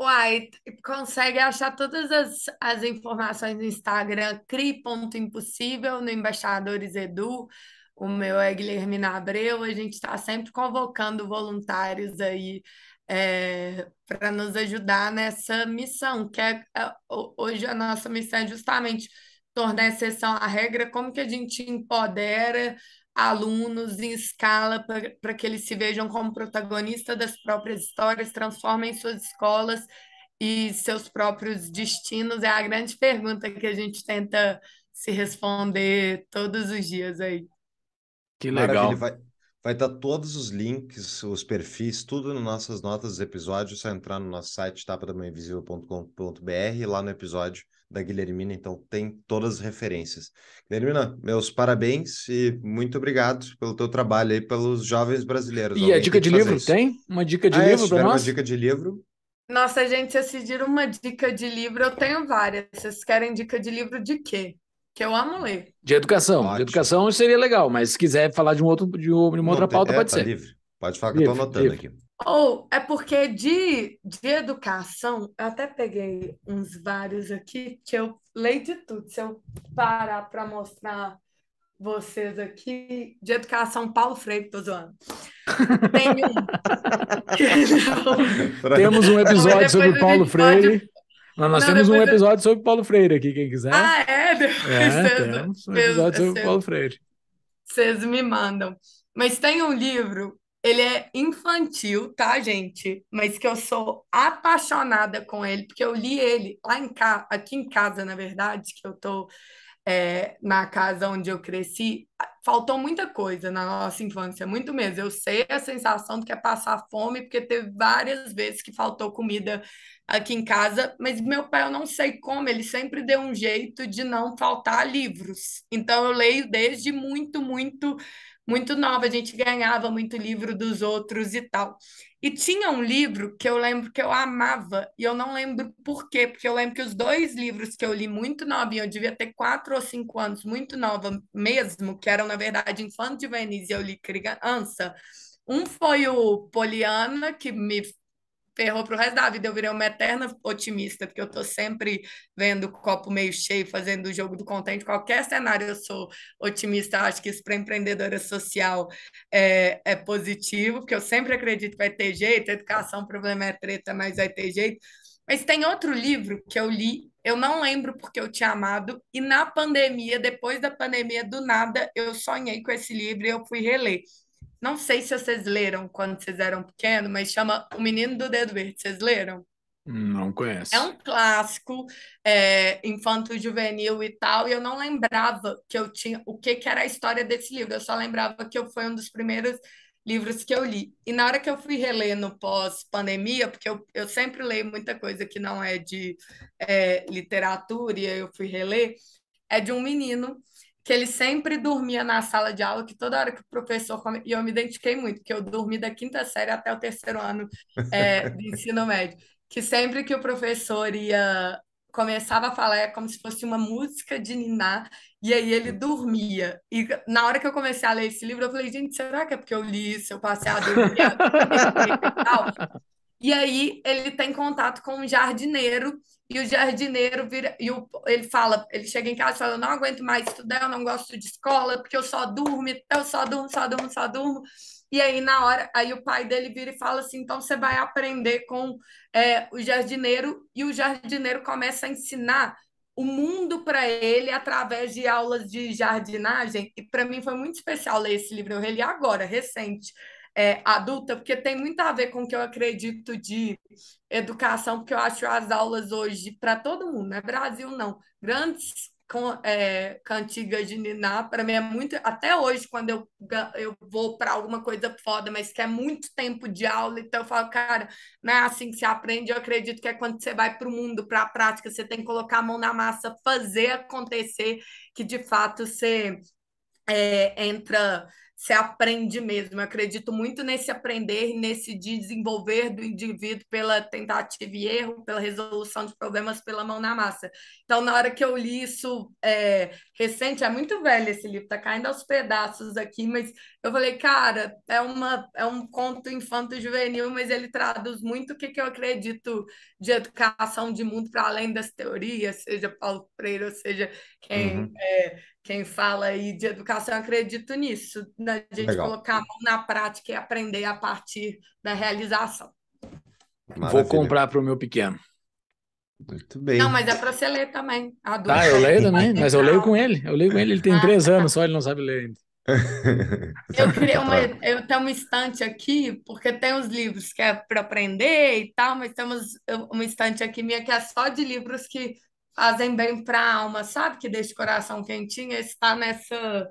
Uai, consegue achar todas as, as informações no Instagram, cri.impossível, no Embaixadores Edu. O meu é Guilherme Abreu. A gente está sempre convocando voluntários aí é, para nos ajudar nessa missão, que é, é hoje a nossa missão é justamente tornar a exceção a regra, como que a gente empodera alunos em escala para que eles se vejam como protagonistas das próprias histórias, transformem suas escolas e seus próprios destinos? É a grande pergunta que a gente tenta se responder todos os dias aí. Que legal. Maravilha. Vai estar todos os links, os perfis, tudo nas nossas notas dos episódios. É só entrar no nosso site, tapadamaninvisível.com.br, lá no episódio da Guilhermina, então tem todas as referências. Guilhermina, meus parabéns e muito obrigado pelo teu trabalho aí pelos jovens brasileiros. E Alguém a dica de livro isso. tem? Uma dica de ah, é, livro para nós? Uma dica de livro. Nossa, gente, vocês uma dica de livro, eu tenho várias. Vocês querem dica de livro de quê? Que eu amo ler. De educação. Ótimo. De educação seria legal, mas se quiser falar de, um outro, de uma outra Não, pauta, é, pode tá ser. Livre. Pode falar que livre, eu tô anotando livre. aqui. Ou oh, é porque de, de educação, eu até peguei uns vários aqui que eu leio de tudo. Se eu parar para mostrar vocês aqui, de educação, Paulo Freire, tô zoando. Tem um... [laughs] Temos um episódio sobre Paulo Freire. Pode mas nós não, temos um episódio eu... sobre Paulo Freire aqui, quem quiser. Ah, é? é depois é, cês, temos um episódio cês, sobre Paulo Freire. Vocês me mandam. Mas tem um livro, ele é infantil, tá, gente? Mas que eu sou apaixonada com ele, porque eu li ele lá em casa, aqui em casa, na verdade, que eu tô é, na casa onde eu cresci, faltou muita coisa na nossa infância, muito mesmo. Eu sei a sensação de que é passar fome, porque teve várias vezes que faltou comida aqui em casa, mas meu pai, eu não sei como, ele sempre deu um jeito de não faltar livros. Então, eu leio desde muito, muito muito nova, a gente ganhava muito livro dos outros e tal. E tinha um livro que eu lembro que eu amava, e eu não lembro por quê, porque eu lembro que os dois livros que eu li muito e eu devia ter quatro ou cinco anos, muito nova mesmo, que eram, na verdade, Infanto de Venise, eu li criança. Um foi o Poliana, que me ferrou pro resto da vida. Eu virei uma eterna otimista, porque eu tô sempre vendo o copo meio cheio, fazendo o jogo do contente. Qualquer cenário eu sou otimista. Acho que isso para empreendedora social é, é positivo, porque eu sempre acredito que vai ter jeito. Educação, problema é treta, mas vai ter jeito. Mas tem outro livro que eu li, eu não lembro porque eu tinha amado, e na pandemia, depois da pandemia, do nada, eu sonhei com esse livro e eu fui reler. Não sei se vocês leram quando vocês eram pequenos, mas chama O Menino do Dedo Verde. Vocês leram? Não conheço. É um clássico é, infanto-juvenil e tal, e eu não lembrava que eu tinha o que, que era a história desse livro, eu só lembrava que eu foi um dos primeiros livros que eu li. E na hora que eu fui relendo pós-pandemia, porque eu, eu sempre leio muita coisa que não é de é, literatura, e eu fui reler, é de um menino que ele sempre dormia na sala de aula, que toda hora que o professor... E eu me identifiquei muito, porque eu dormi da quinta série até o terceiro ano é, do [laughs] ensino médio. Que sempre que o professor ia começava a falar é como se fosse uma música de Niná, e aí ele dormia. E na hora que eu comecei a ler esse livro, eu falei, gente, será que é porque eu li isso? Eu passei a dormir e [laughs] E aí ele tem contato com um jardineiro e o jardineiro vira e o, ele fala, ele chega em casa e fala, eu não aguento mais estudar, eu não gosto de escola, porque eu só durmo, eu só durmo, só durmo, só durmo. E aí na hora, aí o pai dele vira e fala assim, então você vai aprender com é, o jardineiro e o jardineiro começa a ensinar o mundo para ele através de aulas de jardinagem. E para mim foi muito especial ler esse livro, eu reli agora, recente é, adulta, porque tem muito a ver com o que eu acredito de educação, porque eu acho as aulas hoje para todo mundo, não é Brasil não, grandes com, é, cantigas de Niná, para mim é muito. Até hoje, quando eu, eu vou para alguma coisa foda, mas que é muito tempo de aula, então eu falo, cara, não é assim que você aprende. Eu acredito que é quando você vai para o mundo, para a prática, você tem que colocar a mão na massa, fazer acontecer, que de fato você é, entra se aprende mesmo. Eu acredito muito nesse aprender, nesse desenvolver do indivíduo pela tentativa e erro, pela resolução de problemas, pela mão na massa. Então, na hora que eu li isso é, recente, é muito velho esse livro, tá caindo aos pedaços aqui, mas eu falei, cara, é, uma, é um conto infanto-juvenil, mas ele traduz muito o que, que eu acredito de educação de mundo para além das teorias, seja Paulo Freire, ou seja quem, uhum. é, quem fala aí de educação, acredito nisso, na gente Legal. colocar a mão na prática e aprender a partir da realização. Maravilha. Vou comprar para o meu pequeno. Muito bem. Não, mas é para você ler também. Adulto. Ah, tá, eu leio também, mas eu leio com ele. Eu leio com ele, ele tem ah, três tá. anos só, ele não sabe ler ainda. [laughs] Eu criei uma, tá. eu tenho uma estante aqui, porque tem os livros que é para aprender e tal, mas temos uma estante aqui minha que é só de livros que fazem bem para a alma, sabe? Que deixa o coração quentinho, está nessa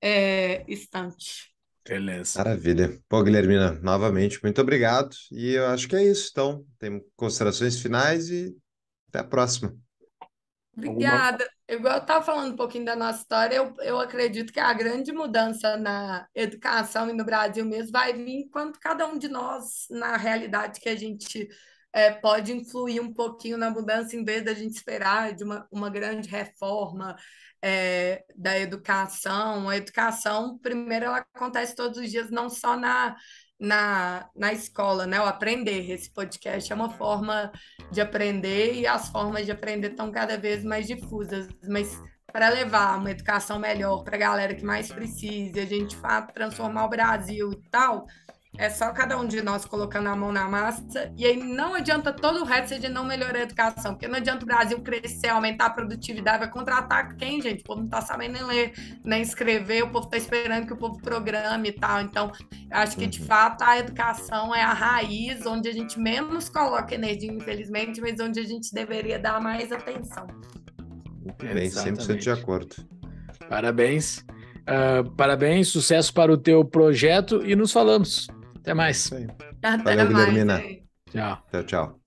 é, estante. Beleza. Maravilha. Pô, Guilhermina, novamente, muito obrigado. E eu acho que é isso, então. Tem considerações finais e até a próxima. Obrigada. Alguma... Igual eu estava falando um pouquinho da nossa história, eu, eu acredito que a grande mudança na educação e no Brasil mesmo vai vir enquanto cada um de nós, na realidade que a gente é, pode influir um pouquinho na mudança, em vez da gente esperar de uma, uma grande reforma é, da educação. A educação, primeiro, ela acontece todos os dias, não só na, na, na escola, né? O aprender. Esse podcast é uma forma de aprender e as formas de aprender estão cada vez mais difusas, mas para levar uma educação melhor para a galera que mais precisa, a gente transformar o Brasil e tal, é só cada um de nós colocando a mão na massa. E aí não adianta todo o resto de não melhorar a educação, porque não adianta o Brasil crescer, aumentar a produtividade, vai contratar quem, gente? O povo não está sabendo nem ler, nem escrever, o povo está esperando que o povo programe e tal. Então, acho que de uhum. fato a educação é a raiz onde a gente menos coloca energia, infelizmente, mas onde a gente deveria dar mais atenção. Parabéns, é, 100% de acordo. Parabéns. Uh, parabéns, sucesso para o teu projeto e nos falamos. Até mais. Até Valeu, mais. Guilhermina. Tchau. Tchau, tchau.